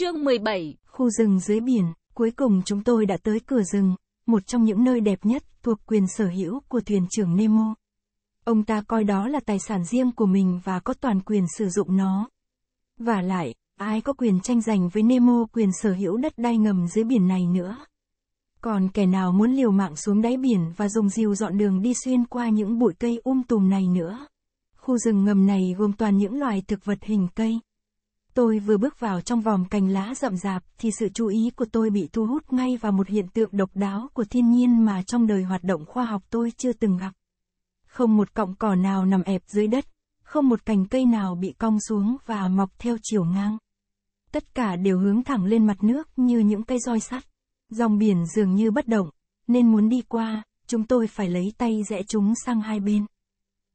Chương 17, khu rừng dưới biển, cuối cùng chúng tôi đã tới cửa rừng, một trong những nơi đẹp nhất thuộc quyền sở hữu của thuyền trưởng Nemo. Ông ta coi đó là tài sản riêng của mình và có toàn quyền sử dụng nó. Và lại, ai có quyền tranh giành với Nemo quyền sở hữu đất đai ngầm dưới biển này nữa. Còn kẻ nào muốn liều mạng xuống đáy biển và dùng dìu dọn đường đi xuyên qua những bụi cây um tùm này nữa. Khu rừng ngầm này gồm toàn những loài thực vật hình cây. Tôi vừa bước vào trong vòng cành lá rậm rạp thì sự chú ý của tôi bị thu hút ngay vào một hiện tượng độc đáo của thiên nhiên mà trong đời hoạt động khoa học tôi chưa từng gặp. Không một cọng cỏ nào nằm ẹp dưới đất, không một cành cây nào bị cong xuống và mọc theo chiều ngang. Tất cả đều hướng thẳng lên mặt nước như những cây roi sắt. Dòng biển dường như bất động, nên muốn đi qua, chúng tôi phải lấy tay rẽ chúng sang hai bên.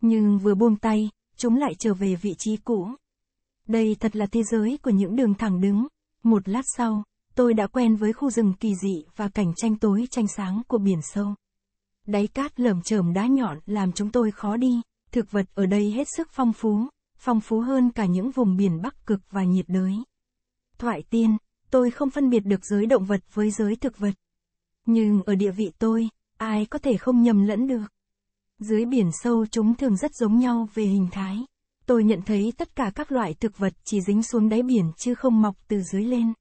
Nhưng vừa buông tay, chúng lại trở về vị trí cũ. Đây thật là thế giới của những đường thẳng đứng. Một lát sau, tôi đã quen với khu rừng kỳ dị và cảnh tranh tối tranh sáng của biển sâu. Đáy cát lởm chởm đá nhọn làm chúng tôi khó đi, thực vật ở đây hết sức phong phú, phong phú hơn cả những vùng biển bắc cực và nhiệt đới. Thoại tiên, tôi không phân biệt được giới động vật với giới thực vật. Nhưng ở địa vị tôi, ai có thể không nhầm lẫn được. Dưới biển sâu chúng thường rất giống nhau về hình thái. Tôi nhận thấy tất cả các loại thực vật chỉ dính xuống đáy biển chứ không mọc từ dưới lên.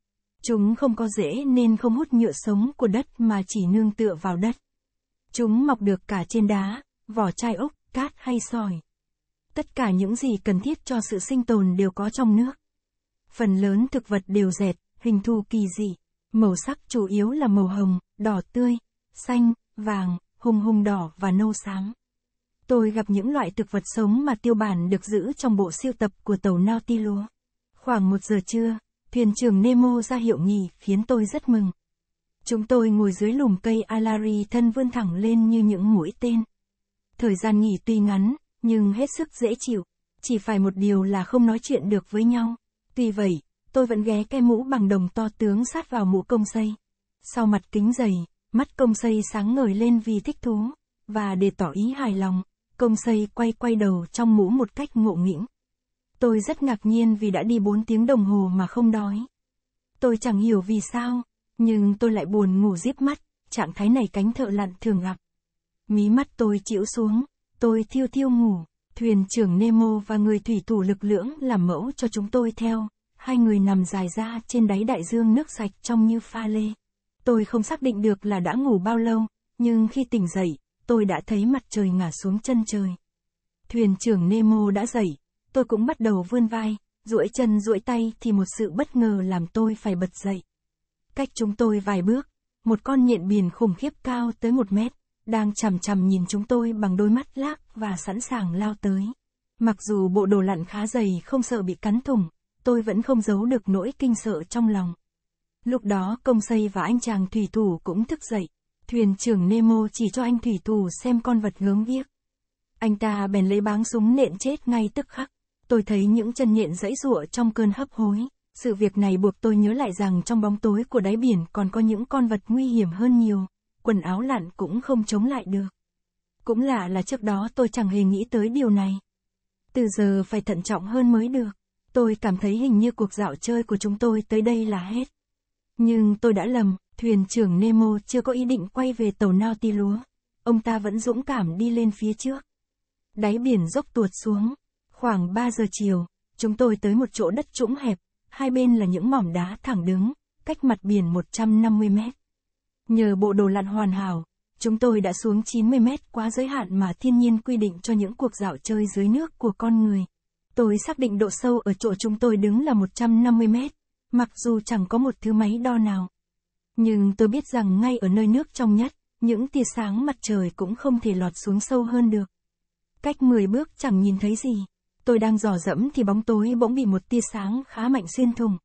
Chúng không có rễ nên không hút nhựa sống của đất mà chỉ nương tựa vào đất. Chúng mọc được cả trên đá, vỏ chai ốc, cát hay sỏi. Tất cả những gì cần thiết cho sự sinh tồn đều có trong nước. Phần lớn thực vật đều dẹt, hình thù kỳ dị. Màu sắc chủ yếu là màu hồng, đỏ tươi, xanh, vàng, hùng hùng đỏ và nâu xám tôi gặp những loại thực vật sống mà tiêu bản được giữ trong bộ siêu tập của tàu Nautilus. Khoảng một giờ trưa, thuyền trưởng Nemo ra hiệu nghỉ khiến tôi rất mừng. Chúng tôi ngồi dưới lùm cây Alari thân vươn thẳng lên như những mũi tên. Thời gian nghỉ tuy ngắn, nhưng hết sức dễ chịu. Chỉ phải một điều là không nói chuyện được với nhau. Tuy vậy, tôi vẫn ghé cái mũ bằng đồng to tướng sát vào mũ công xây. Sau mặt kính dày, mắt công xây sáng ngời lên vì thích thú, và để tỏ ý hài lòng, Công xây quay quay đầu trong mũ một cách ngộ nghĩnh. Tôi rất ngạc nhiên vì đã đi 4 tiếng đồng hồ mà không đói. Tôi chẳng hiểu vì sao, nhưng tôi lại buồn ngủ díp mắt, trạng thái này cánh thợ lặn thường gặp. Mí mắt tôi chịu xuống, tôi thiêu thiêu ngủ, thuyền trưởng Nemo và người thủy thủ lực lưỡng làm mẫu cho chúng tôi theo, hai người nằm dài ra trên đáy đại dương nước sạch trong như pha lê. Tôi không xác định được là đã ngủ bao lâu, nhưng khi tỉnh dậy, tôi đã thấy mặt trời ngả xuống chân trời. Thuyền trưởng Nemo đã dậy, tôi cũng bắt đầu vươn vai, duỗi chân duỗi tay thì một sự bất ngờ làm tôi phải bật dậy. Cách chúng tôi vài bước, một con nhện biển khủng khiếp cao tới một mét, đang chằm chằm nhìn chúng tôi bằng đôi mắt lác và sẵn sàng lao tới. Mặc dù bộ đồ lặn khá dày không sợ bị cắn thủng, tôi vẫn không giấu được nỗi kinh sợ trong lòng. Lúc đó công xây và anh chàng thủy thủ cũng thức dậy. Thuyền trưởng Nemo chỉ cho anh thủy thủ xem con vật ngướng viếc. Anh ta bèn lấy báng súng nện chết ngay tức khắc. Tôi thấy những chân nhện dãy rụa trong cơn hấp hối. Sự việc này buộc tôi nhớ lại rằng trong bóng tối của đáy biển còn có những con vật nguy hiểm hơn nhiều. Quần áo lặn cũng không chống lại được. Cũng lạ là trước đó tôi chẳng hề nghĩ tới điều này. Từ giờ phải thận trọng hơn mới được. Tôi cảm thấy hình như cuộc dạo chơi của chúng tôi tới đây là hết. Nhưng tôi đã lầm, Thuyền trưởng Nemo chưa có ý định quay về tàu Nautilus. Ông ta vẫn dũng cảm đi lên phía trước. Đáy biển dốc tuột xuống. Khoảng 3 giờ chiều, chúng tôi tới một chỗ đất trũng hẹp, hai bên là những mỏm đá thẳng đứng, cách mặt biển 150 mét. Nhờ bộ đồ lặn hoàn hảo, chúng tôi đã xuống 90 mét quá giới hạn mà thiên nhiên quy định cho những cuộc dạo chơi dưới nước của con người. Tôi xác định độ sâu ở chỗ chúng tôi đứng là 150 mét, mặc dù chẳng có một thứ máy đo nào. Nhưng tôi biết rằng ngay ở nơi nước trong nhất, những tia sáng mặt trời cũng không thể lọt xuống sâu hơn được. Cách 10 bước chẳng nhìn thấy gì. Tôi đang dò dẫm thì bóng tối bỗng bị một tia sáng khá mạnh xuyên thủng.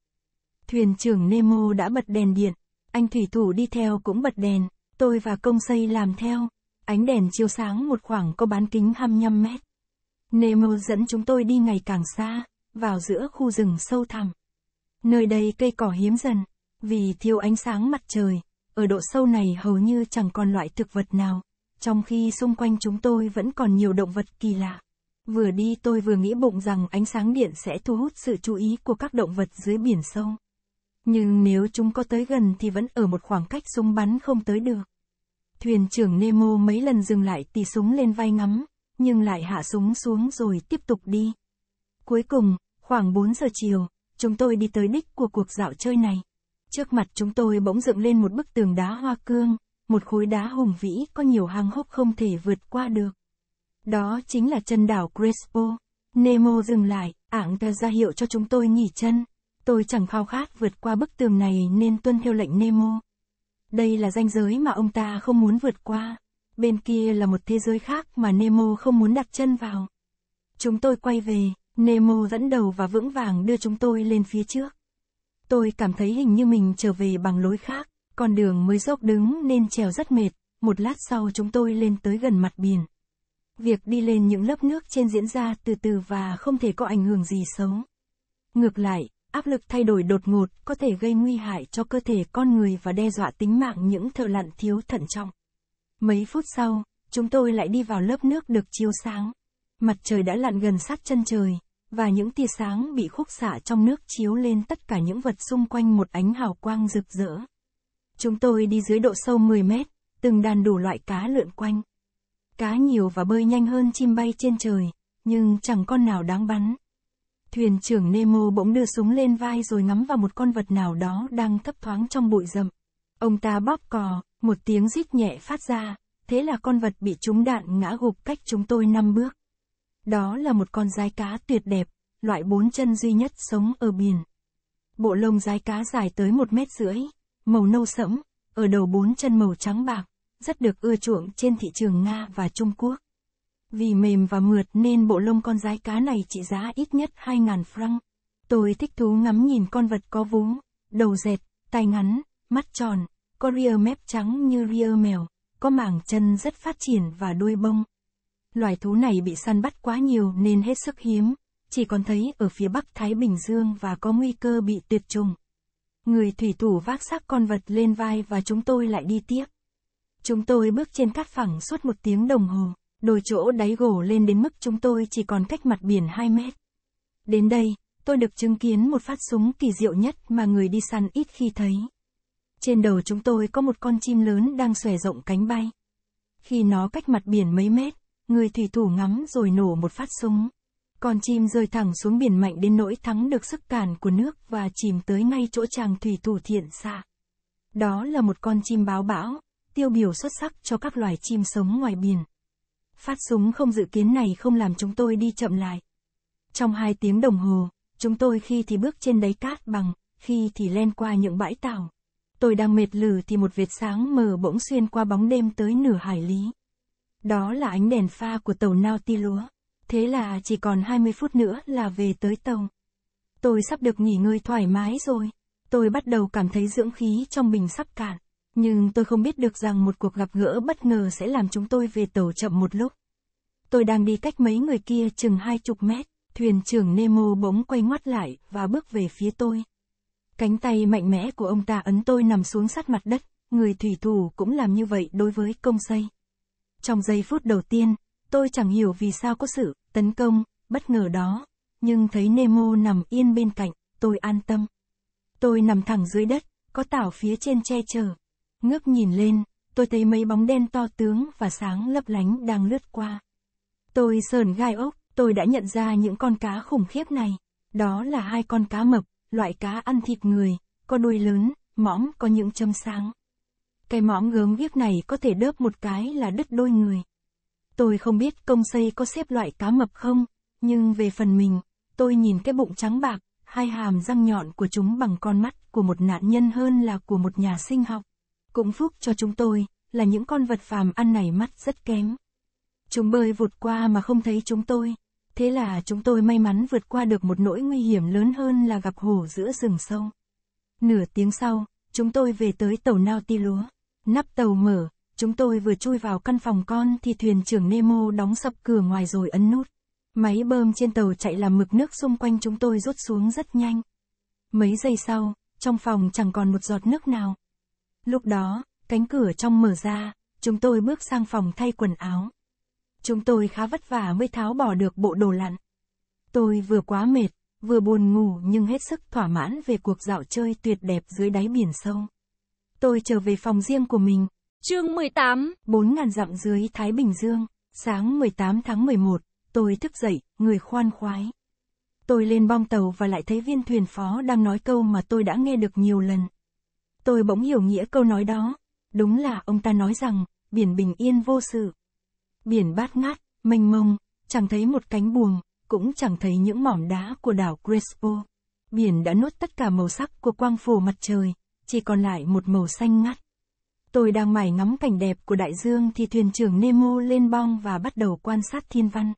Thuyền trưởng Nemo đã bật đèn điện. Anh thủy thủ đi theo cũng bật đèn. Tôi và công xây làm theo. Ánh đèn chiếu sáng một khoảng có bán kính 25 mét. Nemo dẫn chúng tôi đi ngày càng xa, vào giữa khu rừng sâu thẳm. Nơi đây cây cỏ hiếm dần, vì thiếu ánh sáng mặt trời, ở độ sâu này hầu như chẳng còn loại thực vật nào, trong khi xung quanh chúng tôi vẫn còn nhiều động vật kỳ lạ. Vừa đi tôi vừa nghĩ bụng rằng ánh sáng điện sẽ thu hút sự chú ý của các động vật dưới biển sâu. Nhưng nếu chúng có tới gần thì vẫn ở một khoảng cách súng bắn không tới được. Thuyền trưởng Nemo mấy lần dừng lại tì súng lên vai ngắm, nhưng lại hạ súng xuống rồi tiếp tục đi. Cuối cùng, khoảng 4 giờ chiều, chúng tôi đi tới đích của cuộc dạo chơi này. Trước mặt chúng tôi bỗng dựng lên một bức tường đá hoa cương, một khối đá hùng vĩ có nhiều hang hốc không thể vượt qua được. Đó chính là chân đảo Crespo. Nemo dừng lại, ảng ta ra hiệu cho chúng tôi nghỉ chân. Tôi chẳng khao khát vượt qua bức tường này nên tuân theo lệnh Nemo. Đây là ranh giới mà ông ta không muốn vượt qua. Bên kia là một thế giới khác mà Nemo không muốn đặt chân vào. Chúng tôi quay về, Nemo dẫn đầu và vững vàng đưa chúng tôi lên phía trước. Tôi cảm thấy hình như mình trở về bằng lối khác, con đường mới dốc đứng nên trèo rất mệt, một lát sau chúng tôi lên tới gần mặt biển. Việc đi lên những lớp nước trên diễn ra từ từ và không thể có ảnh hưởng gì xấu. Ngược lại, áp lực thay đổi đột ngột có thể gây nguy hại cho cơ thể con người và đe dọa tính mạng những thợ lặn thiếu thận trọng. Mấy phút sau, chúng tôi lại đi vào lớp nước được chiếu sáng. Mặt trời đã lặn gần sát chân trời, và những tia sáng bị khúc xạ trong nước chiếu lên tất cả những vật xung quanh một ánh hào quang rực rỡ. Chúng tôi đi dưới độ sâu 10 mét, từng đàn đủ loại cá lượn quanh. Cá nhiều và bơi nhanh hơn chim bay trên trời, nhưng chẳng con nào đáng bắn. Thuyền trưởng Nemo bỗng đưa súng lên vai rồi ngắm vào một con vật nào đó đang thấp thoáng trong bụi rậm. Ông ta bóp cò, một tiếng rít nhẹ phát ra, thế là con vật bị trúng đạn ngã gục cách chúng tôi năm bước. Đó là một con rái cá tuyệt đẹp, loại bốn chân duy nhất sống ở biển. Bộ lông rái cá dài tới một mét rưỡi, màu nâu sẫm, ở đầu bốn chân màu trắng bạc, rất được ưa chuộng trên thị trường Nga và Trung Quốc. Vì mềm và mượt nên bộ lông con rái cá này trị giá ít nhất 2.000 franc. Tôi thích thú ngắm nhìn con vật có vú, đầu dẹt, tai ngắn, mắt tròn, có ria mép trắng như ria mèo, có mảng chân rất phát triển và đuôi bông. Loài thú này bị săn bắt quá nhiều nên hết sức hiếm, chỉ còn thấy ở phía bắc Thái Bình Dương và có nguy cơ bị tuyệt chủng. Người thủy thủ vác xác con vật lên vai và chúng tôi lại đi tiếp. Chúng tôi bước trên cát phẳng suốt một tiếng đồng hồ, đồi chỗ đáy gồ lên đến mức chúng tôi chỉ còn cách mặt biển 2 mét. Đến đây, tôi được chứng kiến một phát súng kỳ diệu nhất mà người đi săn ít khi thấy. Trên đầu chúng tôi có một con chim lớn đang xòe rộng cánh bay. Khi nó cách mặt biển mấy mét, người thủy thủ ngắm rồi nổ một phát súng. Con chim rơi thẳng xuống biển mạnh đến nỗi thắng được sức cản của nước và chìm tới ngay chỗ chàng thủy thủ thiện xạ. Đó là một con chim báo bão, tiêu biểu xuất sắc cho các loài chim sống ngoài biển. Phát súng không dự kiến này không làm chúng tôi đi chậm lại. Trong hai tiếng đồng hồ, chúng tôi khi thì bước trên đáy cát bằng, khi thì len qua những bãi tảo. Tôi đang mệt lử thì một vệt sáng mờ bỗng xuyên qua bóng đêm tới nửa hải lý. Đó là ánh đèn pha của tàu Nautilus. Thế là chỉ còn 20 phút nữa là về tới tàu. Tôi sắp được nghỉ ngơi thoải mái rồi. Tôi bắt đầu cảm thấy dưỡng khí trong mình sắp cạn. Nhưng tôi không biết được rằng một cuộc gặp gỡ bất ngờ sẽ làm chúng tôi về tàu chậm một lúc. Tôi đang đi cách mấy người kia chừng hai chục mét, thuyền trưởng Nemo bỗng quay ngoắt lại và bước về phía tôi. Cánh tay mạnh mẽ của ông ta ấn tôi nằm xuống sát mặt đất, người thủy thủ cũng làm như vậy đối với công xây. Trong giây phút đầu tiên, tôi chẳng hiểu vì sao có sự tấn công bất ngờ đó, nhưng thấy Nemo nằm yên bên cạnh, tôi an tâm. Tôi nằm thẳng dưới đất, có tảo phía trên che chở. Ngước nhìn lên, tôi thấy mấy bóng đen to tướng và sáng lấp lánh đang lướt qua. Tôi sờn gai ốc, tôi đã nhận ra những con cá khủng khiếp này. Đó là hai con cá mập, loại cá ăn thịt người, có đuôi lớn, mõm có những châm sáng cái mõm gớm ghiếc này có thể đớp một cái là đứt đôi người. Tôi không biết công xây có xếp loại cá mập không, nhưng về phần mình, tôi nhìn cái bụng trắng bạc, hai hàm răng nhọn của chúng bằng con mắt của một nạn nhân hơn là của một nhà sinh học. Cũng phúc cho chúng tôi, là những con vật phàm ăn này mắt rất kém. Chúng bơi vụt qua mà không thấy chúng tôi. Thế là chúng tôi may mắn vượt qua được một nỗi nguy hiểm lớn hơn là gặp hổ giữa rừng sâu. Nửa tiếng sau, chúng tôi về tới tàu nao ti lúa. Nắp tàu mở, chúng tôi vừa chui vào căn phòng con thì thuyền trưởng Nemo đóng sập cửa ngoài rồi ấn nút. Máy bơm trên tàu chạy làm mực nước xung quanh chúng tôi rút xuống rất nhanh. Mấy giây sau, trong phòng chẳng còn một giọt nước nào. Lúc đó, cánh cửa trong mở ra, chúng tôi bước sang phòng thay quần áo. Chúng tôi khá vất vả mới tháo bỏ được bộ đồ lặn. Tôi vừa quá mệt, vừa buồn ngủ nhưng hết sức thỏa mãn về cuộc dạo chơi tuyệt đẹp dưới đáy biển sâu tôi trở về phòng riêng của mình. Chương 18, 4.000 dặm dưới Thái Bình Dương, sáng 18 tháng 11, tôi thức dậy, người khoan khoái. Tôi lên bong tàu và lại thấy viên thuyền phó đang nói câu mà tôi đã nghe được nhiều lần. Tôi bỗng hiểu nghĩa câu nói đó. Đúng là ông ta nói rằng, biển bình yên vô sự. Biển bát ngát, mênh mông, chẳng thấy một cánh buồm, cũng chẳng thấy những mỏm đá của đảo Crespo. Biển đã nuốt tất cả màu sắc của quang phổ mặt trời, chỉ còn lại một màu xanh ngắt. Tôi đang mải ngắm cảnh đẹp của đại dương thì thuyền trưởng Nemo lên bong và bắt đầu quan sát thiên văn.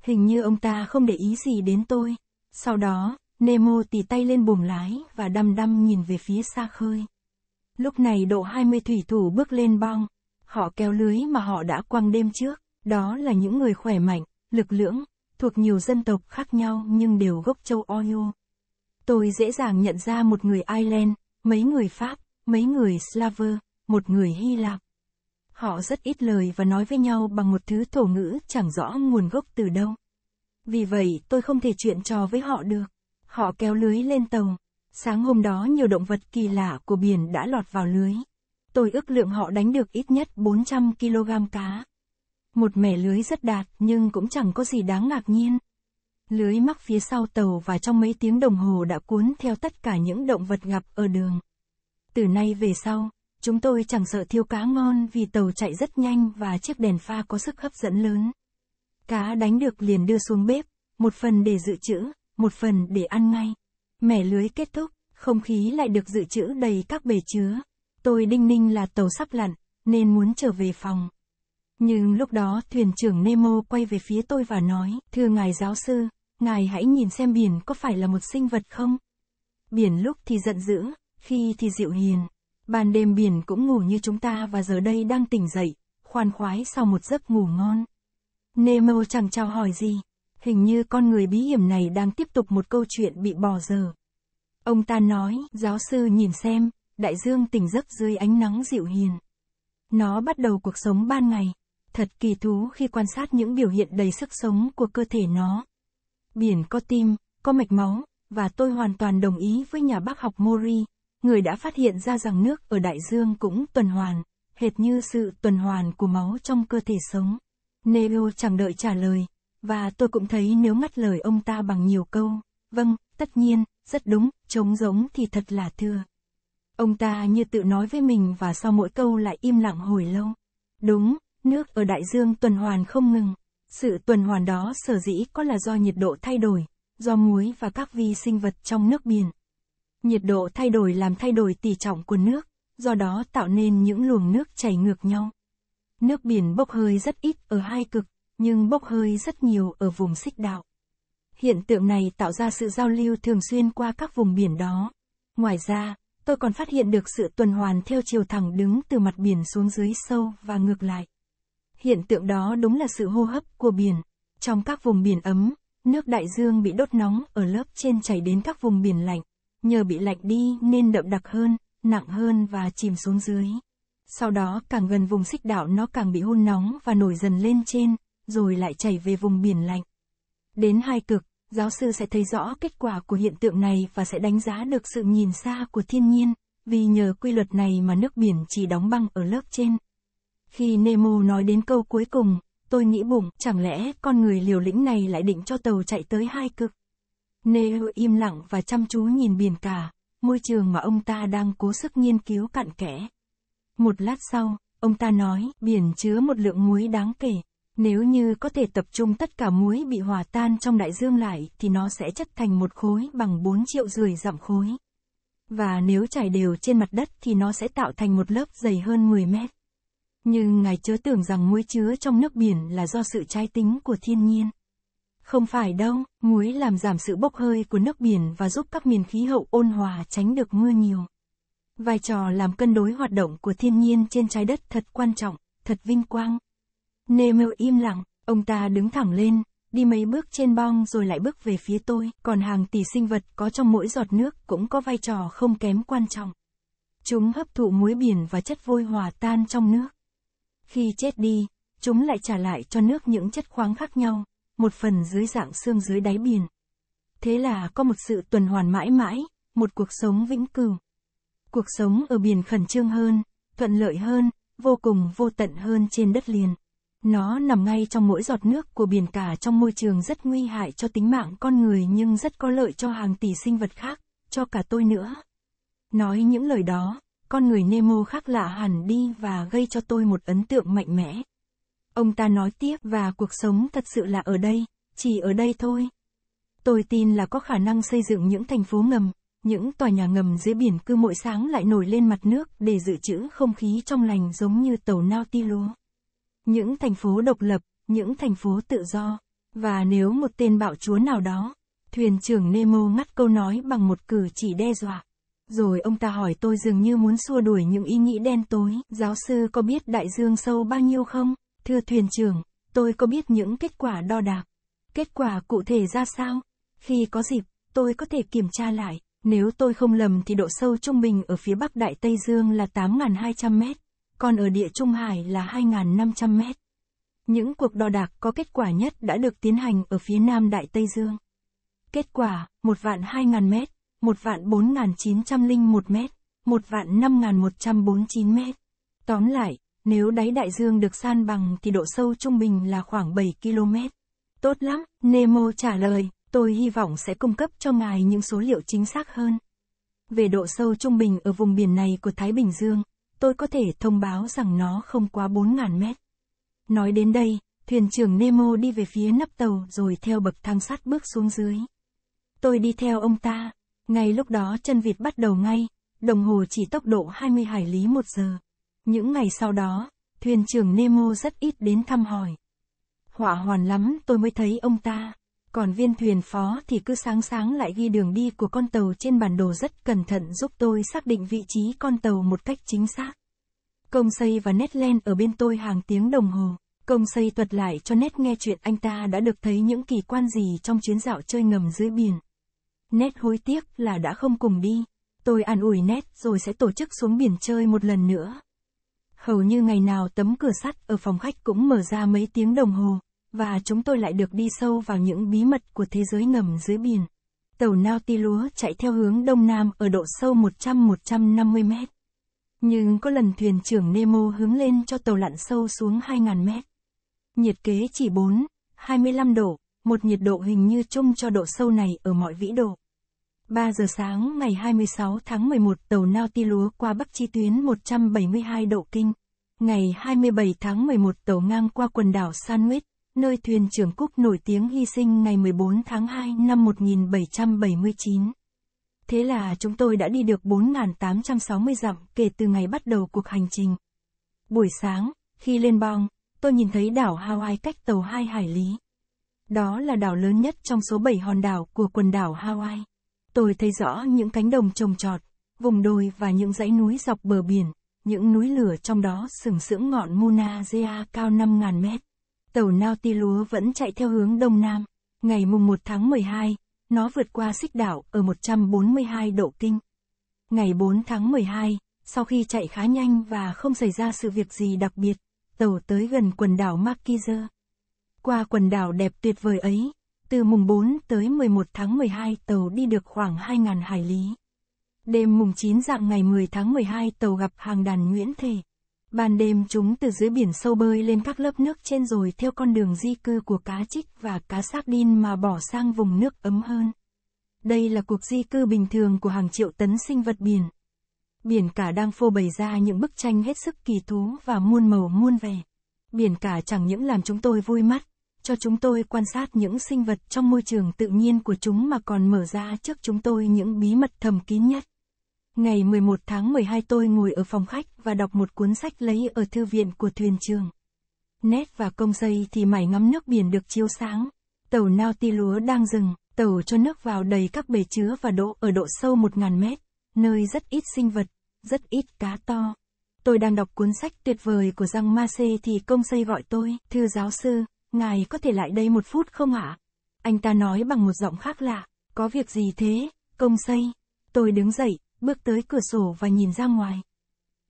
Hình như ông ta không để ý gì đến tôi. Sau đó, Nemo tì tay lên buồng lái và đăm đăm nhìn về phía xa khơi. Lúc này độ 20 thủy thủ bước lên bong. Họ kéo lưới mà họ đã quăng đêm trước. Đó là những người khỏe mạnh, lực lưỡng, thuộc nhiều dân tộc khác nhau nhưng đều gốc châu Oyo. Tôi dễ dàng nhận ra một người Ireland, mấy người Pháp, mấy người Slaver, một người Hy Lạp. Họ rất ít lời và nói với nhau bằng một thứ thổ ngữ chẳng rõ nguồn gốc từ đâu. Vì vậy, tôi không thể chuyện trò với họ được. Họ kéo lưới lên tàu. Sáng hôm đó nhiều động vật kỳ lạ của biển đã lọt vào lưới. Tôi ước lượng họ đánh được ít nhất 400 kg cá. Một mẻ lưới rất đạt nhưng cũng chẳng có gì đáng ngạc nhiên lưới mắc phía sau tàu và trong mấy tiếng đồng hồ đã cuốn theo tất cả những động vật gặp ở đường. Từ nay về sau, chúng tôi chẳng sợ thiêu cá ngon vì tàu chạy rất nhanh và chiếc đèn pha có sức hấp dẫn lớn. Cá đánh được liền đưa xuống bếp, một phần để dự trữ, một phần để ăn ngay. Mẻ lưới kết thúc, không khí lại được dự trữ đầy các bể chứa. Tôi đinh ninh là tàu sắp lặn, nên muốn trở về phòng. Nhưng lúc đó thuyền trưởng Nemo quay về phía tôi và nói, thưa ngài giáo sư, ngài hãy nhìn xem biển có phải là một sinh vật không? Biển lúc thì giận dữ, khi thì dịu hiền. Ban đêm biển cũng ngủ như chúng ta và giờ đây đang tỉnh dậy, khoan khoái sau một giấc ngủ ngon. Nemo chẳng chào hỏi gì, hình như con người bí hiểm này đang tiếp tục một câu chuyện bị bỏ dở. Ông ta nói, giáo sư nhìn xem, đại dương tỉnh giấc dưới ánh nắng dịu hiền. Nó bắt đầu cuộc sống ban ngày. Thật kỳ thú khi quan sát những biểu hiện đầy sức sống của cơ thể nó. Biển có tim, có mạch máu, và tôi hoàn toàn đồng ý với nhà bác học Mori, người đã phát hiện ra rằng nước ở đại dương cũng tuần hoàn, hệt như sự tuần hoàn của máu trong cơ thể sống. Neo chẳng đợi trả lời, và tôi cũng thấy nếu ngắt lời ông ta bằng nhiều câu, vâng, tất nhiên, rất đúng, trống giống thì thật là thưa. Ông ta như tự nói với mình và sau mỗi câu lại im lặng hồi lâu. Đúng, nước ở đại dương tuần hoàn không ngừng. Sự tuần hoàn đó sở dĩ có là do nhiệt độ thay đổi, do muối và các vi sinh vật trong nước biển. Nhiệt độ thay đổi làm thay đổi tỷ trọng của nước, do đó tạo nên những luồng nước chảy ngược nhau. Nước biển bốc hơi rất ít ở hai cực, nhưng bốc hơi rất nhiều ở vùng xích đạo. Hiện tượng này tạo ra sự giao lưu thường xuyên qua các vùng biển đó. Ngoài ra, tôi còn phát hiện được sự tuần hoàn theo chiều thẳng đứng từ mặt biển xuống dưới sâu và ngược lại. Hiện tượng đó đúng là sự hô hấp của biển. Trong các vùng biển ấm, nước đại dương bị đốt nóng ở lớp trên chảy đến các vùng biển lạnh. Nhờ bị lạnh đi nên đậm đặc hơn, nặng hơn và chìm xuống dưới. Sau đó càng gần vùng xích đạo nó càng bị hôn nóng và nổi dần lên trên, rồi lại chảy về vùng biển lạnh. Đến hai cực, giáo sư sẽ thấy rõ kết quả của hiện tượng này và sẽ đánh giá được sự nhìn xa của thiên nhiên, vì nhờ quy luật này mà nước biển chỉ đóng băng ở lớp trên, khi Nemo nói đến câu cuối cùng, tôi nghĩ bụng, chẳng lẽ con người liều lĩnh này lại định cho tàu chạy tới hai cực. Nemo im lặng và chăm chú nhìn biển cả, môi trường mà ông ta đang cố sức nghiên cứu cặn kẽ. Một lát sau, ông ta nói, biển chứa một lượng muối đáng kể. Nếu như có thể tập trung tất cả muối bị hòa tan trong đại dương lại thì nó sẽ chất thành một khối bằng 4 triệu rưỡi dặm khối. Và nếu trải đều trên mặt đất thì nó sẽ tạo thành một lớp dày hơn 10 mét. Nhưng ngài chớ tưởng rằng muối chứa trong nước biển là do sự trái tính của thiên nhiên. Không phải đâu, muối làm giảm sự bốc hơi của nước biển và giúp các miền khí hậu ôn hòa tránh được mưa nhiều. Vai trò làm cân đối hoạt động của thiên nhiên trên trái đất thật quan trọng, thật vinh quang. Nemo im lặng, ông ta đứng thẳng lên, đi mấy bước trên bong rồi lại bước về phía tôi, còn hàng tỷ sinh vật có trong mỗi giọt nước cũng có vai trò không kém quan trọng. Chúng hấp thụ muối biển và chất vôi hòa tan trong nước. Khi chết đi, chúng lại trả lại cho nước những chất khoáng khác nhau, một phần dưới dạng xương dưới đáy biển. Thế là có một sự tuần hoàn mãi mãi, một cuộc sống vĩnh cửu. Cuộc sống ở biển khẩn trương hơn, thuận lợi hơn, vô cùng vô tận hơn trên đất liền. Nó nằm ngay trong mỗi giọt nước của biển cả trong môi trường rất nguy hại cho tính mạng con người nhưng rất có lợi cho hàng tỷ sinh vật khác, cho cả tôi nữa. Nói những lời đó, con người Nemo khác lạ hẳn đi và gây cho tôi một ấn tượng mạnh mẽ. Ông ta nói tiếp và cuộc sống thật sự là ở đây, chỉ ở đây thôi. Tôi tin là có khả năng xây dựng những thành phố ngầm, những tòa nhà ngầm dưới biển cứ mỗi sáng lại nổi lên mặt nước để dự trữ không khí trong lành giống như tàu Nautilus. Những thành phố độc lập, những thành phố tự do, và nếu một tên bạo chúa nào đó, thuyền trưởng Nemo ngắt câu nói bằng một cử chỉ đe dọa, rồi ông ta hỏi tôi dường như muốn xua đuổi những ý nghĩ đen tối, giáo sư có biết đại dương sâu bao nhiêu không? Thưa thuyền trưởng, tôi có biết những kết quả đo đạc. Kết quả cụ thể ra sao? Khi có dịp, tôi có thể kiểm tra lại. Nếu tôi không lầm thì độ sâu trung bình ở phía bắc Đại Tây Dương là 8.200 mét, còn ở địa Trung Hải là 2.500 mét. Những cuộc đo đạc có kết quả nhất đã được tiến hành ở phía nam Đại Tây Dương. Kết quả, một vạn hai 000 mét, một vạn bốn chín trăm linh một mét, một vạn năm một trăm 5 chín mét. Tóm lại, nếu đáy đại dương được san bằng thì độ sâu trung bình là khoảng 7 km. Tốt lắm, Nemo trả lời, tôi hy vọng sẽ cung cấp cho ngài những số liệu chính xác hơn. Về độ sâu trung bình ở vùng biển này của Thái Bình Dương, tôi có thể thông báo rằng nó không quá 4.000 mét. Nói đến đây, thuyền trưởng Nemo đi về phía nắp tàu rồi theo bậc thang sắt bước xuống dưới. Tôi đi theo ông ta, ngay lúc đó chân vịt bắt đầu ngay, đồng hồ chỉ tốc độ 20 hải lý một giờ. Những ngày sau đó, thuyền trưởng Nemo rất ít đến thăm hỏi. Họa hoàn lắm tôi mới thấy ông ta. Còn viên thuyền phó thì cứ sáng sáng lại ghi đường đi của con tàu trên bản đồ rất cẩn thận giúp tôi xác định vị trí con tàu một cách chính xác. Công xây và nét len ở bên tôi hàng tiếng đồng hồ. Công xây thuật lại cho nét nghe chuyện anh ta đã được thấy những kỳ quan gì trong chuyến dạo chơi ngầm dưới biển. Nét hối tiếc là đã không cùng đi. Tôi an ủi Nét rồi sẽ tổ chức xuống biển chơi một lần nữa. Hầu như ngày nào tấm cửa sắt ở phòng khách cũng mở ra mấy tiếng đồng hồ, và chúng tôi lại được đi sâu vào những bí mật của thế giới ngầm dưới biển. Tàu nao ti lúa chạy theo hướng đông nam ở độ sâu 100-150 mét. Nhưng có lần thuyền trưởng Nemo hướng lên cho tàu lặn sâu xuống 2.000 mét. Nhiệt kế chỉ 4, 25 độ một nhiệt độ hình như chung cho độ sâu này ở mọi vĩ độ. 3 giờ sáng ngày 26 tháng 11 tàu nao ti lúa qua Bắc Chi tuyến 172 độ kinh. Ngày 27 tháng 11 tàu ngang qua quần đảo Sandwich, nơi thuyền trưởng Cúc nổi tiếng hy sinh ngày 14 tháng 2 năm 1779. Thế là chúng tôi đã đi được 4.860 dặm kể từ ngày bắt đầu cuộc hành trình. Buổi sáng, khi lên bong, tôi nhìn thấy đảo Hawaii cách tàu 2 hải lý. Đó là đảo lớn nhất trong số 7 hòn đảo của quần đảo Hawaii. Tôi thấy rõ những cánh đồng trồng trọt, vùng đồi và những dãy núi dọc bờ biển, những núi lửa trong đó sừng sững ngọn Mauna Kea cao 5.000 mét. Tàu Nautilus vẫn chạy theo hướng đông nam. Ngày mùng 1 tháng 12, nó vượt qua xích đảo ở 142 độ kinh. Ngày 4 tháng 12, sau khi chạy khá nhanh và không xảy ra sự việc gì đặc biệt, tàu tới gần quần đảo Marquiser qua quần đảo đẹp tuyệt vời ấy. Từ mùng 4 tới 11 tháng 12 tàu đi được khoảng 2.000 hải lý. Đêm mùng 9 dạng ngày 10 tháng 12 tàu gặp hàng đàn nguyễn thể. Ban đêm chúng từ dưới biển sâu bơi lên các lớp nước trên rồi theo con đường di cư của cá trích và cá sát đin mà bỏ sang vùng nước ấm hơn. Đây là cuộc di cư bình thường của hàng triệu tấn sinh vật biển. Biển cả đang phô bày ra những bức tranh hết sức kỳ thú và muôn màu muôn vẻ. Biển cả chẳng những làm chúng tôi vui mắt, cho chúng tôi quan sát những sinh vật trong môi trường tự nhiên của chúng mà còn mở ra trước chúng tôi những bí mật thầm kín nhất. Ngày 11 tháng 12 tôi ngồi ở phòng khách và đọc một cuốn sách lấy ở thư viện của thuyền trường. Nét và công dây thì mải ngắm nước biển được chiếu sáng. Tàu nao ti lúa đang dừng, tàu cho nước vào đầy các bể chứa và đỗ ở độ sâu 1.000 mét, nơi rất ít sinh vật, rất ít cá to. Tôi đang đọc cuốn sách tuyệt vời của Giang Ma Sê thì công xây gọi tôi, thưa giáo sư, ngài có thể lại đây một phút không ạ? Anh ta nói bằng một giọng khác lạ, có việc gì thế, công xây. Tôi đứng dậy, bước tới cửa sổ và nhìn ra ngoài.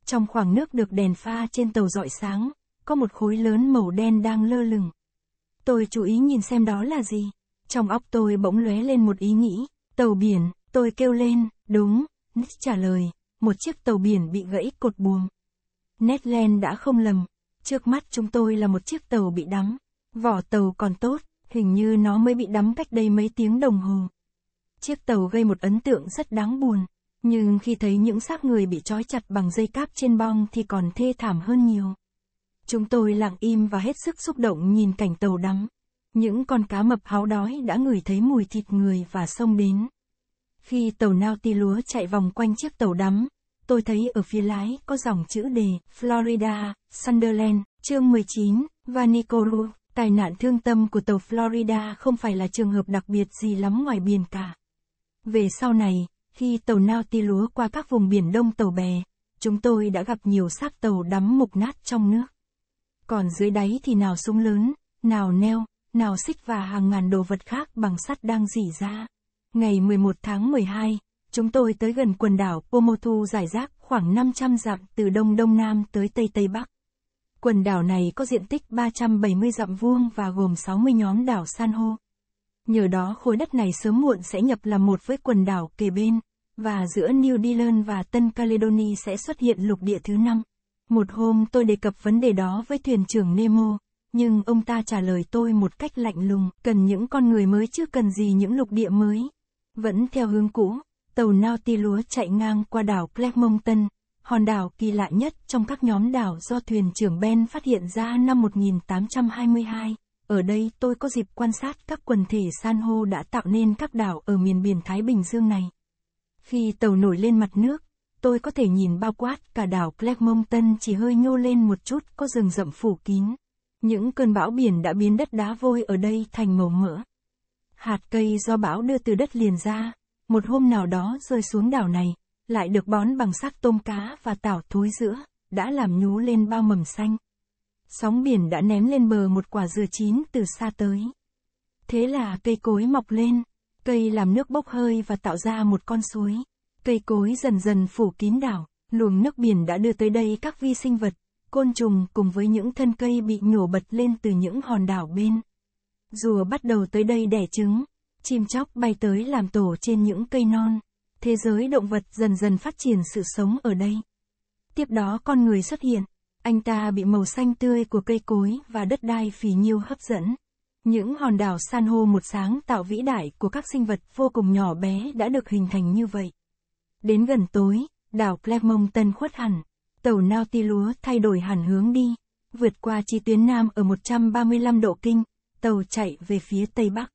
Trong khoảng nước được đèn pha trên tàu dọi sáng, có một khối lớn màu đen đang lơ lửng. Tôi chú ý nhìn xem đó là gì. Trong óc tôi bỗng lóe lên một ý nghĩ, tàu biển, tôi kêu lên, đúng, Nick trả lời, một chiếc tàu biển bị gãy cột buồm. Ned Land đã không lầm, trước mắt chúng tôi là một chiếc tàu bị đắm. Vỏ tàu còn tốt, hình như nó mới bị đắm cách đây mấy tiếng đồng hồ. Chiếc tàu gây một ấn tượng rất đáng buồn, nhưng khi thấy những xác người bị trói chặt bằng dây cáp trên bong thì còn thê thảm hơn nhiều. Chúng tôi lặng im và hết sức xúc động nhìn cảnh tàu đắm. Những con cá mập háo đói đã ngửi thấy mùi thịt người và xông đến. Khi tàu nao ti lúa chạy vòng quanh chiếc tàu đắm, tôi thấy ở phía lái có dòng chữ đề Florida, Sunderland, chương 19, và Nicolu. Tai nạn thương tâm của tàu Florida không phải là trường hợp đặc biệt gì lắm ngoài biển cả. Về sau này, khi tàu nao ti lúa qua các vùng biển đông tàu bè, chúng tôi đã gặp nhiều xác tàu đắm mục nát trong nước. Còn dưới đáy thì nào súng lớn, nào neo, nào xích và hàng ngàn đồ vật khác bằng sắt đang dỉ ra. Ngày 11 tháng 12, chúng tôi tới gần quần đảo Pomotu giải rác khoảng 500 dặm từ đông đông nam tới tây tây bắc. Quần đảo này có diện tích 370 dặm vuông và gồm 60 nhóm đảo san hô. Nhờ đó khối đất này sớm muộn sẽ nhập làm một với quần đảo kề bên, và giữa New Zealand và Tân Caledonia sẽ xuất hiện lục địa thứ năm. Một hôm tôi đề cập vấn đề đó với thuyền trưởng Nemo, nhưng ông ta trả lời tôi một cách lạnh lùng, cần những con người mới chứ cần gì những lục địa mới. Vẫn theo hướng cũ, tàu Nautilus chạy ngang qua đảo Clermonton, Hòn đảo kỳ lạ nhất trong các nhóm đảo do thuyền trưởng Ben phát hiện ra năm 1822. Ở đây tôi có dịp quan sát các quần thể san hô đã tạo nên các đảo ở miền biển Thái Bình Dương này. Khi tàu nổi lên mặt nước, tôi có thể nhìn bao quát cả đảo Clermonton chỉ hơi nhô lên một chút có rừng rậm phủ kín. Những cơn bão biển đã biến đất đá vôi ở đây thành màu mỡ. Hạt cây do bão đưa từ đất liền ra, một hôm nào đó rơi xuống đảo này, lại được bón bằng xác tôm cá và tảo thối giữa, đã làm nhú lên bao mầm xanh. Sóng biển đã ném lên bờ một quả dừa chín từ xa tới. Thế là cây cối mọc lên, cây làm nước bốc hơi và tạo ra một con suối. Cây cối dần dần phủ kín đảo, luồng nước biển đã đưa tới đây các vi sinh vật, côn trùng cùng với những thân cây bị nhổ bật lên từ những hòn đảo bên. Rùa bắt đầu tới đây đẻ trứng, chim chóc bay tới làm tổ trên những cây non thế giới động vật dần dần phát triển sự sống ở đây. Tiếp đó con người xuất hiện, anh ta bị màu xanh tươi của cây cối và đất đai phì nhiêu hấp dẫn. Những hòn đảo san hô một sáng tạo vĩ đại của các sinh vật vô cùng nhỏ bé đã được hình thành như vậy. Đến gần tối, đảo Clermont tân khuất hẳn, tàu nao ti lúa thay đổi hẳn hướng đi, vượt qua chi tuyến nam ở 135 độ kinh, tàu chạy về phía tây bắc.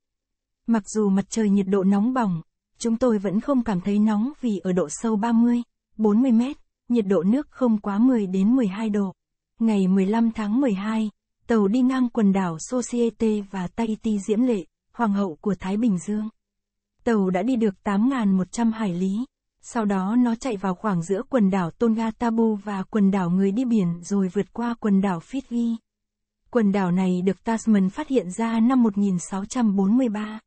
Mặc dù mặt trời nhiệt độ nóng bỏng, Chúng tôi vẫn không cảm thấy nóng vì ở độ sâu 30, 40 mét, nhiệt độ nước không quá 10 đến 12 độ. Ngày 15 tháng 12, tàu đi ngang quần đảo Societe và Tahiti diễm lệ, hoàng hậu của Thái Bình Dương. Tàu đã đi được 8.100 hải lý, sau đó nó chạy vào khoảng giữa quần đảo Tonga Tabu và quần đảo người đi biển rồi vượt qua quần đảo Fiji. Quần đảo này được Tasman phát hiện ra năm 1643.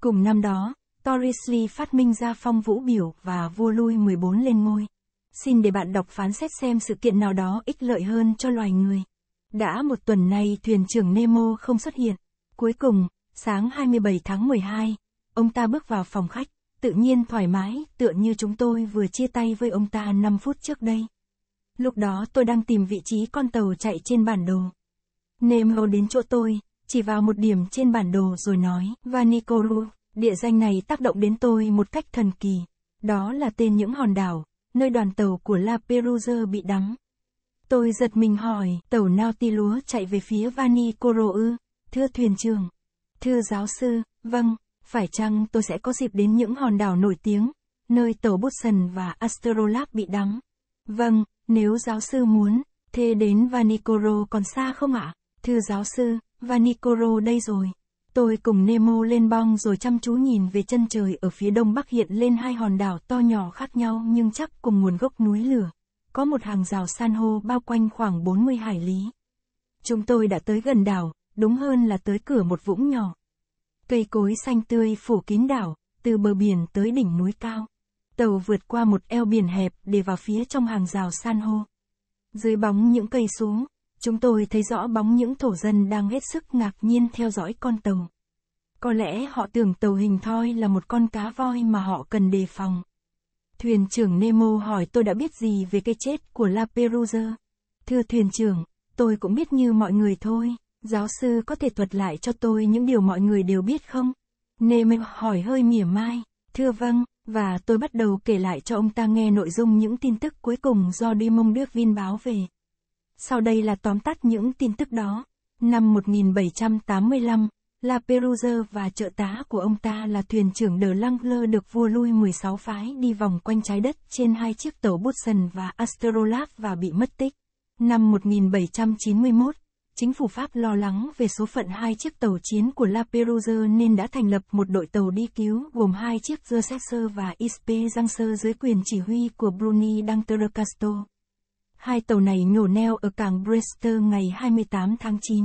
Cùng năm đó, Torisli phát minh ra phong vũ biểu và vua Lui 14 lên ngôi. Xin để bạn đọc phán xét xem sự kiện nào đó ích lợi hơn cho loài người. Đã một tuần nay thuyền trưởng Nemo không xuất hiện. Cuối cùng, sáng 27 tháng 12, ông ta bước vào phòng khách, tự nhiên thoải mái, tựa như chúng tôi vừa chia tay với ông ta 5 phút trước đây. Lúc đó tôi đang tìm vị trí con tàu chạy trên bản đồ. Nemo đến chỗ tôi, chỉ vào một điểm trên bản đồ rồi nói, vanikoru Địa danh này tác động đến tôi một cách thần kỳ. Đó là tên những hòn đảo, nơi đoàn tàu của La Perouse bị đắm. Tôi giật mình hỏi, tàu Nautilus chạy về phía Vani Coro ư? Thưa thuyền trưởng, thưa giáo sư, vâng, phải chăng tôi sẽ có dịp đến những hòn đảo nổi tiếng, nơi tàu Butson và Astrolab bị đắm? Vâng, nếu giáo sư muốn, thế đến Vanikoro còn xa không ạ? Thưa giáo sư, Vanikoro đây rồi. Tôi cùng Nemo lên bong rồi chăm chú nhìn về chân trời ở phía đông bắc hiện lên hai hòn đảo to nhỏ khác nhau nhưng chắc cùng nguồn gốc núi lửa. Có một hàng rào san hô bao quanh khoảng 40 hải lý. Chúng tôi đã tới gần đảo, đúng hơn là tới cửa một vũng nhỏ. Cây cối xanh tươi phủ kín đảo, từ bờ biển tới đỉnh núi cao. Tàu vượt qua một eo biển hẹp để vào phía trong hàng rào san hô. Dưới bóng những cây xuống, Chúng tôi thấy rõ bóng những thổ dân đang hết sức ngạc nhiên theo dõi con tàu. Có lẽ họ tưởng tàu hình thoi là một con cá voi mà họ cần đề phòng. Thuyền trưởng Nemo hỏi tôi đã biết gì về cái chết của La Perusa. Thưa thuyền trưởng, tôi cũng biết như mọi người thôi. Giáo sư có thể thuật lại cho tôi những điều mọi người đều biết không? Nemo hỏi hơi mỉa mai. Thưa vâng, và tôi bắt đầu kể lại cho ông ta nghe nội dung những tin tức cuối cùng do Dumont Đức Vin báo về. Sau đây là tóm tắt những tin tức đó. Năm 1785, La Perouse và trợ tá của ông ta là thuyền trưởng De Langler được vua lui 16 phái đi vòng quanh trái đất trên hai chiếc tàu Boston và Astrolab và bị mất tích. Năm 1791, chính phủ Pháp lo lắng về số phận hai chiếc tàu chiến của La Perouse nên đã thành lập một đội tàu đi cứu gồm hai chiếc Jerseyser và Ispe Giangser dưới quyền chỉ huy của Bruni D'Antercasto. Hai tàu này nhổ neo ở cảng Brewster ngày 28 tháng 9.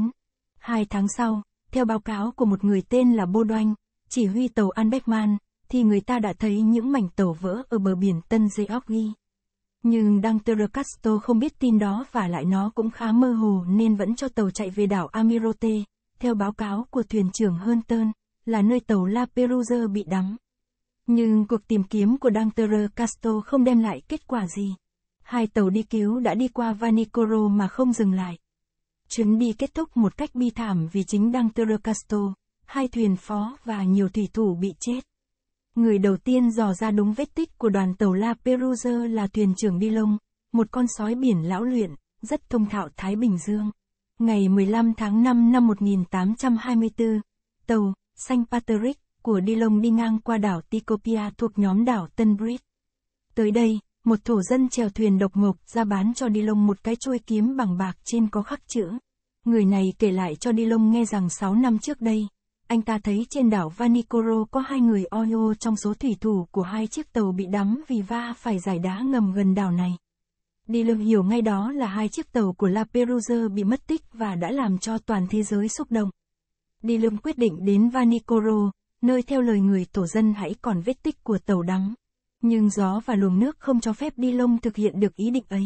Hai tháng sau, theo báo cáo của một người tên là Bô Đoanh, chỉ huy tàu Anbeckman, thì người ta đã thấy những mảnh tàu vỡ ở bờ biển Tân Georgia. Nhưng đăng Castro không biết tin đó và lại nó cũng khá mơ hồ nên vẫn cho tàu chạy về đảo Amirote, theo báo cáo của thuyền trưởng Hunton, là nơi tàu La Perusa bị đắm. Nhưng cuộc tìm kiếm của đăng Castro không đem lại kết quả gì hai tàu đi cứu đã đi qua Vanikoro mà không dừng lại. Chuyến đi kết thúc một cách bi thảm vì chính đăng Teracasto, hai thuyền phó và nhiều thủy thủ bị chết. Người đầu tiên dò ra đúng vết tích của đoàn tàu La Perusa là thuyền trưởng Đi Lông, một con sói biển lão luyện, rất thông thạo Thái Bình Dương. Ngày 15 tháng 5 năm 1824, tàu Saint Patrick của Đi Lông đi ngang qua đảo Tikopia thuộc nhóm đảo Tân Brit. Tới đây, một thổ dân chèo thuyền độc ngục ra bán cho Đi Lông một cái chuôi kiếm bằng bạc trên có khắc chữ. Người này kể lại cho Đi Lông nghe rằng 6 năm trước đây, anh ta thấy trên đảo Vanikoro có hai người Oyo trong số thủy thủ của hai chiếc tàu bị đắm vì va phải giải đá ngầm gần đảo này. Đi Lông hiểu ngay đó là hai chiếc tàu của La Perouse bị mất tích và đã làm cho toàn thế giới xúc động. Đi Lông quyết định đến Vanikoro, nơi theo lời người tổ dân hãy còn vết tích của tàu đắm. Nhưng gió và luồng nước không cho phép Đi Lông thực hiện được ý định ấy.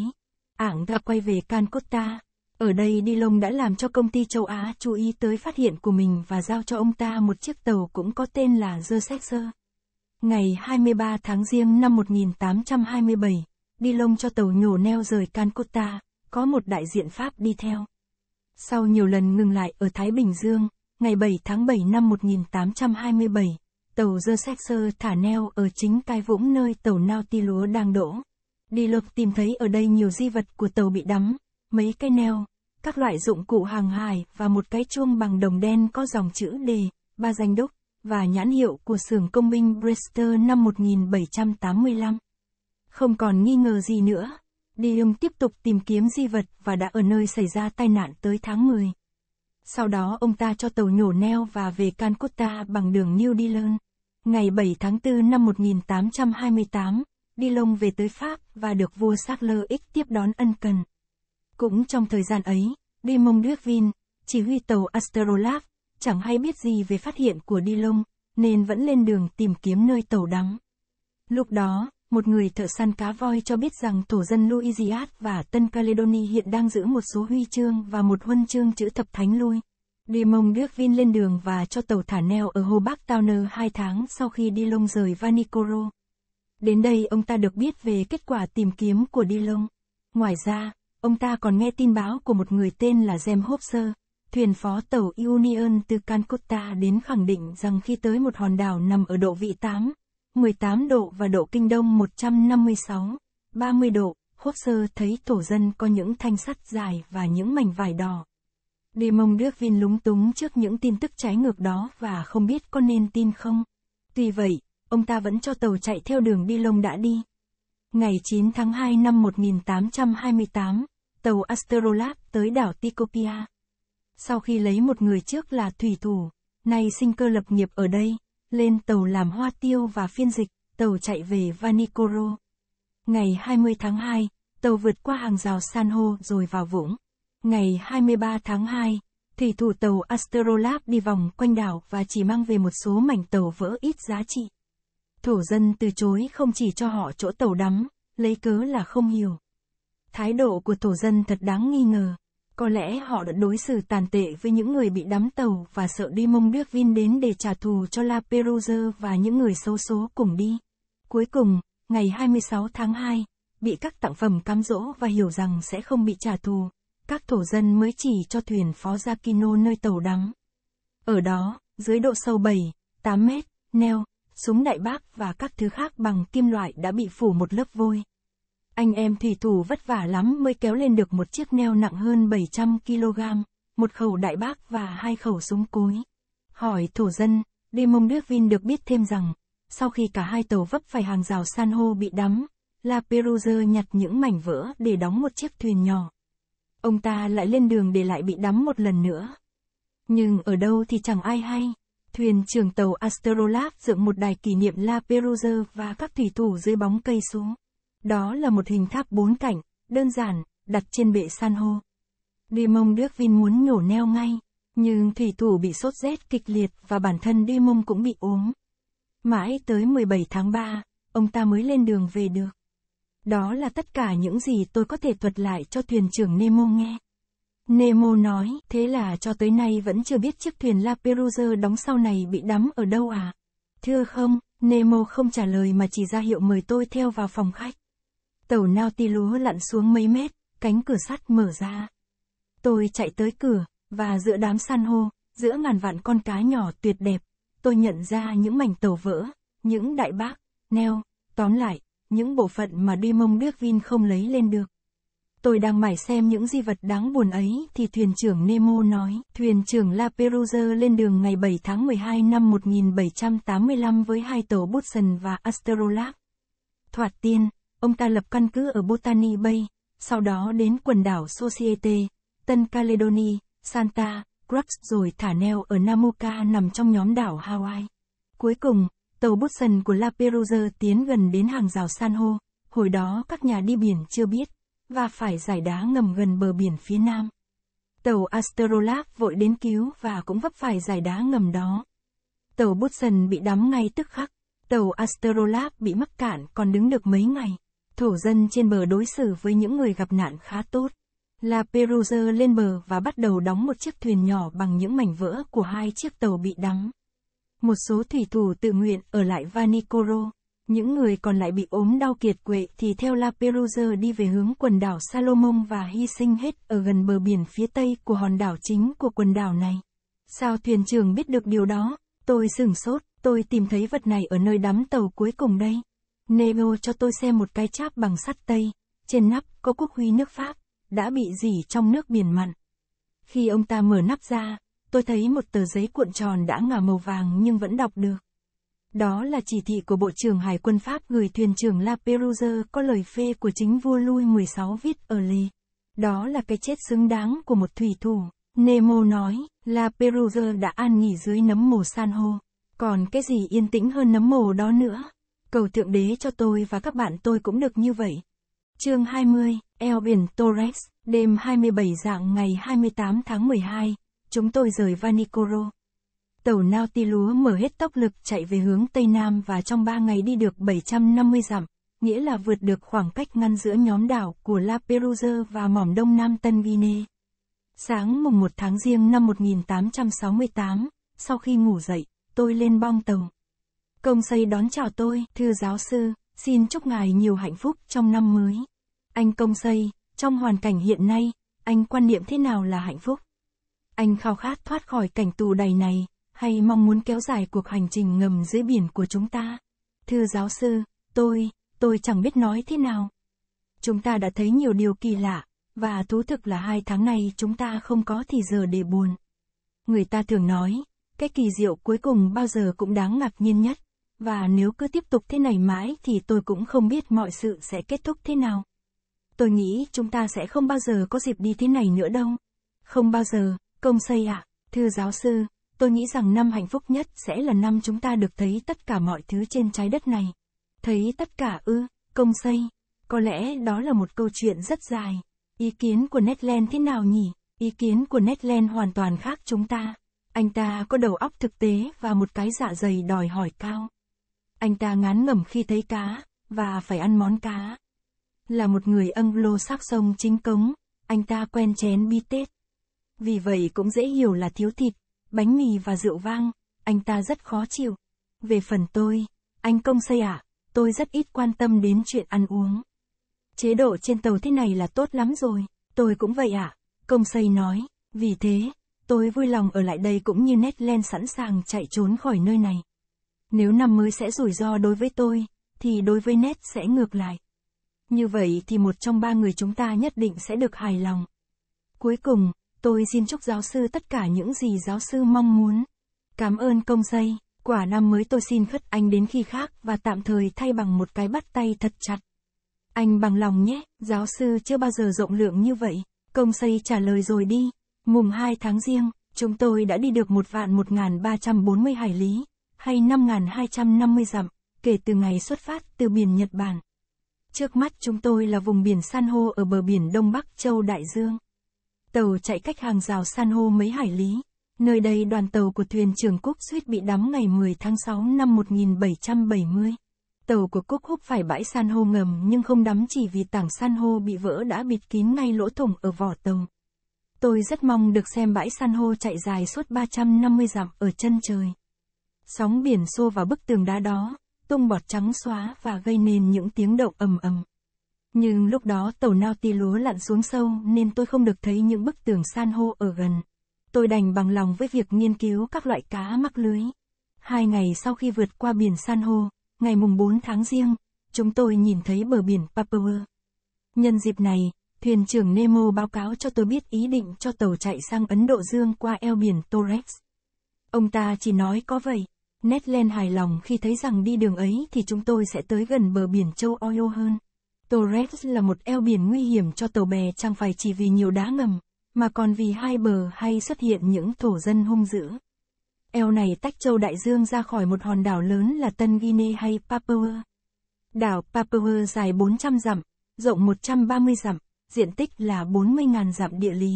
Ảng đã quay về Calcutta. Ở đây Đi Lông đã làm cho công ty châu Á chú ý tới phát hiện của mình và giao cho ông ta một chiếc tàu cũng có tên là The Sexer. Ngày 23 tháng Giêng năm 1827, Đi Lông cho tàu nhổ neo rời Calcutta, có một đại diện Pháp đi theo. Sau nhiều lần ngừng lại ở Thái Bình Dương, ngày 7 tháng 7 năm 1827, Tàu dơ xét sơ thả neo ở chính cái vũng nơi tàu nao ti lúa đang đổ. Đi lục tìm thấy ở đây nhiều di vật của tàu bị đắm, mấy cây neo, các loại dụng cụ hàng hải và một cái chuông bằng đồng đen có dòng chữ D, ba danh đốc, và nhãn hiệu của xưởng công binh Brewster năm 1785. Không còn nghi ngờ gì nữa, Dium tiếp tục tìm kiếm di vật và đã ở nơi xảy ra tai nạn tới tháng 10. Sau đó ông ta cho tàu nhổ neo và về Calcutta bằng đường New Dillon. Ngày 7 tháng 4 năm 1828, Dillon về tới Pháp và được vua Charles X tiếp đón ân cần. Cũng trong thời gian ấy, Dumont Vin chỉ huy tàu Astrolabe, chẳng hay biết gì về phát hiện của Dillon, nên vẫn lên đường tìm kiếm nơi tàu đắm. Lúc đó, một người thợ săn cá voi cho biết rằng thổ dân Louisiana và Tân Caledonia hiện đang giữ một số huy chương và một huân chương chữ thập thánh lui. Demong đưa Vin lên đường và cho tàu thả neo ở hồ Bắc Towner hai tháng sau khi đi lông rời Vanikoro. Đến đây ông ta được biết về kết quả tìm kiếm của Dillon. Ngoài ra, ông ta còn nghe tin báo của một người tên là Jem Hopser, thuyền phó tàu Union từ Calcutta đến khẳng định rằng khi tới một hòn đảo nằm ở độ vị 8, 18 độ và độ kinh đông 156, 30 độ, Quốc sơ thấy tổ dân có những thanh sắt dài và những mảnh vải đỏ. Đề mông Đức viên lúng túng trước những tin tức trái ngược đó và không biết có nên tin không. Tuy vậy, ông ta vẫn cho tàu chạy theo đường đi lông đã đi. Ngày 9 tháng 2 năm 1828, tàu Astrolab tới đảo Tikopia. Sau khi lấy một người trước là thủy thủ, nay sinh cơ lập nghiệp ở đây, lên tàu làm hoa tiêu và phiên dịch, tàu chạy về Vanikoro. Ngày 20 tháng 2, tàu vượt qua hàng rào san hô rồi vào vũng. Ngày 23 tháng 2, thủy thủ tàu Astrolab đi vòng quanh đảo và chỉ mang về một số mảnh tàu vỡ ít giá trị. Thổ dân từ chối không chỉ cho họ chỗ tàu đắm, lấy cớ là không hiểu. Thái độ của thổ dân thật đáng nghi ngờ. Có lẽ họ đã đối xử tàn tệ với những người bị đắm tàu và sợ đi mông điếc Vin đến để trả thù cho La Perouse và những người xấu số cùng đi. Cuối cùng, ngày 26 tháng 2, bị các tặng phẩm cám dỗ và hiểu rằng sẽ không bị trả thù, các thổ dân mới chỉ cho thuyền phó Giacchino nơi tàu đắm. Ở đó, dưới độ sâu 7, 8 mét, neo, súng đại bác và các thứ khác bằng kim loại đã bị phủ một lớp vôi. Anh em thủy thủ vất vả lắm mới kéo lên được một chiếc neo nặng hơn 700 kg, một khẩu đại bác và hai khẩu súng cối. Hỏi thổ dân, đêm Demong Đức Vin được biết thêm rằng, sau khi cả hai tàu vấp phải hàng rào san hô bị đắm, La Perouse nhặt những mảnh vỡ để đóng một chiếc thuyền nhỏ. Ông ta lại lên đường để lại bị đắm một lần nữa. Nhưng ở đâu thì chẳng ai hay. Thuyền trưởng tàu Astrolabe dựng một đài kỷ niệm La Perouse và các thủy thủ dưới bóng cây xuống. Đó là một hình tháp bốn cạnh, đơn giản, đặt trên bệ san hô. đi mông Đức Vin muốn nhổ neo ngay, nhưng thủy thủ bị sốt rét kịch liệt và bản thân đi mông cũng bị ốm. Mãi tới 17 tháng 3, ông ta mới lên đường về được. Đó là tất cả những gì tôi có thể thuật lại cho thuyền trưởng Nemo nghe. Nemo nói, thế là cho tới nay vẫn chưa biết chiếc thuyền La Perusa đóng sau này bị đắm ở đâu à? Thưa không, Nemo không trả lời mà chỉ ra hiệu mời tôi theo vào phòng khách. Tàu nao ti lúa lặn xuống mấy mét, cánh cửa sắt mở ra. Tôi chạy tới cửa, và giữa đám san hô, giữa ngàn vạn con cá nhỏ tuyệt đẹp, tôi nhận ra những mảnh tàu vỡ, những đại bác, neo, tóm lại, những bộ phận mà đi mông điếc vin không lấy lên được. Tôi đang mải xem những di vật đáng buồn ấy thì thuyền trưởng Nemo nói, thuyền trưởng La Perouse lên đường ngày 7 tháng 12 năm 1785 với hai tàu Butson và Astrolab. Thoạt tiên, ông ta lập căn cứ ở Botany Bay, sau đó đến quần đảo Societe, Tân Caledony, Santa Cruz rồi thả neo ở Namuka nằm trong nhóm đảo Hawaii. Cuối cùng, tàu Boston của La Perouse tiến gần đến hàng rào san hô, hồi đó các nhà đi biển chưa biết, và phải giải đá ngầm gần bờ biển phía nam. Tàu Astrolab vội đến cứu và cũng vấp phải giải đá ngầm đó. Tàu Boston bị đắm ngay tức khắc, tàu Astrolab bị mắc cạn còn đứng được mấy ngày. Thổ dân trên bờ đối xử với những người gặp nạn khá tốt. La Perusa lên bờ và bắt đầu đóng một chiếc thuyền nhỏ bằng những mảnh vỡ của hai chiếc tàu bị đắm. Một số thủy thủ tự nguyện ở lại Vanikoro. Những người còn lại bị ốm đau kiệt quệ thì theo La Perusa đi về hướng quần đảo Salomon và hy sinh hết ở gần bờ biển phía tây của hòn đảo chính của quần đảo này. Sao thuyền trưởng biết được điều đó? Tôi sửng sốt, tôi tìm thấy vật này ở nơi đắm tàu cuối cùng đây. Neo cho tôi xem một cái cháp bằng sắt Tây, trên nắp có quốc huy nước Pháp, đã bị dỉ trong nước biển mặn. Khi ông ta mở nắp ra, tôi thấy một tờ giấy cuộn tròn đã ngả màu vàng nhưng vẫn đọc được. Đó là chỉ thị của Bộ trưởng Hải quân Pháp gửi thuyền trưởng La Perouse có lời phê của chính vua Louis XVI viết ở lề. Đó là cái chết xứng đáng của một thủy thủ. Nemo nói, La Perouse đã an nghỉ dưới nấm mồ san hô. Còn cái gì yên tĩnh hơn nấm mồ đó nữa? Cầu Thượng Đế cho tôi và các bạn tôi cũng được như vậy. Chương 20, eo biển Torres, đêm 27 dạng ngày 28 tháng 12, chúng tôi rời Vanikoro. Tàu Nautilus mở hết tốc lực chạy về hướng Tây Nam và trong 3 ngày đi được 750 dặm, nghĩa là vượt được khoảng cách ngăn giữa nhóm đảo của La Perouse và mỏm Đông Nam Tân Guinea. Sáng mùng 1 tháng riêng năm 1868, sau khi ngủ dậy, tôi lên bong tàu. Công xây đón chào tôi, thưa giáo sư, xin chúc ngài nhiều hạnh phúc trong năm mới. Anh Công xây, trong hoàn cảnh hiện nay, anh quan niệm thế nào là hạnh phúc? Anh khao khát thoát khỏi cảnh tù đầy này, hay mong muốn kéo dài cuộc hành trình ngầm dưới biển của chúng ta? Thưa giáo sư, tôi, tôi chẳng biết nói thế nào. Chúng ta đã thấy nhiều điều kỳ lạ, và thú thực là hai tháng này chúng ta không có thì giờ để buồn. Người ta thường nói, cái kỳ diệu cuối cùng bao giờ cũng đáng ngạc nhiên nhất và nếu cứ tiếp tục thế này mãi thì tôi cũng không biết mọi sự sẽ kết thúc thế nào. Tôi nghĩ chúng ta sẽ không bao giờ có dịp đi thế này nữa đâu. Không bao giờ, công xây ạ, à? thưa giáo sư, tôi nghĩ rằng năm hạnh phúc nhất sẽ là năm chúng ta được thấy tất cả mọi thứ trên trái đất này. Thấy tất cả ư, công xây, có lẽ đó là một câu chuyện rất dài. Ý kiến của Netland thế nào nhỉ? Ý kiến của Netland hoàn toàn khác chúng ta. Anh ta có đầu óc thực tế và một cái dạ dày đòi hỏi cao anh ta ngán ngẩm khi thấy cá, và phải ăn món cá. Là một người lô anglo sông chính cống, anh ta quen chén bi tết. Vì vậy cũng dễ hiểu là thiếu thịt, bánh mì và rượu vang, anh ta rất khó chịu. Về phần tôi, anh công xây ạ, à, tôi rất ít quan tâm đến chuyện ăn uống. Chế độ trên tàu thế này là tốt lắm rồi, tôi cũng vậy ạ, à, công xây nói, vì thế, tôi vui lòng ở lại đây cũng như nét Len sẵn sàng chạy trốn khỏi nơi này. Nếu năm mới sẽ rủi ro đối với tôi, thì đối với nét sẽ ngược lại. Như vậy thì một trong ba người chúng ta nhất định sẽ được hài lòng. Cuối cùng, tôi xin chúc giáo sư tất cả những gì giáo sư mong muốn. Cảm ơn công dây, quả năm mới tôi xin khất anh đến khi khác và tạm thời thay bằng một cái bắt tay thật chặt. Anh bằng lòng nhé, giáo sư chưa bao giờ rộng lượng như vậy. Công xây trả lời rồi đi. Mùng 2 tháng riêng, chúng tôi đã đi được một vạn 1.340 hải lý hay 5.250 dặm, kể từ ngày xuất phát từ biển Nhật Bản. Trước mắt chúng tôi là vùng biển san hô ở bờ biển Đông Bắc Châu Đại Dương. Tàu chạy cách hàng rào san hô mấy hải lý. Nơi đây đoàn tàu của thuyền trưởng Cúc suýt bị đắm ngày 10 tháng 6 năm 1770. Tàu của Cúc hút phải bãi san hô ngầm nhưng không đắm chỉ vì tảng san hô bị vỡ đã bịt kín ngay lỗ thủng ở vỏ tàu. Tôi rất mong được xem bãi san hô chạy dài suốt 350 dặm ở chân trời. Sóng biển xô vào bức tường đá đó, tung bọt trắng xóa và gây nên những tiếng động ầm ầm. Nhưng lúc đó tàu nao ti lúa lặn xuống sâu nên tôi không được thấy những bức tường san hô ở gần. Tôi đành bằng lòng với việc nghiên cứu các loại cá mắc lưới. Hai ngày sau khi vượt qua biển san hô, ngày mùng 4 tháng riêng, chúng tôi nhìn thấy bờ biển Papua. Nhân dịp này, thuyền trưởng Nemo báo cáo cho tôi biết ý định cho tàu chạy sang Ấn Độ Dương qua eo biển Torres. Ông ta chỉ nói có vậy, Netland hài lòng khi thấy rằng đi đường ấy thì chúng tôi sẽ tới gần bờ biển châu Oyo hơn. Torres là một eo biển nguy hiểm cho tàu bè chẳng phải chỉ vì nhiều đá ngầm, mà còn vì hai bờ hay xuất hiện những thổ dân hung dữ. Eo này tách châu đại dương ra khỏi một hòn đảo lớn là Tân Guinea hay Papua. Đảo Papua dài 400 dặm, rộng 130 dặm, diện tích là 40.000 dặm địa lý.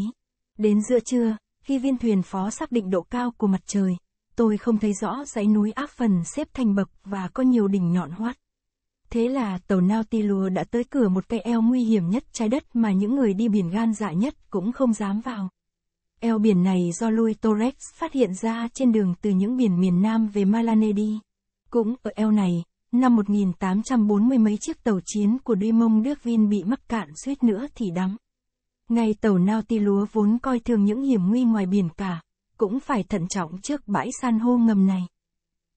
Đến giữa trưa, khi viên thuyền phó xác định độ cao của mặt trời, tôi không thấy rõ dãy núi áp phần xếp thành bậc và có nhiều đỉnh nhọn hoắt. Thế là tàu Nautilus đã tới cửa một cái eo nguy hiểm nhất trái đất mà những người đi biển gan dạ nhất cũng không dám vào. Eo biển này do Louis Torres phát hiện ra trên đường từ những biển miền Nam về Malanedi. Cũng ở eo này, năm 1840 mấy chiếc tàu chiến của Dumont d'Urville bị mắc cạn suýt nữa thì đắm. Ngay tàu Nautilus vốn coi thường những hiểm nguy ngoài biển cả, cũng phải thận trọng trước bãi san hô ngầm này.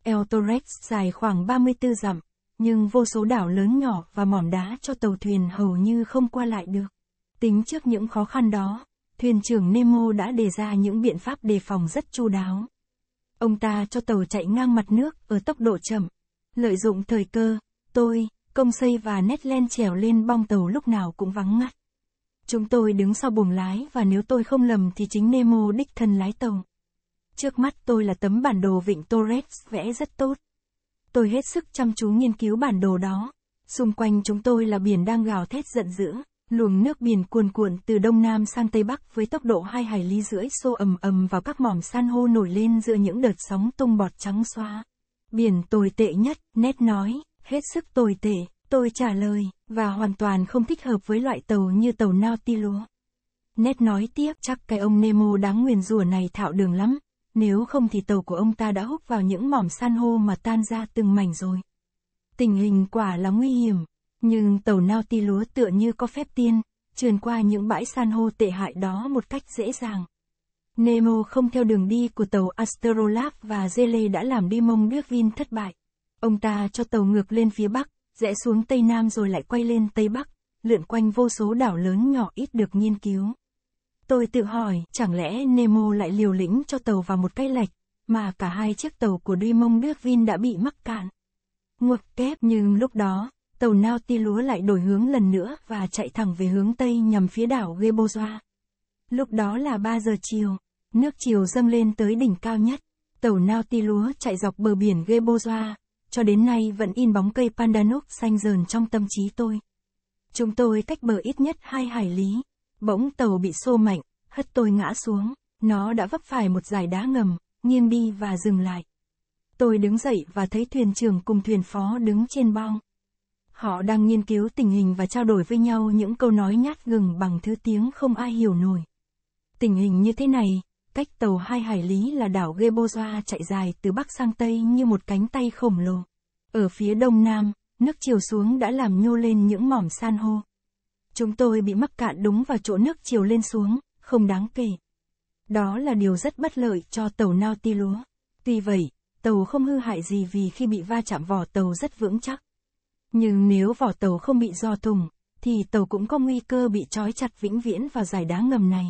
El Torres dài khoảng 34 dặm, nhưng vô số đảo lớn nhỏ và mỏm đá cho tàu thuyền hầu như không qua lại được. Tính trước những khó khăn đó, thuyền trưởng Nemo đã đề ra những biện pháp đề phòng rất chu đáo. Ông ta cho tàu chạy ngang mặt nước ở tốc độ chậm, lợi dụng thời cơ, tôi, công xây và nét len trèo lên bong tàu lúc nào cũng vắng ngắt. Chúng tôi đứng sau buồng lái và nếu tôi không lầm thì chính Nemo đích thân lái tàu. Trước mắt tôi là tấm bản đồ vịnh Torres vẽ rất tốt. Tôi hết sức chăm chú nghiên cứu bản đồ đó. Xung quanh chúng tôi là biển đang gào thét giận dữ, luồng nước biển cuồn cuộn từ đông nam sang tây bắc với tốc độ hai hải lý rưỡi xô ầm ầm vào các mỏm san hô nổi lên giữa những đợt sóng tung bọt trắng xóa. Biển tồi tệ nhất, nét nói, hết sức tồi tệ, tôi trả lời, và hoàn toàn không thích hợp với loại tàu như tàu Nautilus. Nét nói tiếp chắc cái ông Nemo đáng nguyền rủa này thạo đường lắm, nếu không thì tàu của ông ta đã hút vào những mỏm san hô mà tan ra từng mảnh rồi. Tình hình quả là nguy hiểm, nhưng tàu nao ti lúa tựa như có phép tiên, trườn qua những bãi san hô tệ hại đó một cách dễ dàng. Nemo không theo đường đi của tàu Astrolab và Zele đã làm đi mông nước Vin thất bại. Ông ta cho tàu ngược lên phía Bắc, rẽ xuống Tây Nam rồi lại quay lên Tây Bắc, lượn quanh vô số đảo lớn nhỏ ít được nghiên cứu. Tôi tự hỏi, chẳng lẽ Nemo lại liều lĩnh cho tàu vào một cái lệch, mà cả hai chiếc tàu của Duy Mông Đức Vin đã bị mắc cạn. ngược kép nhưng lúc đó, tàu nao ti lúa lại đổi hướng lần nữa và chạy thẳng về hướng Tây nhằm phía đảo Gebozoa. Lúc đó là 3 giờ chiều, nước chiều dâng lên tới đỉnh cao nhất, tàu nao ti lúa chạy dọc bờ biển Gebozoa, cho đến nay vẫn in bóng cây pandanus xanh dờn trong tâm trí tôi. Chúng tôi cách bờ ít nhất hai hải lý, Bỗng tàu bị xô mạnh, hất tôi ngã xuống, nó đã vấp phải một dải đá ngầm, nghiêng đi và dừng lại. Tôi đứng dậy và thấy thuyền trưởng cùng thuyền phó đứng trên bong. Họ đang nghiên cứu tình hình và trao đổi với nhau những câu nói nhát gừng bằng thứ tiếng không ai hiểu nổi. Tình hình như thế này, cách tàu hai hải lý là đảo Geboa chạy dài từ bắc sang tây như một cánh tay khổng lồ. Ở phía đông nam, nước chiều xuống đã làm nhô lên những mỏm san hô. Chúng tôi bị mắc cạn đúng vào chỗ nước chiều lên xuống, không đáng kể. Đó là điều rất bất lợi cho tàu nao ti lúa. Tuy vậy, tàu không hư hại gì vì khi bị va chạm vỏ tàu rất vững chắc. Nhưng nếu vỏ tàu không bị do thùng, thì tàu cũng có nguy cơ bị trói chặt vĩnh viễn vào giải đá ngầm này.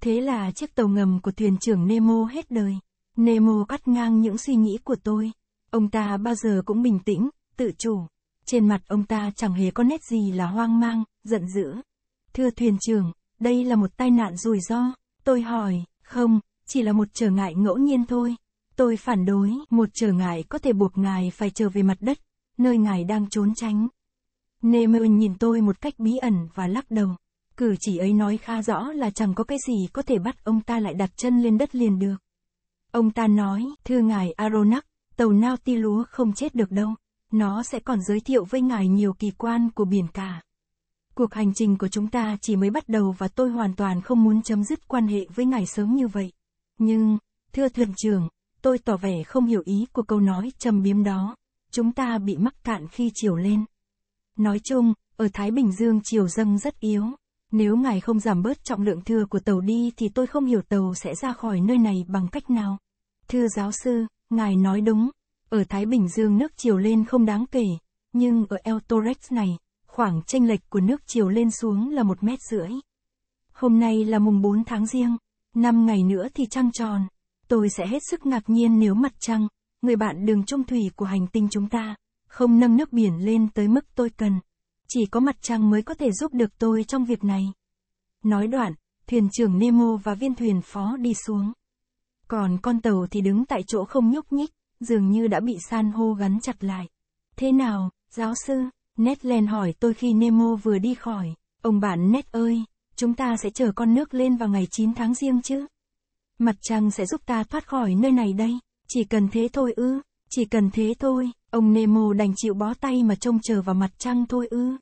Thế là chiếc tàu ngầm của thuyền trưởng Nemo hết đời. Nemo cắt ngang những suy nghĩ của tôi. Ông ta bao giờ cũng bình tĩnh, tự chủ. Trên mặt ông ta chẳng hề có nét gì là hoang mang, giận dữ. Thưa thuyền trưởng, đây là một tai nạn rủi ro. Tôi hỏi, không, chỉ là một trở ngại ngẫu nhiên thôi. Tôi phản đối, một trở ngại có thể buộc ngài phải trở về mặt đất, nơi ngài đang trốn tránh. Nemo nhìn tôi một cách bí ẩn và lắc đầu. Cử chỉ ấy nói khá rõ là chẳng có cái gì có thể bắt ông ta lại đặt chân lên đất liền được. Ông ta nói, thưa ngài Aronax, tàu nao ti lúa không chết được đâu nó sẽ còn giới thiệu với ngài nhiều kỳ quan của biển cả. Cuộc hành trình của chúng ta chỉ mới bắt đầu và tôi hoàn toàn không muốn chấm dứt quan hệ với ngài sớm như vậy. Nhưng, thưa thuyền trưởng, tôi tỏ vẻ không hiểu ý của câu nói trầm biếm đó. Chúng ta bị mắc cạn khi chiều lên. Nói chung, ở Thái Bình Dương chiều dâng rất yếu. Nếu ngài không giảm bớt trọng lượng thừa của tàu đi thì tôi không hiểu tàu sẽ ra khỏi nơi này bằng cách nào. Thưa giáo sư, ngài nói đúng, ở Thái Bình Dương nước chiều lên không đáng kể, nhưng ở El Torres này, khoảng chênh lệch của nước chiều lên xuống là một mét rưỡi. Hôm nay là mùng 4 tháng riêng, 5 ngày nữa thì trăng tròn. Tôi sẽ hết sức ngạc nhiên nếu mặt trăng, người bạn đường trung thủy của hành tinh chúng ta, không nâng nước biển lên tới mức tôi cần. Chỉ có mặt trăng mới có thể giúp được tôi trong việc này. Nói đoạn, thuyền trưởng Nemo và viên thuyền phó đi xuống. Còn con tàu thì đứng tại chỗ không nhúc nhích dường như đã bị san hô gắn chặt lại. Thế nào, giáo sư? Ned len hỏi tôi khi Nemo vừa đi khỏi. Ông bạn Ned ơi, chúng ta sẽ chờ con nước lên vào ngày 9 tháng riêng chứ? Mặt trăng sẽ giúp ta thoát khỏi nơi này đây. Chỉ cần thế thôi ư, chỉ cần thế thôi, ông Nemo đành chịu bó tay mà trông chờ vào mặt trăng thôi ư.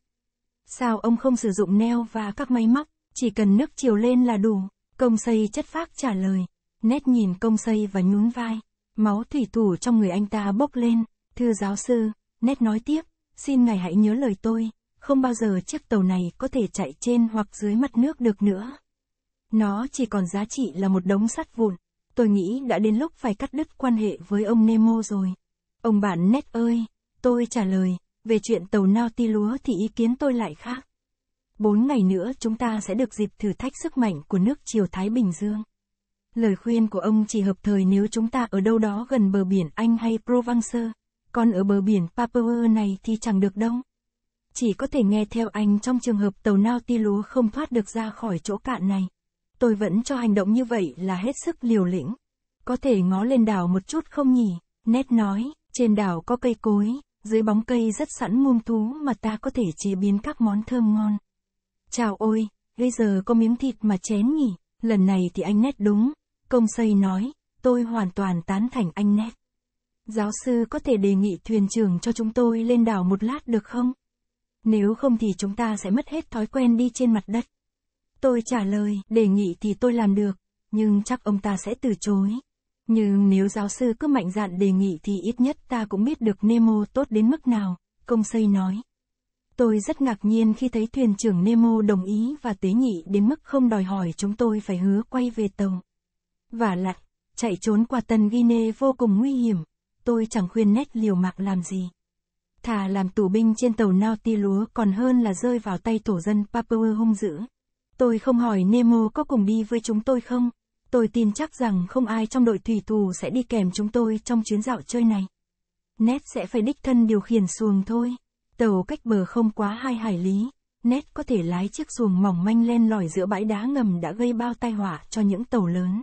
Sao ông không sử dụng neo và các máy móc, chỉ cần nước chiều lên là đủ, công xây chất phác trả lời. Nét nhìn công xây và nhún vai. Máu thủy thủ trong người anh ta bốc lên, thưa giáo sư, nét nói tiếp, xin ngài hãy nhớ lời tôi, không bao giờ chiếc tàu này có thể chạy trên hoặc dưới mặt nước được nữa. Nó chỉ còn giá trị là một đống sắt vụn, tôi nghĩ đã đến lúc phải cắt đứt quan hệ với ông Nemo rồi. Ông bạn nét ơi, tôi trả lời, về chuyện tàu nao ti lúa thì ý kiến tôi lại khác. Bốn ngày nữa chúng ta sẽ được dịp thử thách sức mạnh của nước Triều Thái Bình Dương. Lời khuyên của ông chỉ hợp thời nếu chúng ta ở đâu đó gần bờ biển Anh hay Provence, còn ở bờ biển Papua này thì chẳng được đâu. Chỉ có thể nghe theo anh trong trường hợp tàu nao ti lúa không thoát được ra khỏi chỗ cạn này. Tôi vẫn cho hành động như vậy là hết sức liều lĩnh. Có thể ngó lên đảo một chút không nhỉ? Nét nói, trên đảo có cây cối, dưới bóng cây rất sẵn muông thú mà ta có thể chế biến các món thơm ngon. Chào ôi, bây giờ có miếng thịt mà chén nhỉ? Lần này thì anh nét đúng, Công xây nói, tôi hoàn toàn tán thành anh nét. Giáo sư có thể đề nghị thuyền trưởng cho chúng tôi lên đảo một lát được không? Nếu không thì chúng ta sẽ mất hết thói quen đi trên mặt đất. Tôi trả lời, đề nghị thì tôi làm được, nhưng chắc ông ta sẽ từ chối. Nhưng nếu giáo sư cứ mạnh dạn đề nghị thì ít nhất ta cũng biết được Nemo tốt đến mức nào, công xây nói. Tôi rất ngạc nhiên khi thấy thuyền trưởng Nemo đồng ý và tế nhị đến mức không đòi hỏi chúng tôi phải hứa quay về tàu. Và lại, chạy trốn qua Tân Guinea vô cùng nguy hiểm, tôi chẳng khuyên nét liều mạng làm gì. Thà làm tù binh trên tàu nao ti lúa còn hơn là rơi vào tay thổ dân Papua hung dữ. Tôi không hỏi Nemo có cùng đi với chúng tôi không. Tôi tin chắc rằng không ai trong đội thủy thủ sẽ đi kèm chúng tôi trong chuyến dạo chơi này. Nét sẽ phải đích thân điều khiển xuồng thôi. Tàu cách bờ không quá hai hải lý. Nét có thể lái chiếc xuồng mỏng manh len lỏi giữa bãi đá ngầm đã gây bao tai họa cho những tàu lớn.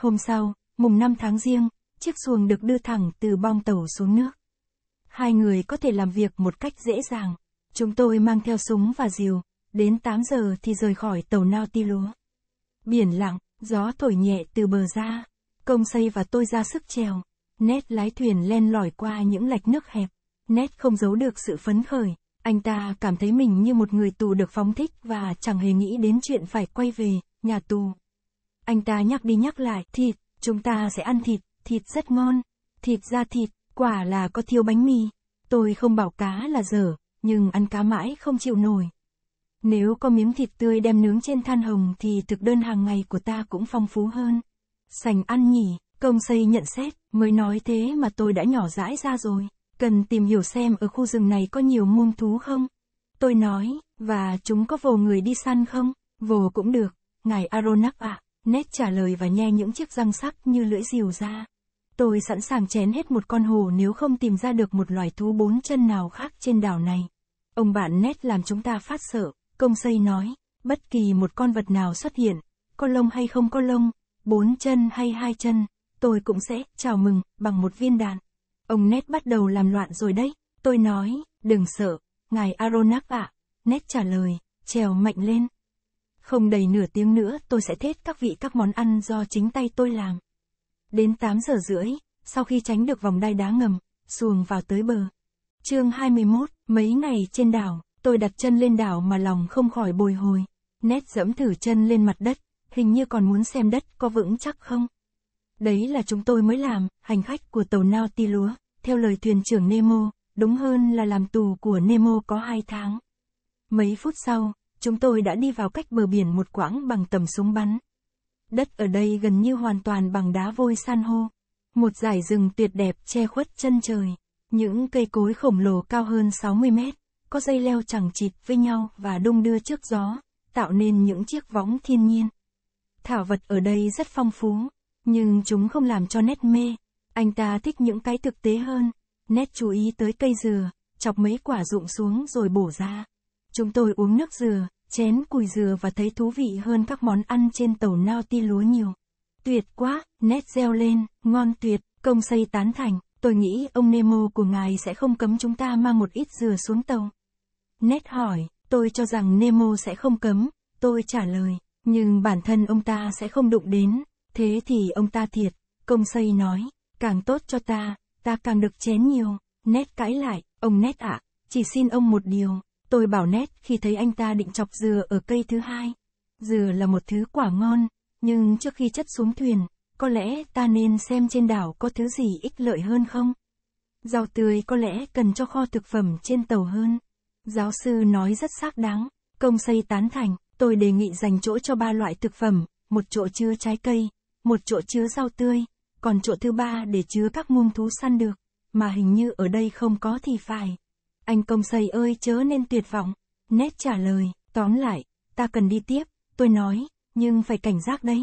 Hôm sau, mùng 5 tháng riêng, chiếc xuồng được đưa thẳng từ bong tàu xuống nước. Hai người có thể làm việc một cách dễ dàng. Chúng tôi mang theo súng và diều, đến 8 giờ thì rời khỏi tàu ti lúa Biển lặng, gió thổi nhẹ từ bờ ra. Công xây và tôi ra sức trèo. Nét lái thuyền len lỏi qua những lạch nước hẹp. Nét không giấu được sự phấn khởi. Anh ta cảm thấy mình như một người tù được phóng thích và chẳng hề nghĩ đến chuyện phải quay về, nhà tù. Anh ta nhắc đi nhắc lại, thịt, chúng ta sẽ ăn thịt, thịt rất ngon. Thịt ra thịt, quả là có thiếu bánh mì. Tôi không bảo cá là dở, nhưng ăn cá mãi không chịu nổi. Nếu có miếng thịt tươi đem nướng trên than hồng thì thực đơn hàng ngày của ta cũng phong phú hơn. Sành ăn nhỉ, công xây nhận xét, mới nói thế mà tôi đã nhỏ rãi ra rồi. Cần tìm hiểu xem ở khu rừng này có nhiều muông thú không? Tôi nói, và chúng có vồ người đi săn không? Vồ cũng được, ngài Aronak ạ. À. Nét trả lời và nhe những chiếc răng sắc như lưỡi rìu ra. Tôi sẵn sàng chén hết một con hồ nếu không tìm ra được một loài thú bốn chân nào khác trên đảo này. Ông bạn nét làm chúng ta phát sợ, công xây nói, bất kỳ một con vật nào xuất hiện, có lông hay không có lông, bốn chân hay hai chân, tôi cũng sẽ chào mừng bằng một viên đạn. Ông nét bắt đầu làm loạn rồi đấy, tôi nói, đừng sợ, ngài Aronac ạ, à. nét trả lời, trèo mạnh lên. Không đầy nửa tiếng nữa tôi sẽ thết các vị các món ăn do chính tay tôi làm. Đến 8 giờ rưỡi, sau khi tránh được vòng đai đá ngầm, xuồng vào tới bờ. chương 21, mấy ngày trên đảo, tôi đặt chân lên đảo mà lòng không khỏi bồi hồi. Nét dẫm thử chân lên mặt đất, hình như còn muốn xem đất có vững chắc không. Đấy là chúng tôi mới làm, hành khách của tàu nao ti lúa, theo lời thuyền trưởng Nemo, đúng hơn là làm tù của Nemo có hai tháng. Mấy phút sau, chúng tôi đã đi vào cách bờ biển một quãng bằng tầm súng bắn. Đất ở đây gần như hoàn toàn bằng đá vôi san hô. Một dải rừng tuyệt đẹp che khuất chân trời. Những cây cối khổng lồ cao hơn 60 mét, có dây leo chẳng chịt với nhau và đung đưa trước gió, tạo nên những chiếc võng thiên nhiên. Thảo vật ở đây rất phong phú, nhưng chúng không làm cho nét mê. Anh ta thích những cái thực tế hơn, nét chú ý tới cây dừa, chọc mấy quả rụng xuống rồi bổ ra. Chúng tôi uống nước dừa, chén cùi dừa và thấy thú vị hơn các món ăn trên tàu nao ti lúa nhiều. Tuyệt quá, nét reo lên, ngon tuyệt, công xây tán thành, tôi nghĩ ông Nemo của ngài sẽ không cấm chúng ta mang một ít dừa xuống tàu. Nét hỏi, tôi cho rằng Nemo sẽ không cấm, tôi trả lời, nhưng bản thân ông ta sẽ không đụng đến, thế thì ông ta thiệt, công xây nói, càng tốt cho ta, ta càng được chén nhiều, nét cãi lại, ông nét ạ, à, chỉ xin ông một điều, Tôi bảo nét khi thấy anh ta định chọc dừa ở cây thứ hai. Dừa là một thứ quả ngon, nhưng trước khi chất xuống thuyền, có lẽ ta nên xem trên đảo có thứ gì ích lợi hơn không? Rau tươi có lẽ cần cho kho thực phẩm trên tàu hơn. Giáo sư nói rất xác đáng, công xây tán thành, tôi đề nghị dành chỗ cho ba loại thực phẩm, một chỗ chứa trái cây, một chỗ chứa rau tươi, còn chỗ thứ ba để chứa các muông thú săn được, mà hình như ở đây không có thì phải. Anh công xây ơi chớ nên tuyệt vọng. Nét trả lời, tóm lại, ta cần đi tiếp, tôi nói, nhưng phải cảnh giác đấy.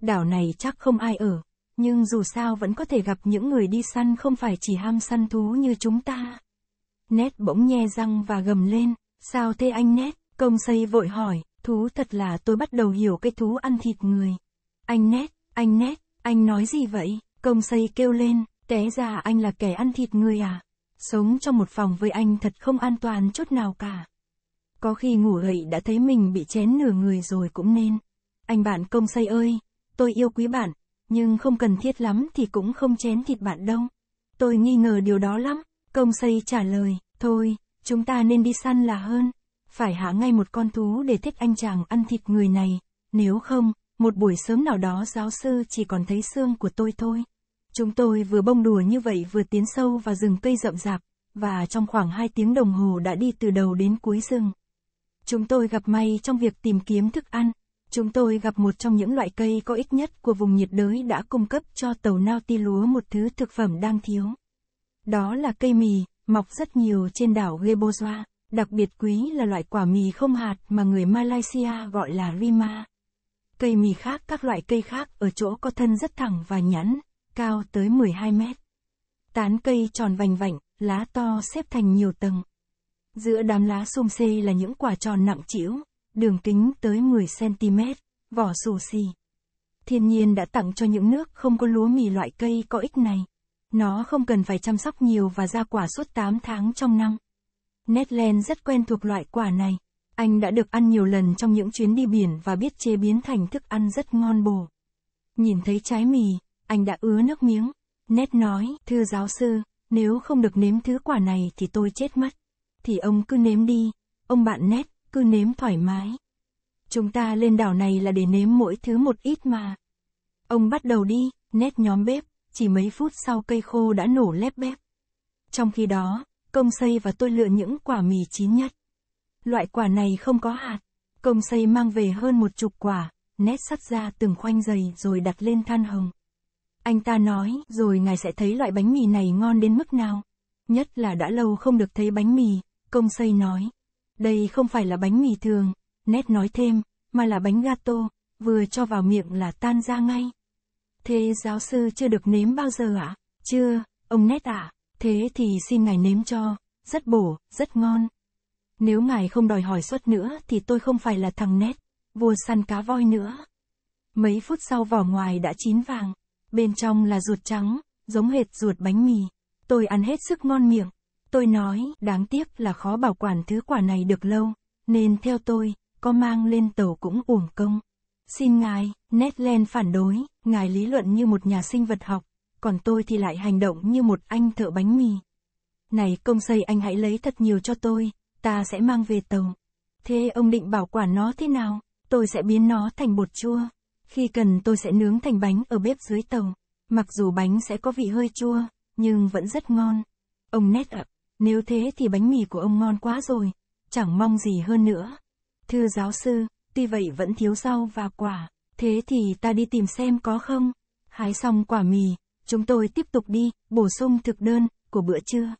Đảo này chắc không ai ở, nhưng dù sao vẫn có thể gặp những người đi săn không phải chỉ ham săn thú như chúng ta. Nét bỗng nhe răng và gầm lên, sao thế anh Nét, công xây vội hỏi, thú thật là tôi bắt đầu hiểu cái thú ăn thịt người. Anh Nét, anh Nét, anh nói gì vậy, công xây kêu lên, té ra anh là kẻ ăn thịt người à? Sống trong một phòng với anh thật không an toàn chút nào cả. Có khi ngủ dậy đã thấy mình bị chén nửa người rồi cũng nên. Anh bạn công say ơi, tôi yêu quý bạn, nhưng không cần thiết lắm thì cũng không chén thịt bạn đâu. Tôi nghi ngờ điều đó lắm, công say trả lời, thôi, chúng ta nên đi săn là hơn. Phải hạ ngay một con thú để thích anh chàng ăn thịt người này, nếu không, một buổi sớm nào đó giáo sư chỉ còn thấy xương của tôi thôi. Chúng tôi vừa bông đùa như vậy vừa tiến sâu vào rừng cây rậm rạp, và trong khoảng 2 tiếng đồng hồ đã đi từ đầu đến cuối rừng. Chúng tôi gặp may trong việc tìm kiếm thức ăn. Chúng tôi gặp một trong những loại cây có ích nhất của vùng nhiệt đới đã cung cấp cho tàu nao ti lúa một thứ thực phẩm đang thiếu. Đó là cây mì, mọc rất nhiều trên đảo Gebozoa, đặc biệt quý là loại quả mì không hạt mà người Malaysia gọi là rima. Cây mì khác các loại cây khác ở chỗ có thân rất thẳng và nhẵn, cao tới 12 mét. Tán cây tròn vành vạnh, lá to xếp thành nhiều tầng. Giữa đám lá xôm xê là những quả tròn nặng trĩu, đường kính tới 10cm, vỏ xù xì. Thiên nhiên đã tặng cho những nước không có lúa mì loại cây có ích này. Nó không cần phải chăm sóc nhiều và ra quả suốt 8 tháng trong năm. Netland rất quen thuộc loại quả này. Anh đã được ăn nhiều lần trong những chuyến đi biển và biết chế biến thành thức ăn rất ngon bổ. Nhìn thấy trái mì, anh đã ứa nước miếng. Nét nói, thưa giáo sư, nếu không được nếm thứ quả này thì tôi chết mất. Thì ông cứ nếm đi, ông bạn nét, cứ nếm thoải mái. Chúng ta lên đảo này là để nếm mỗi thứ một ít mà. Ông bắt đầu đi, nét nhóm bếp, chỉ mấy phút sau cây khô đã nổ lép bếp Trong khi đó, công xây và tôi lựa những quả mì chín nhất. Loại quả này không có hạt, công xây mang về hơn một chục quả, nét sắt ra từng khoanh dày rồi đặt lên than hồng. Anh ta nói, rồi ngài sẽ thấy loại bánh mì này ngon đến mức nào. Nhất là đã lâu không được thấy bánh mì, công xây nói. Đây không phải là bánh mì thường, nét nói thêm, mà là bánh gato, vừa cho vào miệng là tan ra ngay. Thế giáo sư chưa được nếm bao giờ ạ? Chưa, ông nét ạ. À? Thế thì xin ngài nếm cho, rất bổ, rất ngon. Nếu ngài không đòi hỏi suất nữa thì tôi không phải là thằng nét, vua săn cá voi nữa. Mấy phút sau vỏ ngoài đã chín vàng, bên trong là ruột trắng, giống hệt ruột bánh mì. Tôi ăn hết sức ngon miệng. Tôi nói, đáng tiếc là khó bảo quản thứ quả này được lâu, nên theo tôi, có mang lên tàu cũng uổng công. Xin ngài, Netland phản đối, ngài lý luận như một nhà sinh vật học, còn tôi thì lại hành động như một anh thợ bánh mì. Này công xây anh hãy lấy thật nhiều cho tôi, ta sẽ mang về tàu. Thế ông định bảo quản nó thế nào? Tôi sẽ biến nó thành bột chua. Khi cần tôi sẽ nướng thành bánh ở bếp dưới tầng. Mặc dù bánh sẽ có vị hơi chua, nhưng vẫn rất ngon. Ông nét ạ, nếu thế thì bánh mì của ông ngon quá rồi, chẳng mong gì hơn nữa. Thưa giáo sư, tuy vậy vẫn thiếu rau và quả, thế thì ta đi tìm xem có không. Hái xong quả mì, chúng tôi tiếp tục đi, bổ sung thực đơn, của bữa trưa.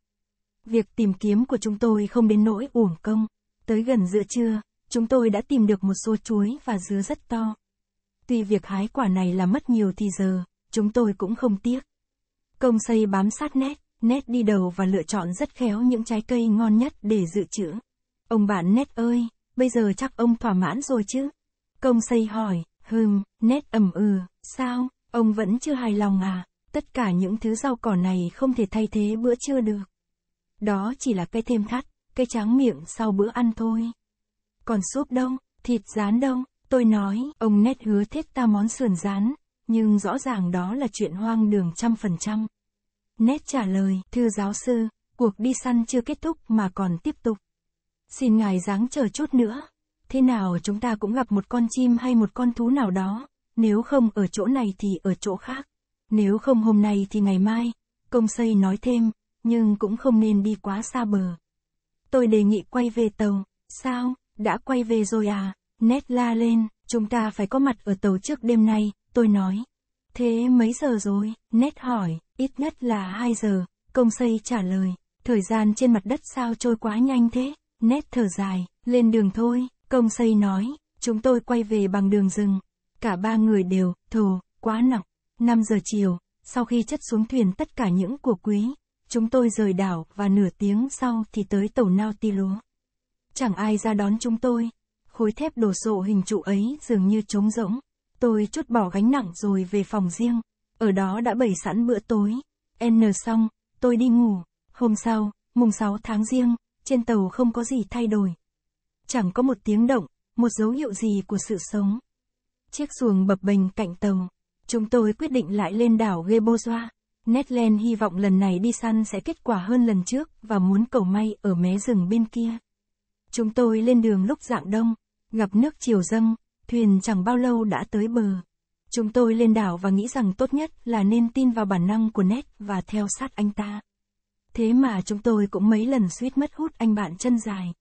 Việc tìm kiếm của chúng tôi không đến nỗi uổng công. Tới gần giữa trưa, chúng tôi đã tìm được một số chuối và dứa rất to. Tuy việc hái quả này là mất nhiều thì giờ, chúng tôi cũng không tiếc. Công xây bám sát nét, nét đi đầu và lựa chọn rất khéo những trái cây ngon nhất để dự trữ. Ông bạn nét ơi, bây giờ chắc ông thỏa mãn rồi chứ? Công xây hỏi, hừm, nét ẩm ừ, sao, ông vẫn chưa hài lòng à? Tất cả những thứ rau cỏ này không thể thay thế bữa trưa được. Đó chỉ là cây thêm thắt, cây tráng miệng sau bữa ăn thôi. Còn súp đông thịt rán đông Tôi nói, ông nét hứa thích ta món sườn rán, nhưng rõ ràng đó là chuyện hoang đường trăm phần trăm. Nét trả lời, thưa giáo sư, cuộc đi săn chưa kết thúc mà còn tiếp tục. Xin ngài dáng chờ chút nữa. Thế nào chúng ta cũng gặp một con chim hay một con thú nào đó, nếu không ở chỗ này thì ở chỗ khác. Nếu không hôm nay thì ngày mai, công xây nói thêm, nhưng cũng không nên đi quá xa bờ. Tôi đề nghị quay về tàu, sao, đã quay về rồi à? Nét la lên, chúng ta phải có mặt ở tàu trước đêm nay, tôi nói. Thế mấy giờ rồi? Nét hỏi, ít nhất là 2 giờ, công xây trả lời. Thời gian trên mặt đất sao trôi quá nhanh thế? Nét thở dài, lên đường thôi, công xây nói, chúng tôi quay về bằng đường rừng. Cả ba người đều, thù, quá nặng. 5 giờ chiều, sau khi chất xuống thuyền tất cả những của quý, chúng tôi rời đảo và nửa tiếng sau thì tới tàu nao ti lúa. Chẳng ai ra đón chúng tôi, khối thép đồ sộ hình trụ ấy dường như trống rỗng. Tôi chút bỏ gánh nặng rồi về phòng riêng. Ở đó đã bày sẵn bữa tối. N xong, tôi đi ngủ. Hôm sau, mùng 6 tháng riêng, trên tàu không có gì thay đổi. Chẳng có một tiếng động, một dấu hiệu gì của sự sống. Chiếc xuồng bập bềnh cạnh tàu. Chúng tôi quyết định lại lên đảo Gebozoa. Netland hy vọng lần này đi săn sẽ kết quả hơn lần trước và muốn cầu may ở mé rừng bên kia. Chúng tôi lên đường lúc dạng đông, Gặp nước chiều dâng, thuyền chẳng bao lâu đã tới bờ. Chúng tôi lên đảo và nghĩ rằng tốt nhất là nên tin vào bản năng của Ned và theo sát anh ta. Thế mà chúng tôi cũng mấy lần suýt mất hút anh bạn chân dài.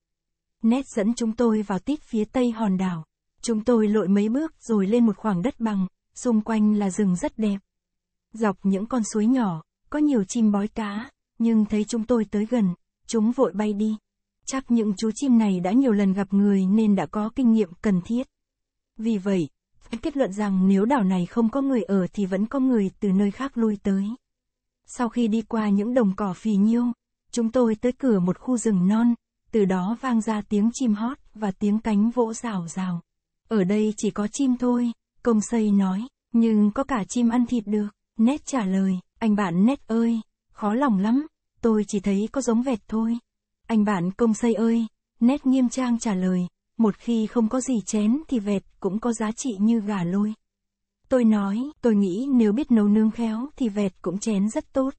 Ned dẫn chúng tôi vào tít phía tây hòn đảo. Chúng tôi lội mấy bước rồi lên một khoảng đất bằng, xung quanh là rừng rất đẹp. Dọc những con suối nhỏ, có nhiều chim bói cá, nhưng thấy chúng tôi tới gần, chúng vội bay đi. Chắc những chú chim này đã nhiều lần gặp người nên đã có kinh nghiệm cần thiết. Vì vậy, kết luận rằng nếu đảo này không có người ở thì vẫn có người từ nơi khác lui tới. Sau khi đi qua những đồng cỏ phì nhiêu, chúng tôi tới cửa một khu rừng non, từ đó vang ra tiếng chim hót và tiếng cánh vỗ rào rào. Ở đây chỉ có chim thôi, công xây nói, nhưng có cả chim ăn thịt được. Nét trả lời, anh bạn Nét ơi, khó lòng lắm, tôi chỉ thấy có giống vẹt thôi. Anh bạn công xây ơi, nét nghiêm trang trả lời, một khi không có gì chén thì vẹt cũng có giá trị như gà lôi. Tôi nói, tôi nghĩ nếu biết nấu nướng khéo thì vẹt cũng chén rất tốt.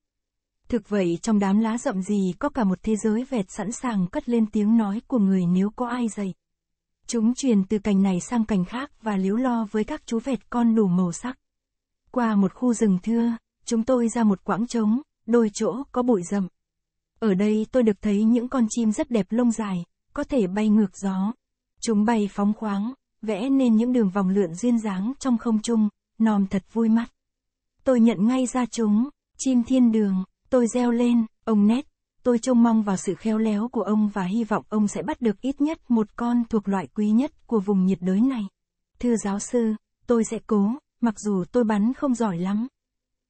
Thực vậy trong đám lá rậm gì có cả một thế giới vẹt sẵn sàng cất lên tiếng nói của người nếu có ai dậy. Chúng truyền từ cành này sang cành khác và liếu lo với các chú vẹt con đủ màu sắc. Qua một khu rừng thưa, chúng tôi ra một quãng trống, đôi chỗ có bụi rậm, ở đây tôi được thấy những con chim rất đẹp lông dài, có thể bay ngược gió. Chúng bay phóng khoáng, vẽ nên những đường vòng lượn duyên dáng trong không trung, nòm thật vui mắt. Tôi nhận ngay ra chúng, chim thiên đường, tôi reo lên, ông nét, tôi trông mong vào sự khéo léo của ông và hy vọng ông sẽ bắt được ít nhất một con thuộc loại quý nhất của vùng nhiệt đới này. Thưa giáo sư, tôi sẽ cố, mặc dù tôi bắn không giỏi lắm.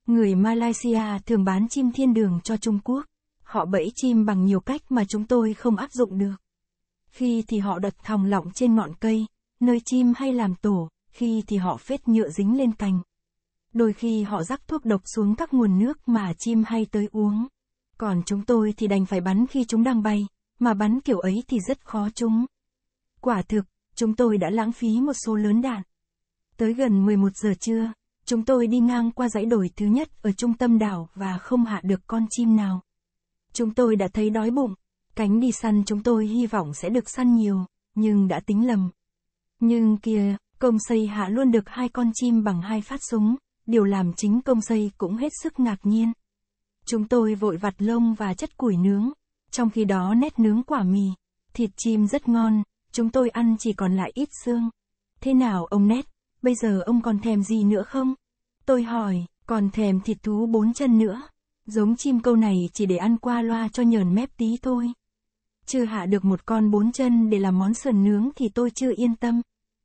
Người Malaysia thường bán chim thiên đường cho Trung Quốc. Họ bẫy chim bằng nhiều cách mà chúng tôi không áp dụng được. Khi thì họ đặt thòng lọng trên ngọn cây, nơi chim hay làm tổ, khi thì họ phết nhựa dính lên cành. Đôi khi họ rắc thuốc độc xuống các nguồn nước mà chim hay tới uống. Còn chúng tôi thì đành phải bắn khi chúng đang bay, mà bắn kiểu ấy thì rất khó chúng. Quả thực, chúng tôi đã lãng phí một số lớn đạn. Tới gần 11 giờ trưa, chúng tôi đi ngang qua dãy đồi thứ nhất ở trung tâm đảo và không hạ được con chim nào. Chúng tôi đã thấy đói bụng. Cánh đi săn chúng tôi hy vọng sẽ được săn nhiều, nhưng đã tính lầm. Nhưng kia, công xây hạ luôn được hai con chim bằng hai phát súng, điều làm chính công xây cũng hết sức ngạc nhiên. Chúng tôi vội vặt lông và chất củi nướng, trong khi đó nét nướng quả mì, thịt chim rất ngon, chúng tôi ăn chỉ còn lại ít xương. Thế nào ông nét, bây giờ ông còn thèm gì nữa không? Tôi hỏi, còn thèm thịt thú bốn chân nữa. Giống chim câu này chỉ để ăn qua loa cho nhờn mép tí thôi. Chưa hạ được một con bốn chân để làm món sườn nướng thì tôi chưa yên tâm.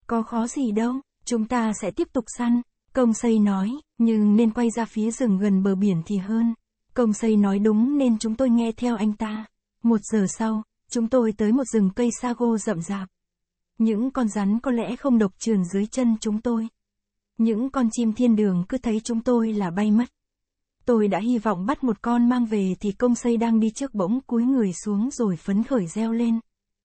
Có khó gì đâu, chúng ta sẽ tiếp tục săn. Công xây nói, nhưng nên quay ra phía rừng gần bờ biển thì hơn. Công xây nói đúng nên chúng tôi nghe theo anh ta. Một giờ sau, chúng tôi tới một rừng cây sago rậm rạp. Những con rắn có lẽ không độc trườn dưới chân chúng tôi. Những con chim thiên đường cứ thấy chúng tôi là bay mất. Tôi đã hy vọng bắt một con mang về thì công xây đang đi trước bỗng cúi người xuống rồi phấn khởi reo lên.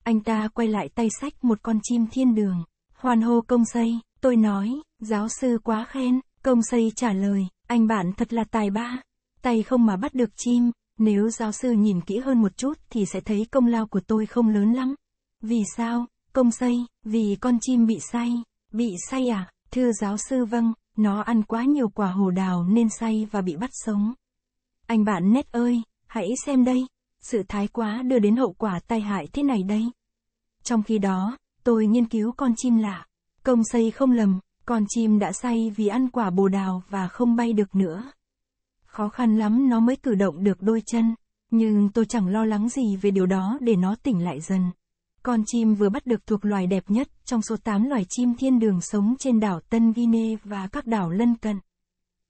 Anh ta quay lại tay sách một con chim thiên đường. Hoàn hô công xây, tôi nói, giáo sư quá khen, công xây trả lời, anh bạn thật là tài ba. Tay không mà bắt được chim, nếu giáo sư nhìn kỹ hơn một chút thì sẽ thấy công lao của tôi không lớn lắm. Vì sao, công xây, vì con chim bị say, bị say à, thưa giáo sư vâng, nó ăn quá nhiều quả hồ đào nên say và bị bắt sống. Anh bạn nét ơi, hãy xem đây, sự thái quá đưa đến hậu quả tai hại thế này đây. Trong khi đó, tôi nghiên cứu con chim lạ. Công xây không lầm, con chim đã say vì ăn quả bồ đào và không bay được nữa. Khó khăn lắm nó mới cử động được đôi chân, nhưng tôi chẳng lo lắng gì về điều đó để nó tỉnh lại dần. Con chim vừa bắt được thuộc loài đẹp nhất trong số 8 loài chim thiên đường sống trên đảo Tân Guinea và các đảo lân cận.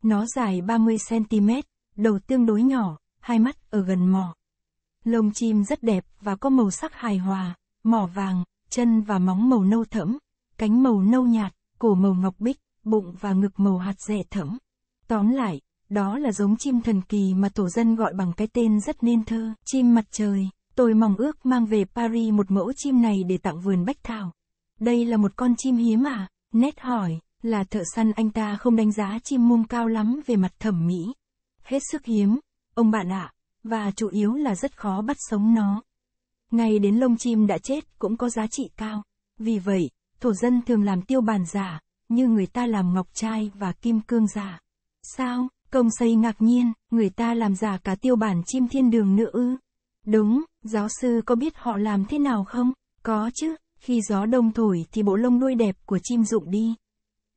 Nó dài 30cm, đầu tương đối nhỏ, hai mắt ở gần mỏ. Lông chim rất đẹp và có màu sắc hài hòa, mỏ vàng, chân và móng màu nâu thẫm, cánh màu nâu nhạt, cổ màu ngọc bích, bụng và ngực màu hạt rẻ thẫm. Tóm lại, đó là giống chim thần kỳ mà tổ dân gọi bằng cái tên rất nên thơ, chim mặt trời. Tôi mong ước mang về Paris một mẫu chim này để tặng vườn bách thảo. Đây là một con chim hiếm à? Nét hỏi, là thợ săn anh ta không đánh giá chim muông cao lắm về mặt thẩm mỹ. Hết sức hiếm, ông bạn ạ, à, và chủ yếu là rất khó bắt sống nó. Ngay đến lông chim đã chết cũng có giá trị cao. Vì vậy, thổ dân thường làm tiêu bản giả, như người ta làm ngọc trai và kim cương giả. Sao, công xây ngạc nhiên, người ta làm giả cả tiêu bản chim thiên đường nữa ư? Đúng, giáo sư có biết họ làm thế nào không? Có chứ, khi gió đông thổi thì bộ lông đuôi đẹp của chim rụng đi.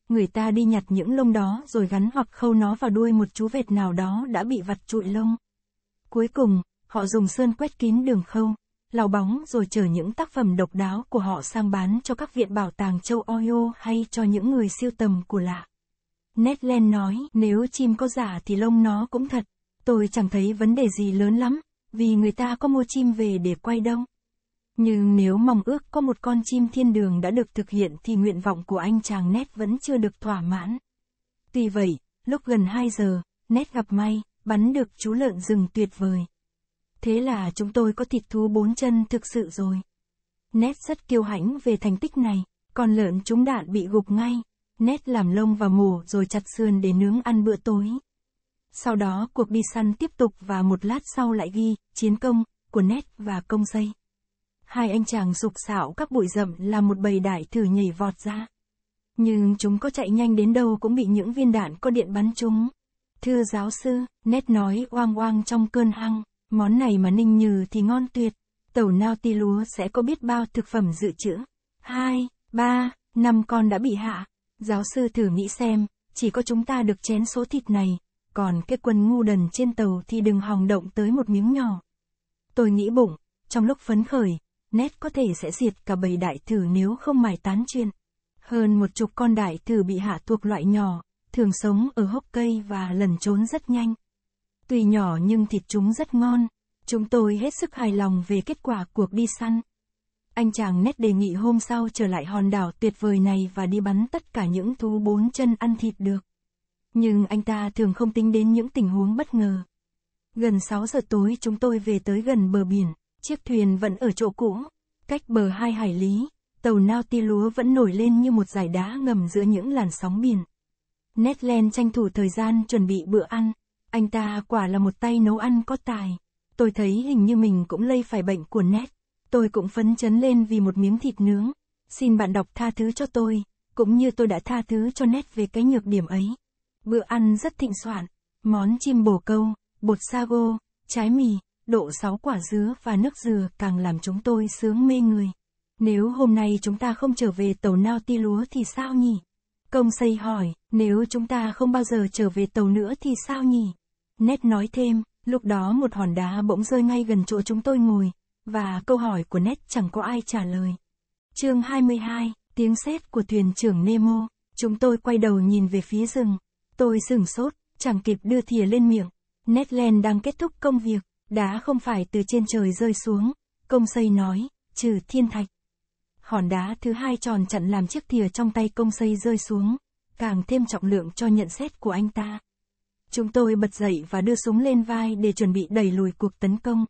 Người ta đi nhặt những lông đó rồi gắn hoặc khâu nó vào đuôi một chú vẹt nào đó đã bị vặt trụi lông. Cuối cùng, họ dùng sơn quét kín đường khâu, lau bóng rồi chở những tác phẩm độc đáo của họ sang bán cho các viện bảo tàng châu Ohio hay cho những người siêu tầm của lạ. Netland nói, nếu chim có giả thì lông nó cũng thật. Tôi chẳng thấy vấn đề gì lớn lắm, vì người ta có mua chim về để quay đông. Nhưng nếu mong ước có một con chim thiên đường đã được thực hiện thì nguyện vọng của anh chàng Nét vẫn chưa được thỏa mãn. Tuy vậy, lúc gần 2 giờ, Nét gặp may, bắn được chú lợn rừng tuyệt vời. Thế là chúng tôi có thịt thú bốn chân thực sự rồi. Nét rất kiêu hãnh về thành tích này, còn lợn chúng đạn bị gục ngay. Nét làm lông và mổ rồi chặt sườn để nướng ăn bữa tối. Sau đó cuộc đi săn tiếp tục và một lát sau lại ghi, chiến công, của nét và công dây. Hai anh chàng sục xạo các bụi rậm là một bầy đại thử nhảy vọt ra. Nhưng chúng có chạy nhanh đến đâu cũng bị những viên đạn có điện bắn chúng. Thưa giáo sư, nét nói oang oang trong cơn hăng, món này mà ninh nhừ thì ngon tuyệt. Tẩu nao ti lúa sẽ có biết bao thực phẩm dự trữ. Hai, ba, năm con đã bị hạ. Giáo sư thử nghĩ xem, chỉ có chúng ta được chén số thịt này, còn cái quần ngu đần trên tàu thì đừng hòng động tới một miếng nhỏ. Tôi nghĩ bụng, trong lúc phấn khởi, nét có thể sẽ diệt cả bầy đại thử nếu không mài tán chuyên. Hơn một chục con đại thử bị hạ thuộc loại nhỏ, thường sống ở hốc cây và lần trốn rất nhanh. Tuy nhỏ nhưng thịt chúng rất ngon, chúng tôi hết sức hài lòng về kết quả cuộc đi săn. Anh chàng nét đề nghị hôm sau trở lại hòn đảo tuyệt vời này và đi bắn tất cả những thú bốn chân ăn thịt được nhưng anh ta thường không tính đến những tình huống bất ngờ. Gần 6 giờ tối chúng tôi về tới gần bờ biển, chiếc thuyền vẫn ở chỗ cũ, cách bờ hai hải lý, tàu nao tia lúa vẫn nổi lên như một dải đá ngầm giữa những làn sóng biển. Netland tranh thủ thời gian chuẩn bị bữa ăn, anh ta quả là một tay nấu ăn có tài. Tôi thấy hình như mình cũng lây phải bệnh của Ned. Tôi cũng phấn chấn lên vì một miếng thịt nướng. Xin bạn đọc tha thứ cho tôi, cũng như tôi đã tha thứ cho Ned về cái nhược điểm ấy. Bữa ăn rất thịnh soạn, món chim bồ câu, bột sago, trái mì, độ sáu quả dứa và nước dừa càng làm chúng tôi sướng mê người. Nếu hôm nay chúng ta không trở về tàu nao ti lúa thì sao nhỉ? Công xây hỏi, nếu chúng ta không bao giờ trở về tàu nữa thì sao nhỉ? Nét nói thêm, lúc đó một hòn đá bỗng rơi ngay gần chỗ chúng tôi ngồi, và câu hỏi của Nét chẳng có ai trả lời. chương 22, tiếng sét của thuyền trưởng Nemo, chúng tôi quay đầu nhìn về phía rừng, Tôi sừng sốt, chẳng kịp đưa thìa lên miệng. Netland đang kết thúc công việc, đá không phải từ trên trời rơi xuống. Công xây nói, trừ thiên thạch. Hòn đá thứ hai tròn chặn làm chiếc thìa trong tay công xây rơi xuống, càng thêm trọng lượng cho nhận xét của anh ta. Chúng tôi bật dậy và đưa súng lên vai để chuẩn bị đẩy lùi cuộc tấn công.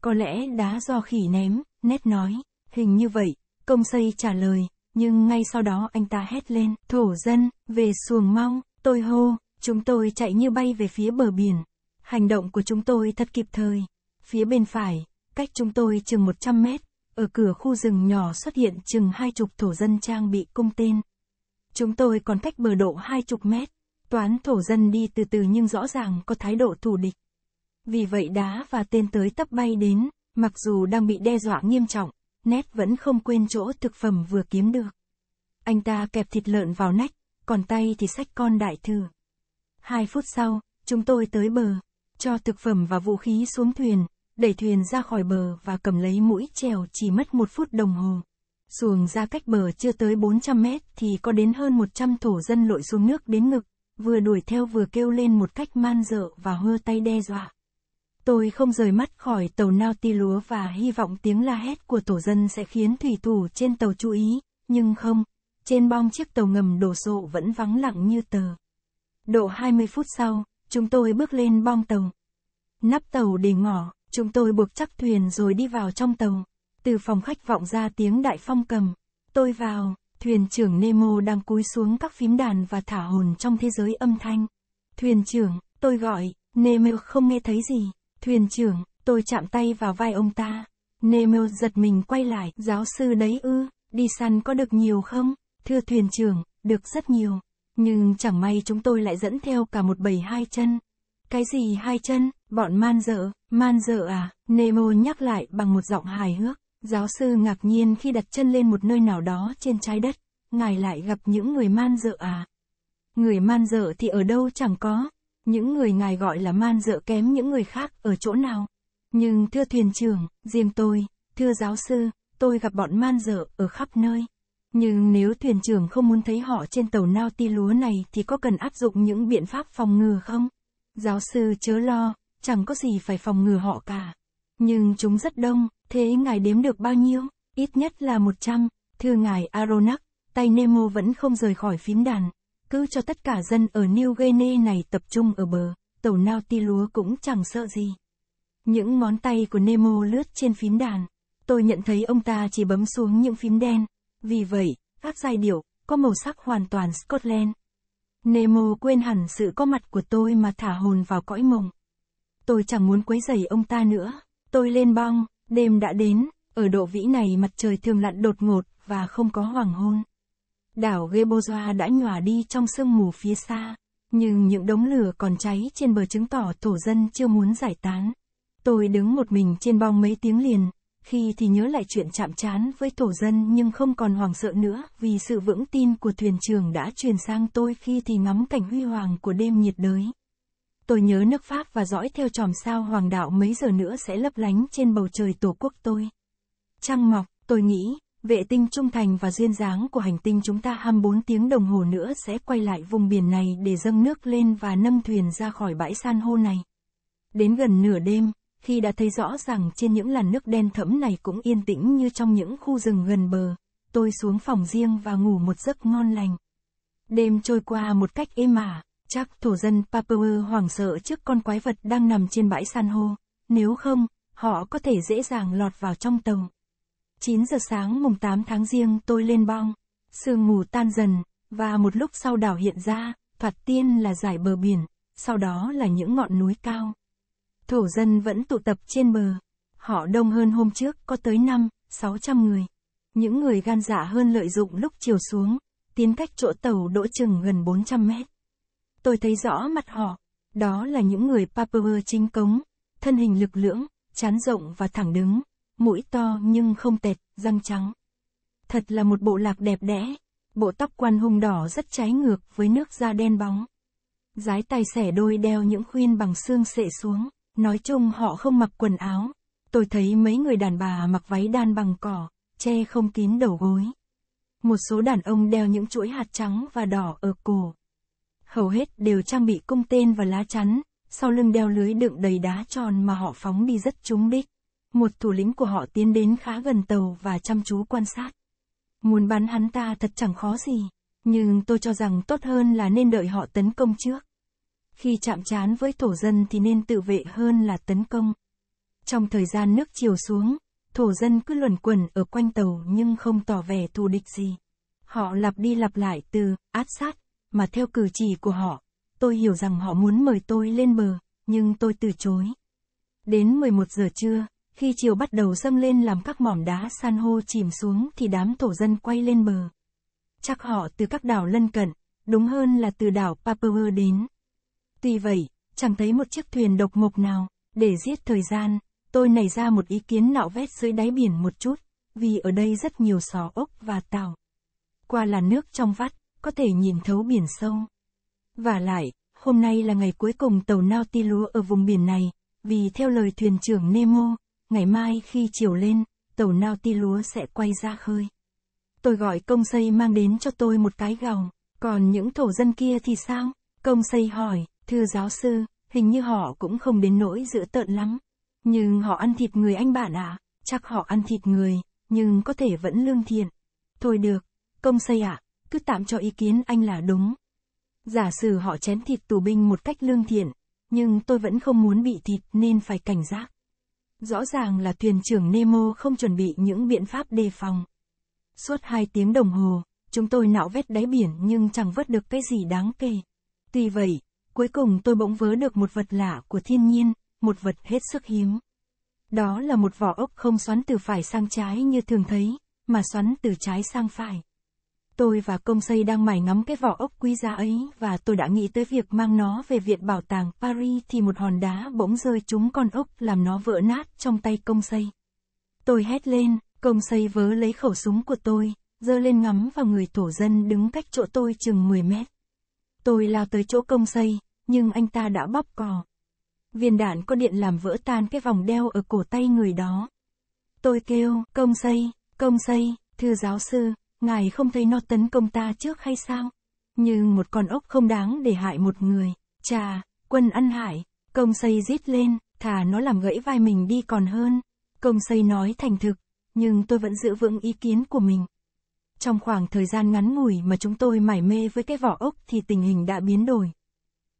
Có lẽ đá do khỉ ném, nét nói, hình như vậy, công xây trả lời, nhưng ngay sau đó anh ta hét lên, thổ dân, về xuồng mong tôi hô, chúng tôi chạy như bay về phía bờ biển. Hành động của chúng tôi thật kịp thời. Phía bên phải, cách chúng tôi chừng 100 mét, ở cửa khu rừng nhỏ xuất hiện chừng hai chục thổ dân trang bị cung tên. Chúng tôi còn cách bờ độ hai chục mét, toán thổ dân đi từ từ nhưng rõ ràng có thái độ thù địch. Vì vậy đá và tên tới tấp bay đến, mặc dù đang bị đe dọa nghiêm trọng, Nét vẫn không quên chỗ thực phẩm vừa kiếm được. Anh ta kẹp thịt lợn vào nách, còn tay thì sách con đại thư. Hai phút sau, chúng tôi tới bờ, cho thực phẩm và vũ khí xuống thuyền, đẩy thuyền ra khỏi bờ và cầm lấy mũi chèo chỉ mất một phút đồng hồ. Xuồng ra cách bờ chưa tới 400 mét thì có đến hơn 100 thổ dân lội xuống nước đến ngực, vừa đuổi theo vừa kêu lên một cách man dợ và hơ tay đe dọa. Tôi không rời mắt khỏi tàu nao ti lúa và hy vọng tiếng la hét của tổ dân sẽ khiến thủy thủ trên tàu chú ý, nhưng không, trên bong chiếc tàu ngầm đổ sộ vẫn vắng lặng như tờ. Độ 20 phút sau, chúng tôi bước lên bong tàu. Nắp tàu để ngỏ, chúng tôi buộc chắc thuyền rồi đi vào trong tàu. Từ phòng khách vọng ra tiếng đại phong cầm. Tôi vào, thuyền trưởng Nemo đang cúi xuống các phím đàn và thả hồn trong thế giới âm thanh. Thuyền trưởng, tôi gọi, Nemo không nghe thấy gì. Thuyền trưởng, tôi chạm tay vào vai ông ta. Nemo giật mình quay lại, giáo sư đấy ư, đi săn có được nhiều không? Thưa thuyền trưởng, được rất nhiều. Nhưng chẳng may chúng tôi lại dẫn theo cả một bầy hai chân. Cái gì hai chân? Bọn man dợ, man dợ à? Nemo nhắc lại bằng một giọng hài hước. Giáo sư ngạc nhiên khi đặt chân lên một nơi nào đó trên trái đất. Ngài lại gặp những người man dợ à? Người man dợ thì ở đâu chẳng có. Những người ngài gọi là man dợ kém những người khác ở chỗ nào. Nhưng thưa thuyền trưởng, riêng tôi, thưa giáo sư, tôi gặp bọn man dợ ở khắp nơi. Nhưng nếu thuyền trưởng không muốn thấy họ trên tàu nao ti lúa này thì có cần áp dụng những biện pháp phòng ngừa không? Giáo sư chớ lo, chẳng có gì phải phòng ngừa họ cả. Nhưng chúng rất đông, thế ngài đếm được bao nhiêu? Ít nhất là 100, thưa ngài Aronax, tay Nemo vẫn không rời khỏi phím đàn. Cứ cho tất cả dân ở New Guinea này tập trung ở bờ, tàu nao ti lúa cũng chẳng sợ gì. Những ngón tay của Nemo lướt trên phím đàn. Tôi nhận thấy ông ta chỉ bấm xuống những phím đen, vì vậy, các giai điệu có màu sắc hoàn toàn Scotland. Nemo quên hẳn sự có mặt của tôi mà thả hồn vào cõi mộng. Tôi chẳng muốn quấy rầy ông ta nữa. Tôi lên băng, đêm đã đến, ở độ vĩ này mặt trời thường lặn đột ngột và không có hoàng hôn. Đảo Gebozoa đã nhòa đi trong sương mù phía xa, nhưng những đống lửa còn cháy trên bờ chứng tỏ thổ dân chưa muốn giải tán. Tôi đứng một mình trên bong mấy tiếng liền, khi thì nhớ lại chuyện chạm trán với tổ dân nhưng không còn hoảng sợ nữa, vì sự vững tin của thuyền trưởng đã truyền sang tôi khi thì ngắm cảnh huy hoàng của đêm nhiệt đới. Tôi nhớ nước Pháp và dõi theo chòm sao hoàng đạo mấy giờ nữa sẽ lấp lánh trên bầu trời tổ quốc tôi. Trăng mọc, tôi nghĩ, vệ tinh trung thành và duyên dáng của hành tinh chúng ta 24 tiếng đồng hồ nữa sẽ quay lại vùng biển này để dâng nước lên và nâng thuyền ra khỏi bãi san hô này. Đến gần nửa đêm, khi đã thấy rõ rằng trên những làn nước đen thẫm này cũng yên tĩnh như trong những khu rừng gần bờ, tôi xuống phòng riêng và ngủ một giấc ngon lành. Đêm trôi qua một cách êm ả, chắc thổ dân Papua hoảng sợ trước con quái vật đang nằm trên bãi san hô, nếu không, họ có thể dễ dàng lọt vào trong tàu. 9 giờ sáng mùng 8 tháng riêng tôi lên bong, sương mù tan dần, và một lúc sau đảo hiện ra, thoạt tiên là dải bờ biển, sau đó là những ngọn núi cao thổ dân vẫn tụ tập trên bờ. Họ đông hơn hôm trước, có tới 5, 600 người. Những người gan dạ hơn lợi dụng lúc chiều xuống, tiến cách chỗ tàu đỗ chừng gần 400 mét. Tôi thấy rõ mặt họ, đó là những người Papuơ chính cống, thân hình lực lưỡng, chán rộng và thẳng đứng, mũi to nhưng không tệt, răng trắng. Thật là một bộ lạc đẹp đẽ, bộ tóc quan hung đỏ rất trái ngược với nước da đen bóng. Giái tay xẻ đôi đeo những khuyên bằng xương sệ xuống. Nói chung họ không mặc quần áo. Tôi thấy mấy người đàn bà mặc váy đan bằng cỏ, che không kín đầu gối. Một số đàn ông đeo những chuỗi hạt trắng và đỏ ở cổ. Hầu hết đều trang bị cung tên và lá chắn, sau lưng đeo lưới đựng đầy đá tròn mà họ phóng đi rất trúng đích. Một thủ lĩnh của họ tiến đến khá gần tàu và chăm chú quan sát. Muốn bắn hắn ta thật chẳng khó gì, nhưng tôi cho rằng tốt hơn là nên đợi họ tấn công trước khi chạm trán với thổ dân thì nên tự vệ hơn là tấn công. Trong thời gian nước chiều xuống, thổ dân cứ luẩn quẩn ở quanh tàu nhưng không tỏ vẻ thù địch gì. Họ lặp đi lặp lại từ át sát, mà theo cử chỉ của họ, tôi hiểu rằng họ muốn mời tôi lên bờ, nhưng tôi từ chối. Đến 11 giờ trưa, khi chiều bắt đầu xâm lên làm các mỏm đá san hô chìm xuống thì đám thổ dân quay lên bờ. Chắc họ từ các đảo lân cận, đúng hơn là từ đảo papua đến. Tuy vậy, chẳng thấy một chiếc thuyền độc mộc nào, để giết thời gian, tôi nảy ra một ý kiến nạo vét dưới đáy biển một chút, vì ở đây rất nhiều sò ốc và tàu. Qua là nước trong vắt, có thể nhìn thấu biển sâu. Và lại, hôm nay là ngày cuối cùng tàu Nautilus ở vùng biển này, vì theo lời thuyền trưởng Nemo, ngày mai khi chiều lên, tàu Nautilus sẽ quay ra khơi. Tôi gọi công xây mang đến cho tôi một cái gầu, còn những thổ dân kia thì sao? Công xây hỏi. Thưa giáo sư, hình như họ cũng không đến nỗi dữ tợn lắm. Nhưng họ ăn thịt người anh bạn à? Chắc họ ăn thịt người, nhưng có thể vẫn lương thiện. Thôi được, công xây ạ, à, cứ tạm cho ý kiến anh là đúng. Giả sử họ chén thịt tù binh một cách lương thiện, nhưng tôi vẫn không muốn bị thịt nên phải cảnh giác. Rõ ràng là thuyền trưởng Nemo không chuẩn bị những biện pháp đề phòng. Suốt hai tiếng đồng hồ, chúng tôi nạo vét đáy biển nhưng chẳng vớt được cái gì đáng kể. Tuy vậy, Cuối cùng tôi bỗng vớ được một vật lạ của thiên nhiên, một vật hết sức hiếm. Đó là một vỏ ốc không xoắn từ phải sang trái như thường thấy, mà xoắn từ trái sang phải. Tôi và công xây đang mải ngắm cái vỏ ốc quý giá ấy và tôi đã nghĩ tới việc mang nó về viện bảo tàng Paris thì một hòn đá bỗng rơi trúng con ốc làm nó vỡ nát trong tay công xây. Tôi hét lên, công xây vớ lấy khẩu súng của tôi, giơ lên ngắm vào người thổ dân đứng cách chỗ tôi chừng 10 mét. Tôi lao tới chỗ công xây, nhưng anh ta đã bóp cò. Viên đạn có điện làm vỡ tan cái vòng đeo ở cổ tay người đó. Tôi kêu, công xây, công xây, thưa giáo sư, ngài không thấy nó tấn công ta trước hay sao? Nhưng một con ốc không đáng để hại một người. Chà, quân ăn hải, công xây rít lên, thà nó làm gãy vai mình đi còn hơn. Công xây nói thành thực, nhưng tôi vẫn giữ vững ý kiến của mình. Trong khoảng thời gian ngắn ngủi mà chúng tôi mải mê với cái vỏ ốc thì tình hình đã biến đổi.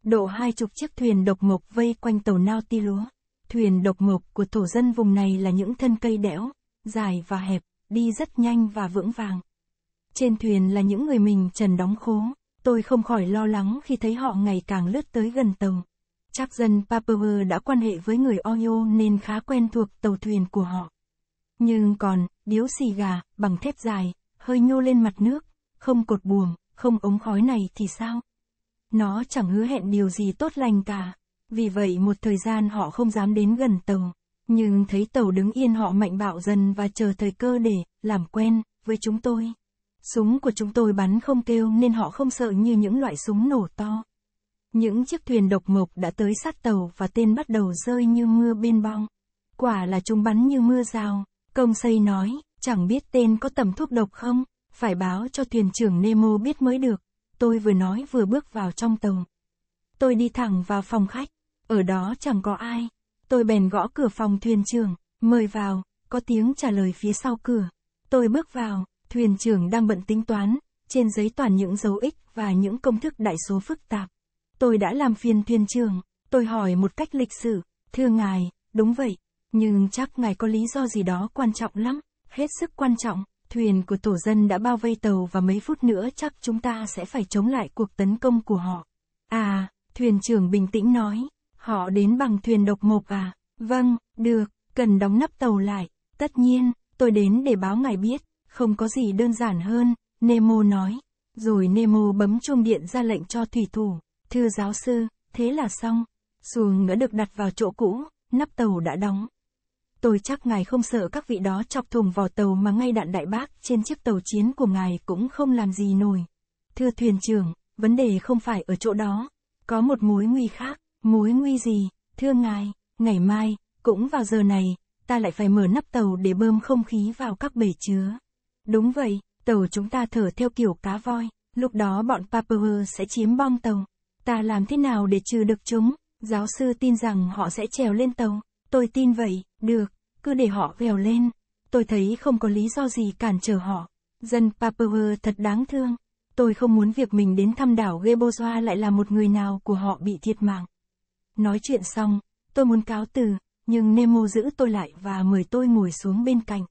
Độ hai chục chiếc thuyền độc mộc vây quanh tàu nao ti lúa. Thuyền độc mộc của thổ dân vùng này là những thân cây đẽo, dài và hẹp, đi rất nhanh và vững vàng. Trên thuyền là những người mình trần đóng khố, tôi không khỏi lo lắng khi thấy họ ngày càng lướt tới gần tàu. Chắc dân Papua đã quan hệ với người Oyo nên khá quen thuộc tàu thuyền của họ. Nhưng còn, điếu xì gà, bằng thép dài, hơi nhô lên mặt nước, không cột buồm, không ống khói này thì sao? Nó chẳng hứa hẹn điều gì tốt lành cả. Vì vậy một thời gian họ không dám đến gần tàu. Nhưng thấy tàu đứng yên họ mạnh bạo dần và chờ thời cơ để làm quen với chúng tôi. Súng của chúng tôi bắn không kêu nên họ không sợ như những loại súng nổ to. Những chiếc thuyền độc mộc đã tới sát tàu và tên bắt đầu rơi như mưa bên bong. Quả là chúng bắn như mưa rào. Công xây nói, chẳng biết tên có tầm thuốc độc không, phải báo cho thuyền trưởng Nemo biết mới được tôi vừa nói vừa bước vào trong tầng. Tôi đi thẳng vào phòng khách, ở đó chẳng có ai. Tôi bèn gõ cửa phòng thuyền trưởng, mời vào, có tiếng trả lời phía sau cửa. Tôi bước vào, thuyền trưởng đang bận tính toán, trên giấy toàn những dấu ích và những công thức đại số phức tạp. Tôi đã làm phiền thuyền trưởng, tôi hỏi một cách lịch sự, thưa ngài, đúng vậy, nhưng chắc ngài có lý do gì đó quan trọng lắm, hết sức quan trọng, Thuyền của tổ dân đã bao vây tàu và mấy phút nữa chắc chúng ta sẽ phải chống lại cuộc tấn công của họ. À, thuyền trưởng bình tĩnh nói, họ đến bằng thuyền độc mộc à? Vâng, được, cần đóng nắp tàu lại. Tất nhiên, tôi đến để báo ngài biết, không có gì đơn giản hơn, Nemo nói. Rồi Nemo bấm chuông điện ra lệnh cho thủy thủ. Thưa giáo sư, thế là xong. Xuồng đã được đặt vào chỗ cũ, nắp tàu đã đóng tôi chắc ngài không sợ các vị đó chọc thùng vỏ tàu mà ngay đạn đại bác trên chiếc tàu chiến của ngài cũng không làm gì nổi. Thưa thuyền trưởng, vấn đề không phải ở chỗ đó. Có một mối nguy khác, mối nguy gì, thưa ngài, ngày mai, cũng vào giờ này, ta lại phải mở nắp tàu để bơm không khí vào các bể chứa. Đúng vậy, tàu chúng ta thở theo kiểu cá voi, lúc đó bọn Paperer sẽ chiếm bom tàu. Ta làm thế nào để trừ được chúng? Giáo sư tin rằng họ sẽ trèo lên tàu. Tôi tin vậy, được, cứ để họ vèo lên. Tôi thấy không có lý do gì cản trở họ. Dân Papawa thật đáng thương. Tôi không muốn việc mình đến thăm đảo Gebozoa lại là một người nào của họ bị thiệt mạng. Nói chuyện xong, tôi muốn cáo từ, nhưng Nemo giữ tôi lại và mời tôi ngồi xuống bên cạnh.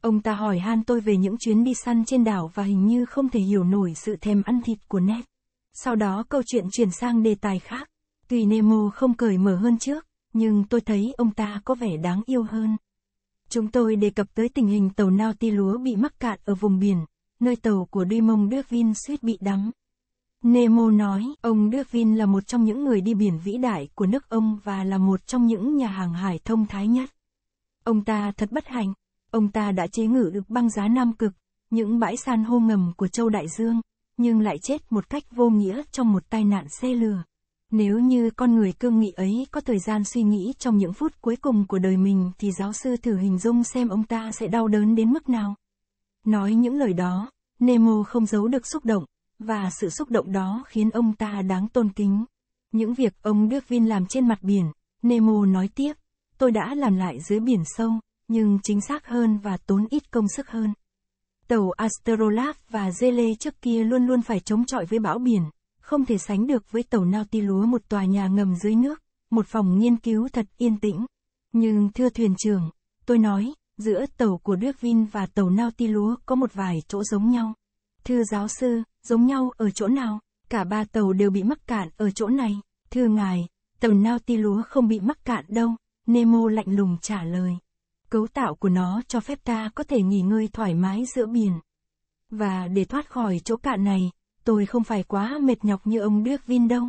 Ông ta hỏi han tôi về những chuyến đi săn trên đảo và hình như không thể hiểu nổi sự thèm ăn thịt của Ned. Sau đó câu chuyện chuyển sang đề tài khác. Tuy Nemo không cởi mở hơn trước, nhưng tôi thấy ông ta có vẻ đáng yêu hơn. Chúng tôi đề cập tới tình hình tàu nao ti lúa bị mắc cạn ở vùng biển, nơi tàu của Duy Mông Đức Vin suýt bị đắm. Nemo nói, ông Đức Vin là một trong những người đi biển vĩ đại của nước ông và là một trong những nhà hàng hải thông thái nhất. Ông ta thật bất hạnh, ông ta đã chế ngự được băng giá Nam Cực, những bãi san hô ngầm của châu Đại Dương, nhưng lại chết một cách vô nghĩa trong một tai nạn xe lừa. Nếu như con người cương nghị ấy có thời gian suy nghĩ trong những phút cuối cùng của đời mình thì giáo sư thử hình dung xem ông ta sẽ đau đớn đến mức nào. Nói những lời đó, Nemo không giấu được xúc động, và sự xúc động đó khiến ông ta đáng tôn kính. Những việc ông Đức Vin làm trên mặt biển, Nemo nói tiếp, tôi đã làm lại dưới biển sâu, nhưng chính xác hơn và tốn ít công sức hơn. Tàu astrolab và Zele trước kia luôn luôn phải chống chọi với bão biển, không thể sánh được với tàu nao ti lúa một tòa nhà ngầm dưới nước, một phòng nghiên cứu thật yên tĩnh. Nhưng thưa thuyền trưởng, tôi nói, giữa tàu của Đức Vin và tàu nao ti lúa có một vài chỗ giống nhau. Thưa giáo sư, giống nhau ở chỗ nào? Cả ba tàu đều bị mắc cạn ở chỗ này. Thưa ngài, tàu nao ti lúa không bị mắc cạn đâu, Nemo lạnh lùng trả lời. Cấu tạo của nó cho phép ta có thể nghỉ ngơi thoải mái giữa biển. Và để thoát khỏi chỗ cạn này, tôi không phải quá mệt nhọc như ông Đức Vin đâu.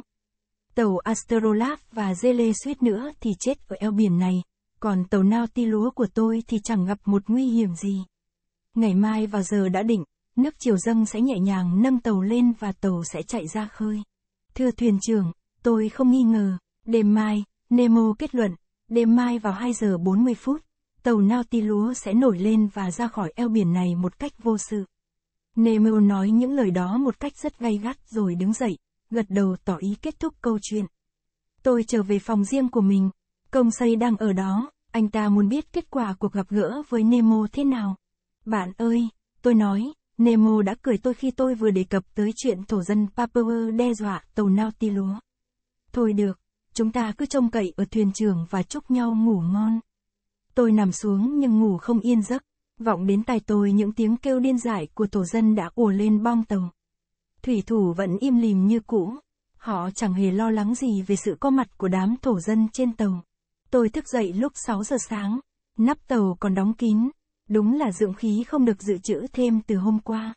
Tàu Astrolab và Zele suýt nữa thì chết ở eo biển này, còn tàu Nautilus của tôi thì chẳng gặp một nguy hiểm gì. Ngày mai vào giờ đã định, nước chiều dâng sẽ nhẹ nhàng nâng tàu lên và tàu sẽ chạy ra khơi. Thưa thuyền trưởng, tôi không nghi ngờ, đêm mai, Nemo kết luận, đêm mai vào 2 giờ 40 phút, tàu Nautilus sẽ nổi lên và ra khỏi eo biển này một cách vô sự. Nemo nói những lời đó một cách rất gay gắt rồi đứng dậy, gật đầu tỏ ý kết thúc câu chuyện. Tôi trở về phòng riêng của mình, công xây đang ở đó, anh ta muốn biết kết quả cuộc gặp gỡ với Nemo thế nào. Bạn ơi, tôi nói, Nemo đã cười tôi khi tôi vừa đề cập tới chuyện thổ dân Papua đe dọa tàu Nautilus. Thôi được, chúng ta cứ trông cậy ở thuyền trưởng và chúc nhau ngủ ngon. Tôi nằm xuống nhưng ngủ không yên giấc. Vọng đến tai tôi những tiếng kêu điên dại của tổ dân đã ùa lên bong tàu. Thủy thủ vẫn im lìm như cũ. Họ chẳng hề lo lắng gì về sự có mặt của đám thổ dân trên tàu. Tôi thức dậy lúc 6 giờ sáng. Nắp tàu còn đóng kín. Đúng là dưỡng khí không được dự trữ thêm từ hôm qua.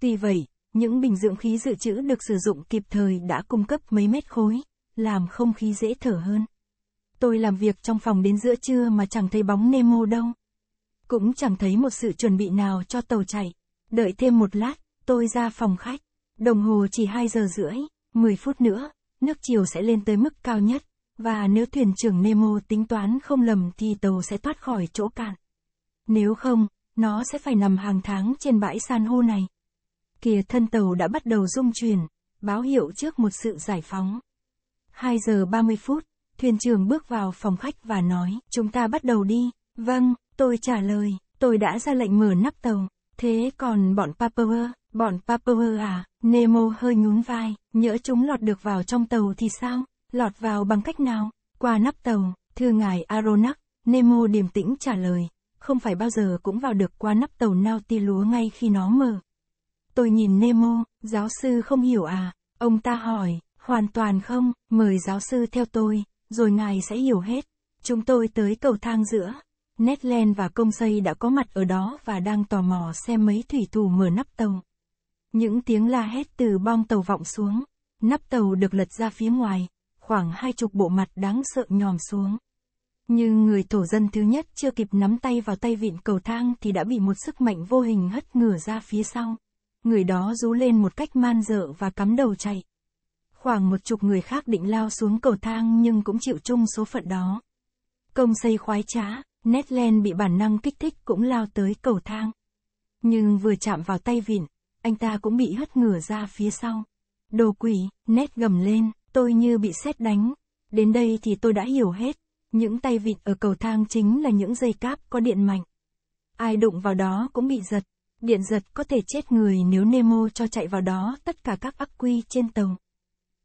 Tuy vậy, những bình dưỡng khí dự trữ được sử dụng kịp thời đã cung cấp mấy mét khối, làm không khí dễ thở hơn. Tôi làm việc trong phòng đến giữa trưa mà chẳng thấy bóng Nemo đâu. Cũng chẳng thấy một sự chuẩn bị nào cho tàu chạy. Đợi thêm một lát, tôi ra phòng khách. Đồng hồ chỉ 2 giờ rưỡi, 10 phút nữa, nước chiều sẽ lên tới mức cao nhất. Và nếu thuyền trưởng Nemo tính toán không lầm thì tàu sẽ thoát khỏi chỗ cạn. Nếu không, nó sẽ phải nằm hàng tháng trên bãi san hô này. Kìa thân tàu đã bắt đầu rung chuyển, báo hiệu trước một sự giải phóng. 2 giờ 30 phút, thuyền trưởng bước vào phòng khách và nói, chúng ta bắt đầu đi, vâng. Tôi trả lời, tôi đã ra lệnh mở nắp tàu. Thế còn bọn Paperer, bọn Paperer à? Nemo hơi nhún vai, nhỡ chúng lọt được vào trong tàu thì sao? Lọt vào bằng cách nào? Qua nắp tàu, thưa ngài Aronnax, Nemo điềm tĩnh trả lời. Không phải bao giờ cũng vào được qua nắp tàu nao ti lúa ngay khi nó mở. Tôi nhìn Nemo, giáo sư không hiểu à? Ông ta hỏi, hoàn toàn không, mời giáo sư theo tôi, rồi ngài sẽ hiểu hết. Chúng tôi tới cầu thang giữa. Netland và công xây đã có mặt ở đó và đang tò mò xem mấy thủy thủ mở nắp tàu. Những tiếng la hét từ bong tàu vọng xuống. Nắp tàu được lật ra phía ngoài, khoảng hai chục bộ mặt đáng sợ nhòm xuống. Nhưng người thổ dân thứ nhất chưa kịp nắm tay vào tay vịn cầu thang thì đã bị một sức mạnh vô hình hất ngửa ra phía sau. Người đó rú lên một cách man dợ và cắm đầu chạy. Khoảng một chục người khác định lao xuống cầu thang nhưng cũng chịu chung số phận đó. Công xây khoái trá, Netland bị bản năng kích thích cũng lao tới cầu thang. Nhưng vừa chạm vào tay vịn, anh ta cũng bị hất ngửa ra phía sau. Đồ quỷ, Nét gầm lên, tôi như bị sét đánh. Đến đây thì tôi đã hiểu hết. Những tay vịn ở cầu thang chính là những dây cáp có điện mạnh. Ai đụng vào đó cũng bị giật. Điện giật có thể chết người nếu Nemo cho chạy vào đó tất cả các ắc quy trên tàu.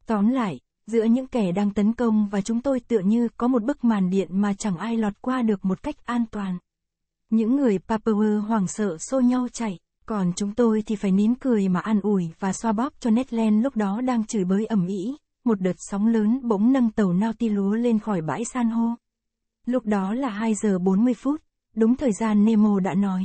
Tóm lại, giữa những kẻ đang tấn công và chúng tôi tựa như có một bức màn điện mà chẳng ai lọt qua được một cách an toàn. Những người Papower hoảng sợ xô nhau chạy, còn chúng tôi thì phải nín cười mà an ủi và xoa bóp cho Netland lúc đó đang chửi bới ẩm ĩ. Một đợt sóng lớn bỗng nâng tàu Nautilus lên khỏi bãi san hô. Lúc đó là 2 giờ 40 phút, đúng thời gian Nemo đã nói.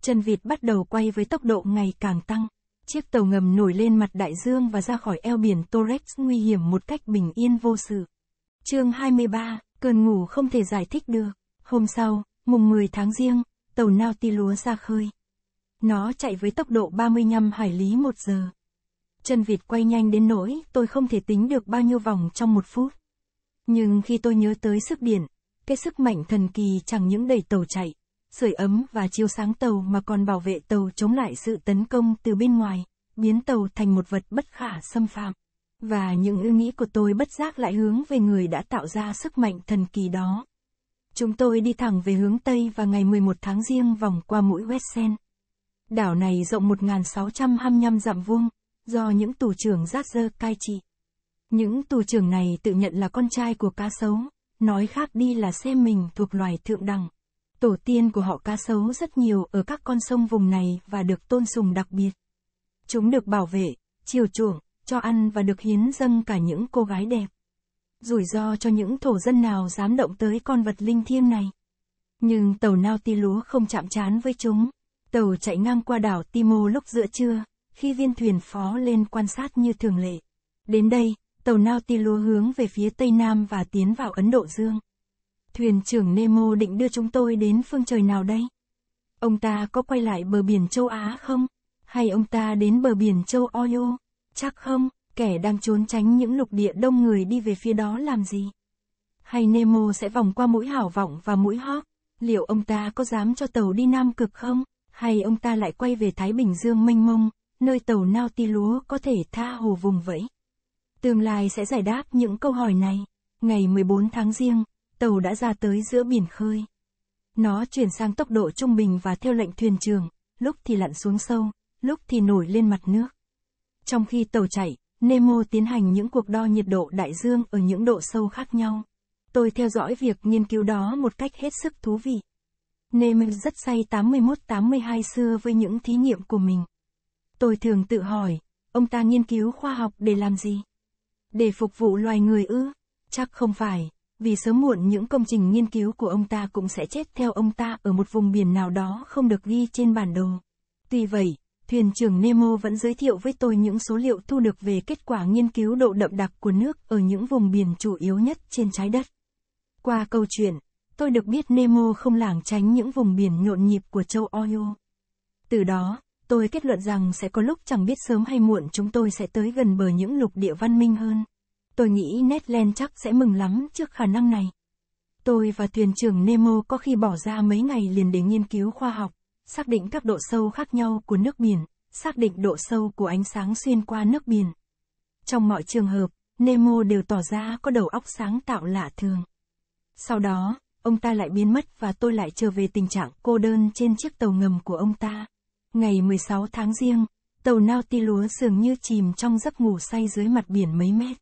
Chân vịt bắt đầu quay với tốc độ ngày càng tăng. Chiếc tàu ngầm nổi lên mặt đại dương và ra khỏi eo biển Torres nguy hiểm một cách bình yên vô sự. chương 23, cơn ngủ không thể giải thích được. Hôm sau, mùng 10 tháng riêng, tàu Nautilus ra khơi. Nó chạy với tốc độ 35 hải lý một giờ. Chân vịt quay nhanh đến nỗi tôi không thể tính được bao nhiêu vòng trong một phút. Nhưng khi tôi nhớ tới sức điện, cái sức mạnh thần kỳ chẳng những đẩy tàu chạy, sưởi ấm và chiếu sáng tàu mà còn bảo vệ tàu chống lại sự tấn công từ bên ngoài, biến tàu thành một vật bất khả xâm phạm. Và những ưu nghĩ của tôi bất giác lại hướng về người đã tạo ra sức mạnh thần kỳ đó. Chúng tôi đi thẳng về hướng Tây và ngày 11 tháng riêng vòng qua mũi Westsen. Đảo này rộng 1.625 dặm vuông, do những tù trưởng rát dơ cai trị. Những tù trưởng này tự nhận là con trai của cá sấu, nói khác đi là xem mình thuộc loài thượng đẳng. Tổ tiên của họ cá sấu rất nhiều ở các con sông vùng này và được tôn sùng đặc biệt. Chúng được bảo vệ, chiều chuộng, cho ăn và được hiến dâng cả những cô gái đẹp. Rủi ro cho những thổ dân nào dám động tới con vật linh thiêng này. Nhưng tàu nao ti lúa không chạm trán với chúng. Tàu chạy ngang qua đảo Timo lúc giữa trưa, khi viên thuyền phó lên quan sát như thường lệ. Đến đây, tàu nao ti lúa hướng về phía Tây Nam và tiến vào Ấn Độ Dương. Thuyền trưởng Nemo định đưa chúng tôi đến phương trời nào đây? Ông ta có quay lại bờ biển châu Á không? Hay ông ta đến bờ biển châu Oyo? Chắc không, kẻ đang trốn tránh những lục địa đông người đi về phía đó làm gì? Hay Nemo sẽ vòng qua mũi hảo vọng và mũi hót? Liệu ông ta có dám cho tàu đi Nam Cực không? Hay ông ta lại quay về Thái Bình Dương mênh mông, nơi tàu nao ti lúa có thể tha hồ vùng vẫy? Tương lai sẽ giải đáp những câu hỏi này. Ngày 14 tháng Giêng, tàu đã ra tới giữa biển khơi. Nó chuyển sang tốc độ trung bình và theo lệnh thuyền trường, lúc thì lặn xuống sâu, lúc thì nổi lên mặt nước. Trong khi tàu chạy, Nemo tiến hành những cuộc đo nhiệt độ đại dương ở những độ sâu khác nhau. Tôi theo dõi việc nghiên cứu đó một cách hết sức thú vị. Nemo rất say 81-82 xưa với những thí nghiệm của mình. Tôi thường tự hỏi, ông ta nghiên cứu khoa học để làm gì? Để phục vụ loài người ư? Chắc không phải vì sớm muộn những công trình nghiên cứu của ông ta cũng sẽ chết theo ông ta ở một vùng biển nào đó không được ghi trên bản đồ. Tuy vậy, thuyền trưởng Nemo vẫn giới thiệu với tôi những số liệu thu được về kết quả nghiên cứu độ đậm đặc của nước ở những vùng biển chủ yếu nhất trên trái đất. Qua câu chuyện, tôi được biết Nemo không lảng tránh những vùng biển nhộn nhịp của châu Ohio. Từ đó, tôi kết luận rằng sẽ có lúc chẳng biết sớm hay muộn chúng tôi sẽ tới gần bờ những lục địa văn minh hơn. Tôi nghĩ Netland chắc sẽ mừng lắm trước khả năng này. Tôi và thuyền trưởng Nemo có khi bỏ ra mấy ngày liền để nghiên cứu khoa học, xác định các độ sâu khác nhau của nước biển, xác định độ sâu của ánh sáng xuyên qua nước biển. Trong mọi trường hợp, Nemo đều tỏ ra có đầu óc sáng tạo lạ thường. Sau đó, ông ta lại biến mất và tôi lại trở về tình trạng cô đơn trên chiếc tàu ngầm của ông ta. Ngày 16 tháng riêng, tàu Nautilus dường như chìm trong giấc ngủ say dưới mặt biển mấy mét.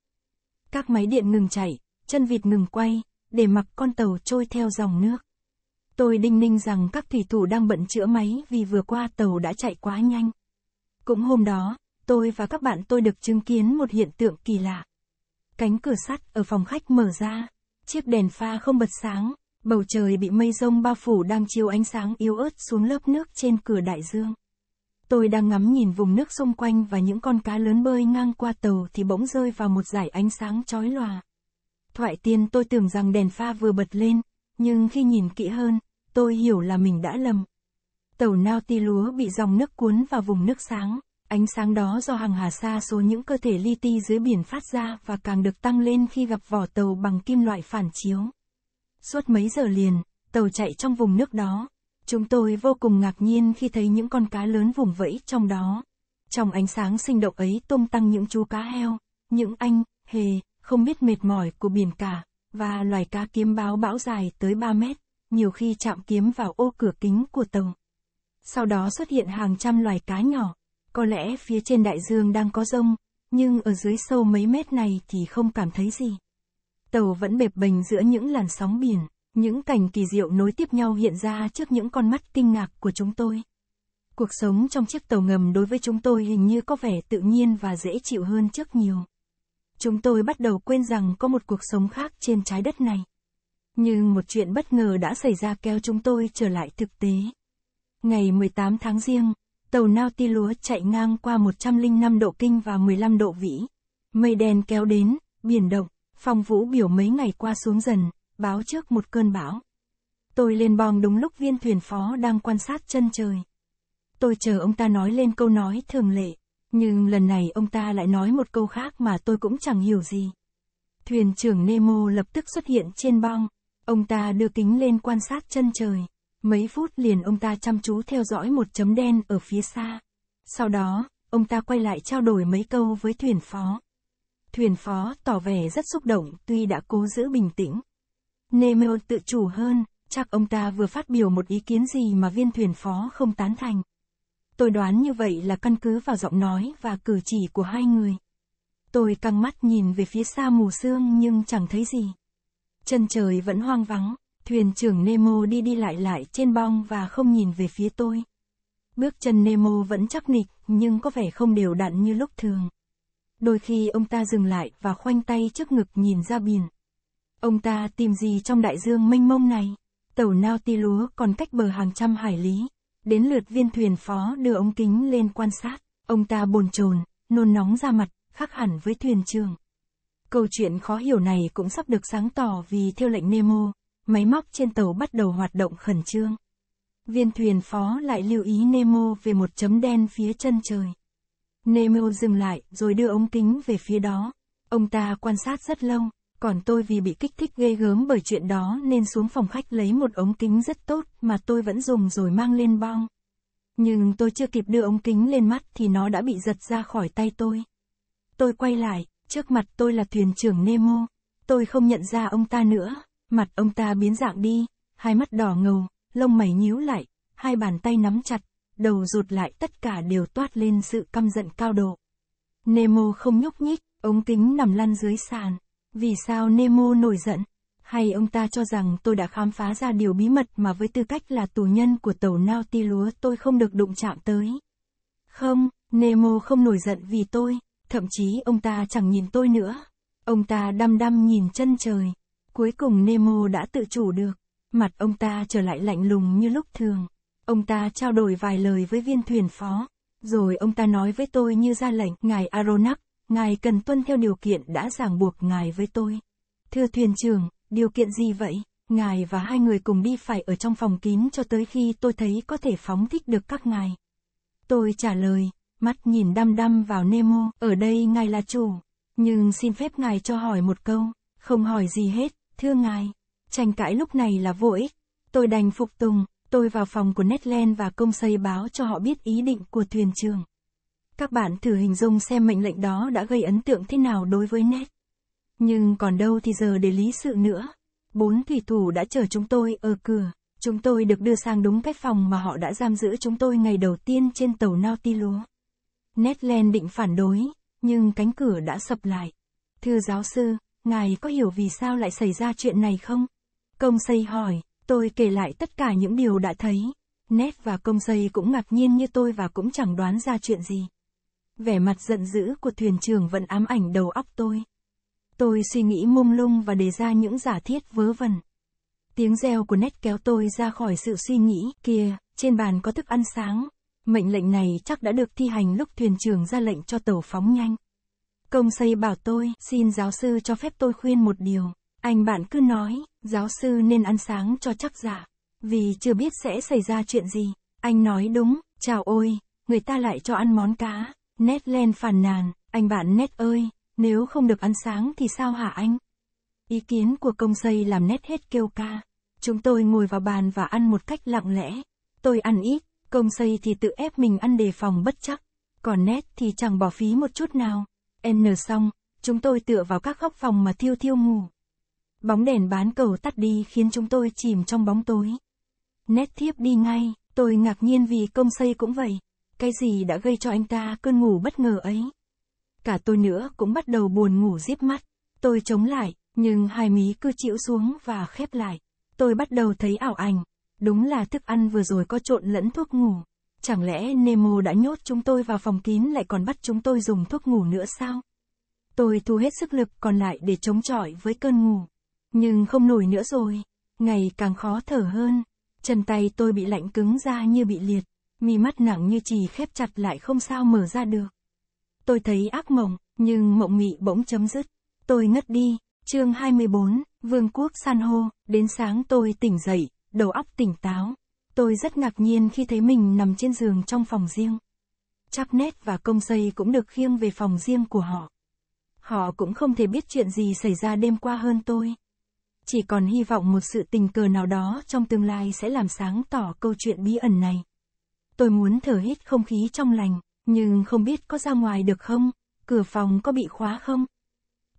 Các máy điện ngừng chạy, chân vịt ngừng quay, để mặc con tàu trôi theo dòng nước. Tôi đinh ninh rằng các thủy thủ đang bận chữa máy vì vừa qua tàu đã chạy quá nhanh. Cũng hôm đó, tôi và các bạn tôi được chứng kiến một hiện tượng kỳ lạ. Cánh cửa sắt ở phòng khách mở ra, chiếc đèn pha không bật sáng, bầu trời bị mây rông bao phủ đang chiếu ánh sáng yếu ớt xuống lớp nước trên cửa đại dương. Tôi đang ngắm nhìn vùng nước xung quanh và những con cá lớn bơi ngang qua tàu thì bỗng rơi vào một dải ánh sáng chói lòa. Thoại tiên tôi tưởng rằng đèn pha vừa bật lên, nhưng khi nhìn kỹ hơn, tôi hiểu là mình đã lầm. Tàu nao ti lúa bị dòng nước cuốn vào vùng nước sáng, ánh sáng đó do hàng hà xa số những cơ thể li ti dưới biển phát ra và càng được tăng lên khi gặp vỏ tàu bằng kim loại phản chiếu. Suốt mấy giờ liền, tàu chạy trong vùng nước đó, Chúng tôi vô cùng ngạc nhiên khi thấy những con cá lớn vùng vẫy trong đó. Trong ánh sáng sinh động ấy tung tăng những chú cá heo, những anh, hề, không biết mệt mỏi của biển cả, và loài cá kiếm báo bão dài tới 3 mét, nhiều khi chạm kiếm vào ô cửa kính của tàu. Sau đó xuất hiện hàng trăm loài cá nhỏ, có lẽ phía trên đại dương đang có rông, nhưng ở dưới sâu mấy mét này thì không cảm thấy gì. Tàu vẫn bệp bềnh giữa những làn sóng biển. Những cảnh kỳ diệu nối tiếp nhau hiện ra trước những con mắt kinh ngạc của chúng tôi. Cuộc sống trong chiếc tàu ngầm đối với chúng tôi hình như có vẻ tự nhiên và dễ chịu hơn trước nhiều. Chúng tôi bắt đầu quên rằng có một cuộc sống khác trên trái đất này. Nhưng một chuyện bất ngờ đã xảy ra kéo chúng tôi trở lại thực tế. Ngày 18 tháng riêng, tàu nao ti lúa chạy ngang qua 105 độ kinh và 15 độ vĩ. Mây đen kéo đến, biển động, phong vũ biểu mấy ngày qua xuống dần, báo trước một cơn bão. Tôi lên bong đúng lúc viên thuyền phó đang quan sát chân trời. Tôi chờ ông ta nói lên câu nói thường lệ, nhưng lần này ông ta lại nói một câu khác mà tôi cũng chẳng hiểu gì. Thuyền trưởng Nemo lập tức xuất hiện trên bong, ông ta đưa kính lên quan sát chân trời. Mấy phút liền ông ta chăm chú theo dõi một chấm đen ở phía xa. Sau đó, ông ta quay lại trao đổi mấy câu với thuyền phó. Thuyền phó tỏ vẻ rất xúc động tuy đã cố giữ bình tĩnh. Nemo tự chủ hơn, chắc ông ta vừa phát biểu một ý kiến gì mà viên thuyền phó không tán thành. Tôi đoán như vậy là căn cứ vào giọng nói và cử chỉ của hai người. Tôi căng mắt nhìn về phía xa mù sương nhưng chẳng thấy gì. Chân trời vẫn hoang vắng, thuyền trưởng Nemo đi đi lại lại trên bong và không nhìn về phía tôi. Bước chân Nemo vẫn chắc nịch nhưng có vẻ không đều đặn như lúc thường. Đôi khi ông ta dừng lại và khoanh tay trước ngực nhìn ra biển. Ông ta tìm gì trong đại dương mênh mông này? Tàu nao ti lúa còn cách bờ hàng trăm hải lý. Đến lượt viên thuyền phó đưa ống kính lên quan sát. Ông ta bồn chồn, nôn nóng ra mặt, khác hẳn với thuyền trường. Câu chuyện khó hiểu này cũng sắp được sáng tỏ vì theo lệnh Nemo, máy móc trên tàu bắt đầu hoạt động khẩn trương. Viên thuyền phó lại lưu ý Nemo về một chấm đen phía chân trời. Nemo dừng lại rồi đưa ống kính về phía đó. Ông ta quan sát rất lâu, còn tôi vì bị kích thích ghê gớm bởi chuyện đó nên xuống phòng khách lấy một ống kính rất tốt mà tôi vẫn dùng rồi mang lên bong. Nhưng tôi chưa kịp đưa ống kính lên mắt thì nó đã bị giật ra khỏi tay tôi. Tôi quay lại, trước mặt tôi là thuyền trưởng Nemo. Tôi không nhận ra ông ta nữa, mặt ông ta biến dạng đi, hai mắt đỏ ngầu, lông mày nhíu lại, hai bàn tay nắm chặt, đầu rụt lại tất cả đều toát lên sự căm giận cao độ. Nemo không nhúc nhích, ống kính nằm lăn dưới sàn. Vì sao Nemo nổi giận? Hay ông ta cho rằng tôi đã khám phá ra điều bí mật mà với tư cách là tù nhân của tàu Nautilus tôi không được đụng chạm tới? Không, Nemo không nổi giận vì tôi, thậm chí ông ta chẳng nhìn tôi nữa. Ông ta đăm đăm nhìn chân trời. Cuối cùng Nemo đã tự chủ được. Mặt ông ta trở lại lạnh lùng như lúc thường. Ông ta trao đổi vài lời với viên thuyền phó. Rồi ông ta nói với tôi như ra lệnh, ngài Aronnax, ngài cần tuân theo điều kiện đã ràng buộc ngài với tôi. Thưa thuyền trưởng, điều kiện gì vậy? Ngài và hai người cùng đi phải ở trong phòng kín cho tới khi tôi thấy có thể phóng thích được các ngài. Tôi trả lời, mắt nhìn đăm đăm vào Nemo, ở đây ngài là chủ. Nhưng xin phép ngài cho hỏi một câu, không hỏi gì hết, thưa ngài. Tranh cãi lúc này là vô ích. Tôi đành phục tùng, tôi vào phòng của Netland và công xây báo cho họ biết ý định của thuyền trưởng. Các bạn thử hình dung xem mệnh lệnh đó đã gây ấn tượng thế nào đối với Ned. Nhưng còn đâu thì giờ để lý sự nữa. Bốn thủy thủ đã chờ chúng tôi ở cửa. Chúng tôi được đưa sang đúng cái phòng mà họ đã giam giữ chúng tôi ngày đầu tiên trên tàu Nautilus. Ned Netland định phản đối, nhưng cánh cửa đã sập lại. Thưa giáo sư, ngài có hiểu vì sao lại xảy ra chuyện này không? Công xây hỏi, tôi kể lại tất cả những điều đã thấy. Ned và công xây cũng ngạc nhiên như tôi và cũng chẳng đoán ra chuyện gì. Vẻ mặt giận dữ của thuyền trưởng vẫn ám ảnh đầu óc tôi. Tôi suy nghĩ mông lung và đề ra những giả thiết vớ vẩn. Tiếng reo của nét kéo tôi ra khỏi sự suy nghĩ, kia, trên bàn có thức ăn sáng. Mệnh lệnh này chắc đã được thi hành lúc thuyền trưởng ra lệnh cho tàu phóng nhanh. Công xây bảo tôi, xin giáo sư cho phép tôi khuyên một điều. Anh bạn cứ nói, giáo sư nên ăn sáng cho chắc giả. Vì chưa biết sẽ xảy ra chuyện gì. Anh nói đúng, chào ôi, người ta lại cho ăn món cá. Nét lên phàn nàn, anh bạn Nét ơi, nếu không được ăn sáng thì sao hả anh? Ý kiến của công xây làm Nét hết kêu ca. Chúng tôi ngồi vào bàn và ăn một cách lặng lẽ. Tôi ăn ít, công xây thì tự ép mình ăn đề phòng bất chắc. Còn Nét thì chẳng bỏ phí một chút nào. N xong, chúng tôi tựa vào các góc phòng mà thiêu thiêu ngủ. Bóng đèn bán cầu tắt đi khiến chúng tôi chìm trong bóng tối. Nét thiếp đi ngay, tôi ngạc nhiên vì công xây cũng vậy cái gì đã gây cho anh ta cơn ngủ bất ngờ ấy. Cả tôi nữa cũng bắt đầu buồn ngủ díp mắt. Tôi chống lại, nhưng hai mí cứ chịu xuống và khép lại. Tôi bắt đầu thấy ảo ảnh. Đúng là thức ăn vừa rồi có trộn lẫn thuốc ngủ. Chẳng lẽ Nemo đã nhốt chúng tôi vào phòng kín lại còn bắt chúng tôi dùng thuốc ngủ nữa sao? Tôi thu hết sức lực còn lại để chống chọi với cơn ngủ. Nhưng không nổi nữa rồi. Ngày càng khó thở hơn. Chân tay tôi bị lạnh cứng ra như bị liệt mi mắt nặng như chì khép chặt lại không sao mở ra được. Tôi thấy ác mộng, nhưng mộng mị bỗng chấm dứt. Tôi ngất đi, chương 24, Vương quốc san hô, đến sáng tôi tỉnh dậy, đầu óc tỉnh táo. Tôi rất ngạc nhiên khi thấy mình nằm trên giường trong phòng riêng. Chắc nét và công xây cũng được khiêng về phòng riêng của họ. Họ cũng không thể biết chuyện gì xảy ra đêm qua hơn tôi. Chỉ còn hy vọng một sự tình cờ nào đó trong tương lai sẽ làm sáng tỏ câu chuyện bí ẩn này. Tôi muốn thở hít không khí trong lành, nhưng không biết có ra ngoài được không? Cửa phòng có bị khóa không?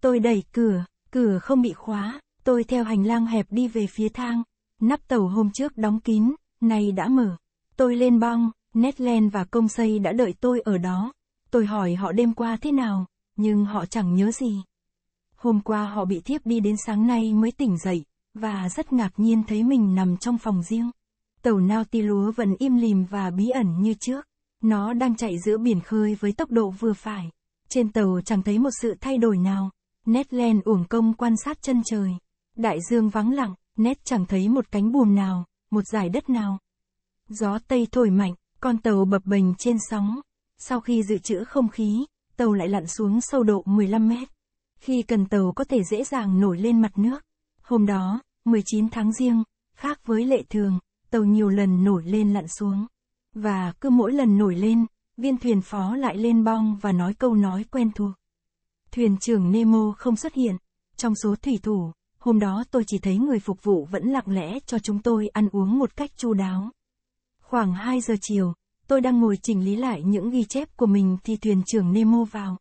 Tôi đẩy cửa, cửa không bị khóa, tôi theo hành lang hẹp đi về phía thang. Nắp tàu hôm trước đóng kín, nay đã mở. Tôi lên băng Netland và công xây đã đợi tôi ở đó. Tôi hỏi họ đêm qua thế nào, nhưng họ chẳng nhớ gì. Hôm qua họ bị thiếp đi đến sáng nay mới tỉnh dậy, và rất ngạc nhiên thấy mình nằm trong phòng riêng. Tàu nao ti lúa vẫn im lìm và bí ẩn như trước. Nó đang chạy giữa biển khơi với tốc độ vừa phải. Trên tàu chẳng thấy một sự thay đổi nào. Ned len uổng công quan sát chân trời. Đại dương vắng lặng, Ned chẳng thấy một cánh buồm nào, một dải đất nào. Gió tây thổi mạnh, con tàu bập bềnh trên sóng. Sau khi dự trữ không khí, tàu lại lặn xuống sâu độ 15 mét. Khi cần tàu có thể dễ dàng nổi lên mặt nước. Hôm đó, 19 tháng riêng, khác với lệ thường, tàu nhiều lần nổi lên lặn xuống. Và cứ mỗi lần nổi lên, viên thuyền phó lại lên bong và nói câu nói quen thuộc. Thuyền trưởng Nemo không xuất hiện. Trong số thủy thủ, hôm đó tôi chỉ thấy người phục vụ vẫn lặng lẽ cho chúng tôi ăn uống một cách chu đáo. Khoảng 2 giờ chiều, tôi đang ngồi chỉnh lý lại những ghi chép của mình thì thuyền trưởng Nemo vào.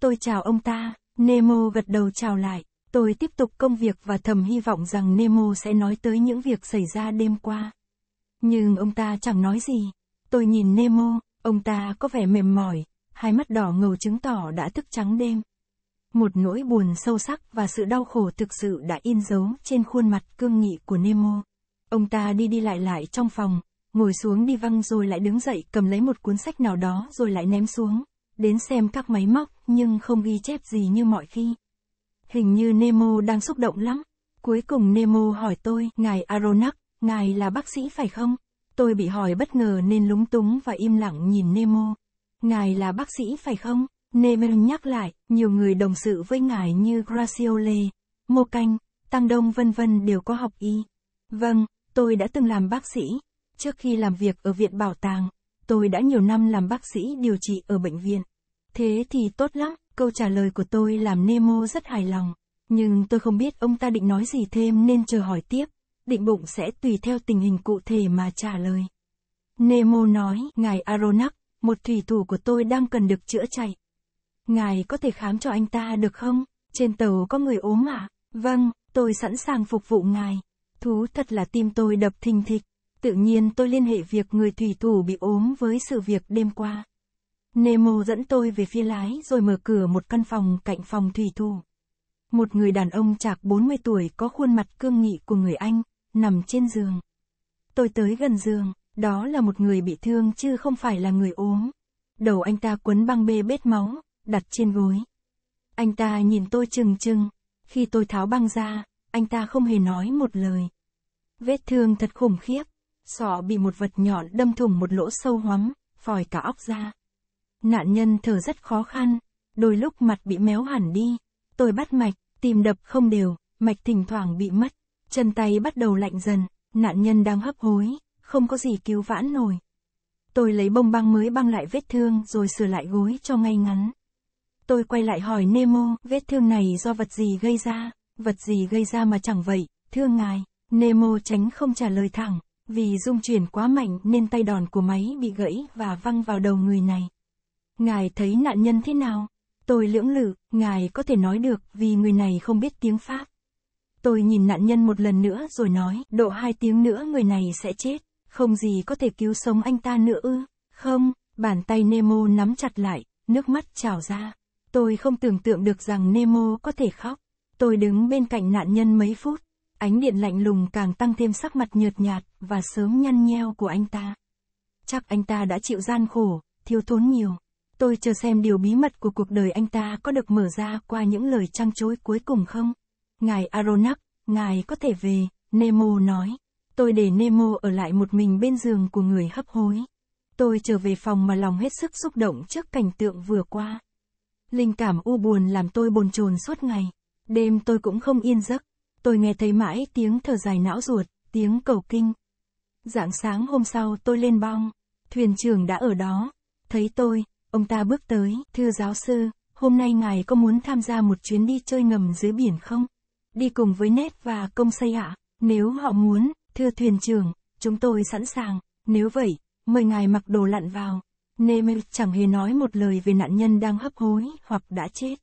Tôi chào ông ta, Nemo gật đầu chào lại. Tôi tiếp tục công việc và thầm hy vọng rằng Nemo sẽ nói tới những việc xảy ra đêm qua. Nhưng ông ta chẳng nói gì. Tôi nhìn Nemo, ông ta có vẻ mềm mỏi, hai mắt đỏ ngầu chứng tỏ đã thức trắng đêm. Một nỗi buồn sâu sắc và sự đau khổ thực sự đã in dấu trên khuôn mặt cương nghị của Nemo. Ông ta đi đi lại lại trong phòng, ngồi xuống đi văng rồi lại đứng dậy cầm lấy một cuốn sách nào đó rồi lại ném xuống, đến xem các máy móc nhưng không ghi chép gì như mọi khi. Hình như Nemo đang xúc động lắm. Cuối cùng Nemo hỏi tôi, ngài Aronax, ngài là bác sĩ phải không? Tôi bị hỏi bất ngờ nên lúng túng và im lặng nhìn Nemo. Ngài là bác sĩ phải không? Nemo nhắc lại, nhiều người đồng sự với ngài như Graciole, Mô Canh, Tăng Đông vân vân đều có học y. Vâng, tôi đã từng làm bác sĩ. Trước khi làm việc ở viện bảo tàng, tôi đã nhiều năm làm bác sĩ điều trị ở bệnh viện. Thế thì tốt lắm. Câu trả lời của tôi làm Nemo rất hài lòng, nhưng tôi không biết ông ta định nói gì thêm nên chờ hỏi tiếp, định bụng sẽ tùy theo tình hình cụ thể mà trả lời. Nemo nói, ngài Aronax, một thủy thủ của tôi đang cần được chữa chạy. Ngài có thể khám cho anh ta được không? Trên tàu có người ốm à? Vâng, tôi sẵn sàng phục vụ ngài. Thú thật là tim tôi đập thình thịch. Tự nhiên tôi liên hệ việc người thủy thủ bị ốm với sự việc đêm qua. Nemo dẫn tôi về phía lái rồi mở cửa một căn phòng cạnh phòng thủy thủ. Một người đàn ông chạc 40 tuổi có khuôn mặt cương nghị của người Anh, nằm trên giường. Tôi tới gần giường, đó là một người bị thương chứ không phải là người ốm. Đầu anh ta quấn băng bê bết máu, đặt trên gối. Anh ta nhìn tôi trừng trừng. khi tôi tháo băng ra, anh ta không hề nói một lời. Vết thương thật khủng khiếp, sọ bị một vật nhọn đâm thủng một lỗ sâu hoắm, phòi cả óc ra. Nạn nhân thở rất khó khăn, đôi lúc mặt bị méo hẳn đi. Tôi bắt mạch, tìm đập không đều, mạch thỉnh thoảng bị mất. Chân tay bắt đầu lạnh dần, nạn nhân đang hấp hối, không có gì cứu vãn nổi. Tôi lấy bông băng mới băng lại vết thương rồi sửa lại gối cho ngay ngắn. Tôi quay lại hỏi Nemo, vết thương này do vật gì gây ra, vật gì gây ra mà chẳng vậy, thưa ngài, Nemo tránh không trả lời thẳng, vì dung chuyển quá mạnh nên tay đòn của máy bị gãy và văng vào đầu người này. Ngài thấy nạn nhân thế nào? Tôi lưỡng lự, ngài có thể nói được vì người này không biết tiếng Pháp. Tôi nhìn nạn nhân một lần nữa rồi nói, độ hai tiếng nữa người này sẽ chết, không gì có thể cứu sống anh ta nữa ư. Không, bàn tay Nemo nắm chặt lại, nước mắt trào ra. Tôi không tưởng tượng được rằng Nemo có thể khóc. Tôi đứng bên cạnh nạn nhân mấy phút, ánh điện lạnh lùng càng tăng thêm sắc mặt nhợt nhạt và sớm nhăn nheo của anh ta. Chắc anh ta đã chịu gian khổ, thiếu thốn nhiều. Tôi chờ xem điều bí mật của cuộc đời anh ta có được mở ra qua những lời trăng chối cuối cùng không. Ngài Aronax, ngài có thể về, Nemo nói. Tôi để Nemo ở lại một mình bên giường của người hấp hối. Tôi trở về phòng mà lòng hết sức xúc động trước cảnh tượng vừa qua. Linh cảm u buồn làm tôi bồn chồn suốt ngày. Đêm tôi cũng không yên giấc. Tôi nghe thấy mãi tiếng thở dài não ruột, tiếng cầu kinh. Dạng sáng hôm sau tôi lên bong. Thuyền trưởng đã ở đó. Thấy tôi, Ông ta bước tới, thưa giáo sư, hôm nay ngài có muốn tham gia một chuyến đi chơi ngầm dưới biển không? Đi cùng với Nét và công xây ạ, nếu họ muốn, thưa thuyền trưởng, chúng tôi sẵn sàng, nếu vậy, mời ngài mặc đồ lặn vào. Nemel chẳng hề nói một lời về nạn nhân đang hấp hối hoặc đã chết.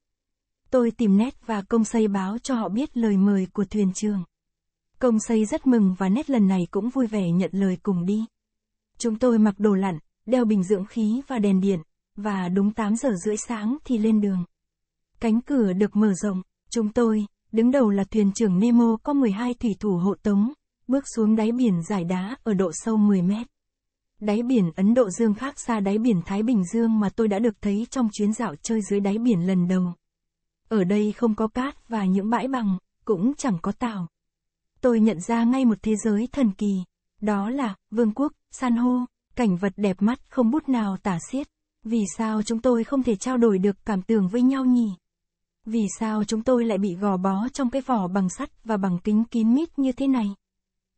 Tôi tìm Nét và công xây báo cho họ biết lời mời của thuyền trưởng. Công xây rất mừng và Nét lần này cũng vui vẻ nhận lời cùng đi. Chúng tôi mặc đồ lặn, đeo bình dưỡng khí và đèn điện, và đúng 8 giờ rưỡi sáng thì lên đường. Cánh cửa được mở rộng, chúng tôi, đứng đầu là thuyền trưởng Nemo có 12 thủy thủ hộ tống, bước xuống đáy biển giải đá ở độ sâu 10 mét. Đáy biển Ấn Độ Dương khác xa đáy biển Thái Bình Dương mà tôi đã được thấy trong chuyến dạo chơi dưới đáy biển lần đầu. Ở đây không có cát và những bãi bằng, cũng chẳng có tàu. Tôi nhận ra ngay một thế giới thần kỳ, đó là vương quốc, san hô, cảnh vật đẹp mắt không bút nào tả xiết. Vì sao chúng tôi không thể trao đổi được cảm tưởng với nhau nhỉ? Vì sao chúng tôi lại bị gò bó trong cái vỏ bằng sắt và bằng kính kín mít như thế này?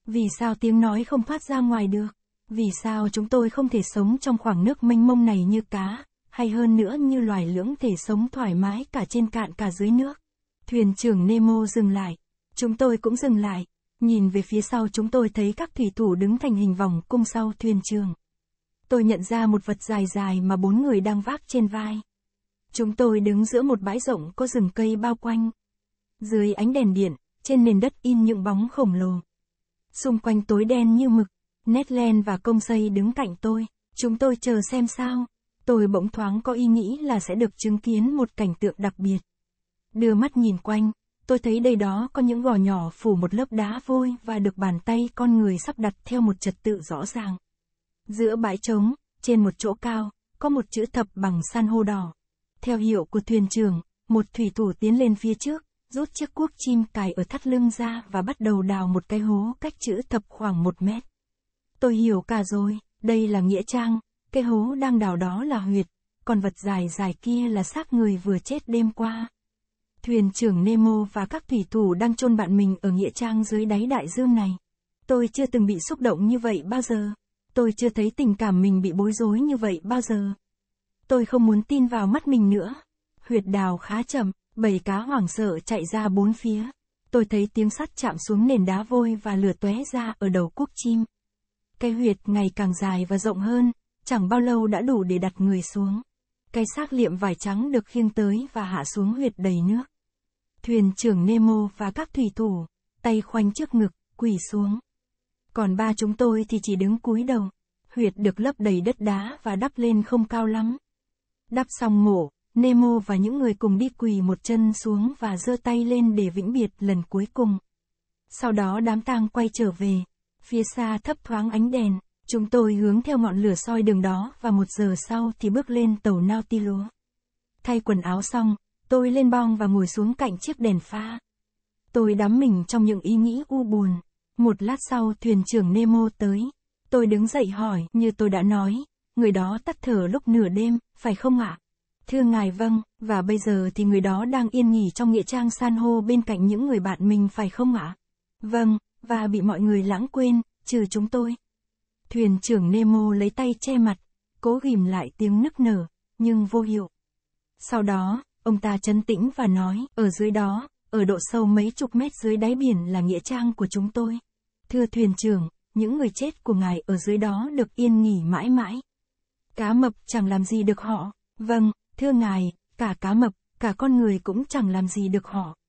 Vì sao tiếng nói không phát ra ngoài được? Vì sao chúng tôi không thể sống trong khoảng nước mênh mông này như cá, hay hơn nữa như loài lưỡng thể sống thoải mái cả trên cạn cả dưới nước? Thuyền trưởng Nemo dừng lại. Chúng tôi cũng dừng lại. Nhìn về phía sau chúng tôi thấy các thủy thủ đứng thành hình vòng cung sau thuyền trường tôi nhận ra một vật dài dài mà bốn người đang vác trên vai. Chúng tôi đứng giữa một bãi rộng có rừng cây bao quanh. Dưới ánh đèn điện, trên nền đất in những bóng khổng lồ. Xung quanh tối đen như mực, Netland và công xây đứng cạnh tôi, chúng tôi chờ xem sao. Tôi bỗng thoáng có ý nghĩ là sẽ được chứng kiến một cảnh tượng đặc biệt. Đưa mắt nhìn quanh, tôi thấy đây đó có những gò nhỏ phủ một lớp đá vôi và được bàn tay con người sắp đặt theo một trật tự rõ ràng. Giữa bãi trống, trên một chỗ cao, có một chữ thập bằng san hô đỏ. Theo hiệu của thuyền trưởng, một thủy thủ tiến lên phía trước, rút chiếc cuốc chim cài ở thắt lưng ra và bắt đầu đào một cái hố cách chữ thập khoảng một mét. Tôi hiểu cả rồi, đây là nghĩa trang, cái hố đang đào đó là huyệt, còn vật dài dài kia là xác người vừa chết đêm qua. Thuyền trưởng Nemo và các thủy thủ đang chôn bạn mình ở nghĩa trang dưới đáy đại dương này. Tôi chưa từng bị xúc động như vậy bao giờ. Tôi chưa thấy tình cảm mình bị bối rối như vậy bao giờ. Tôi không muốn tin vào mắt mình nữa. Huyệt đào khá chậm, bầy cá hoảng sợ chạy ra bốn phía. Tôi thấy tiếng sắt chạm xuống nền đá vôi và lửa tóe ra ở đầu cuốc chim. Cái huyệt ngày càng dài và rộng hơn, chẳng bao lâu đã đủ để đặt người xuống. Cái xác liệm vải trắng được khiêng tới và hạ xuống huyệt đầy nước. Thuyền trưởng Nemo và các thủy thủ, tay khoanh trước ngực, quỳ xuống. Còn ba chúng tôi thì chỉ đứng cúi đầu. Huyệt được lấp đầy đất đá và đắp lên không cao lắm. Đắp xong mổ, Nemo và những người cùng đi quỳ một chân xuống và giơ tay lên để vĩnh biệt lần cuối cùng. Sau đó đám tang quay trở về. Phía xa thấp thoáng ánh đèn, chúng tôi hướng theo ngọn lửa soi đường đó và một giờ sau thì bước lên tàu Nautilus. Thay quần áo xong, tôi lên bong và ngồi xuống cạnh chiếc đèn pha. Tôi đắm mình trong những ý nghĩ u buồn. Một lát sau thuyền trưởng Nemo tới. Tôi đứng dậy hỏi, như tôi đã nói, người đó tắt thở lúc nửa đêm, phải không ạ? Thưa ngài vâng, và bây giờ thì người đó đang yên nghỉ trong nghĩa trang san hô bên cạnh những người bạn mình phải không ạ? Vâng, và bị mọi người lãng quên, trừ chúng tôi. Thuyền trưởng Nemo lấy tay che mặt, cố ghìm lại tiếng nức nở, nhưng vô hiệu. Sau đó, ông ta chấn tĩnh và nói, ở dưới đó, ở độ sâu mấy chục mét dưới đáy biển là nghĩa trang của chúng tôi. Thưa thuyền trưởng, những người chết của ngài ở dưới đó được yên nghỉ mãi mãi. Cá mập chẳng làm gì được họ. Vâng, thưa ngài, cả cá mập, cả con người cũng chẳng làm gì được họ.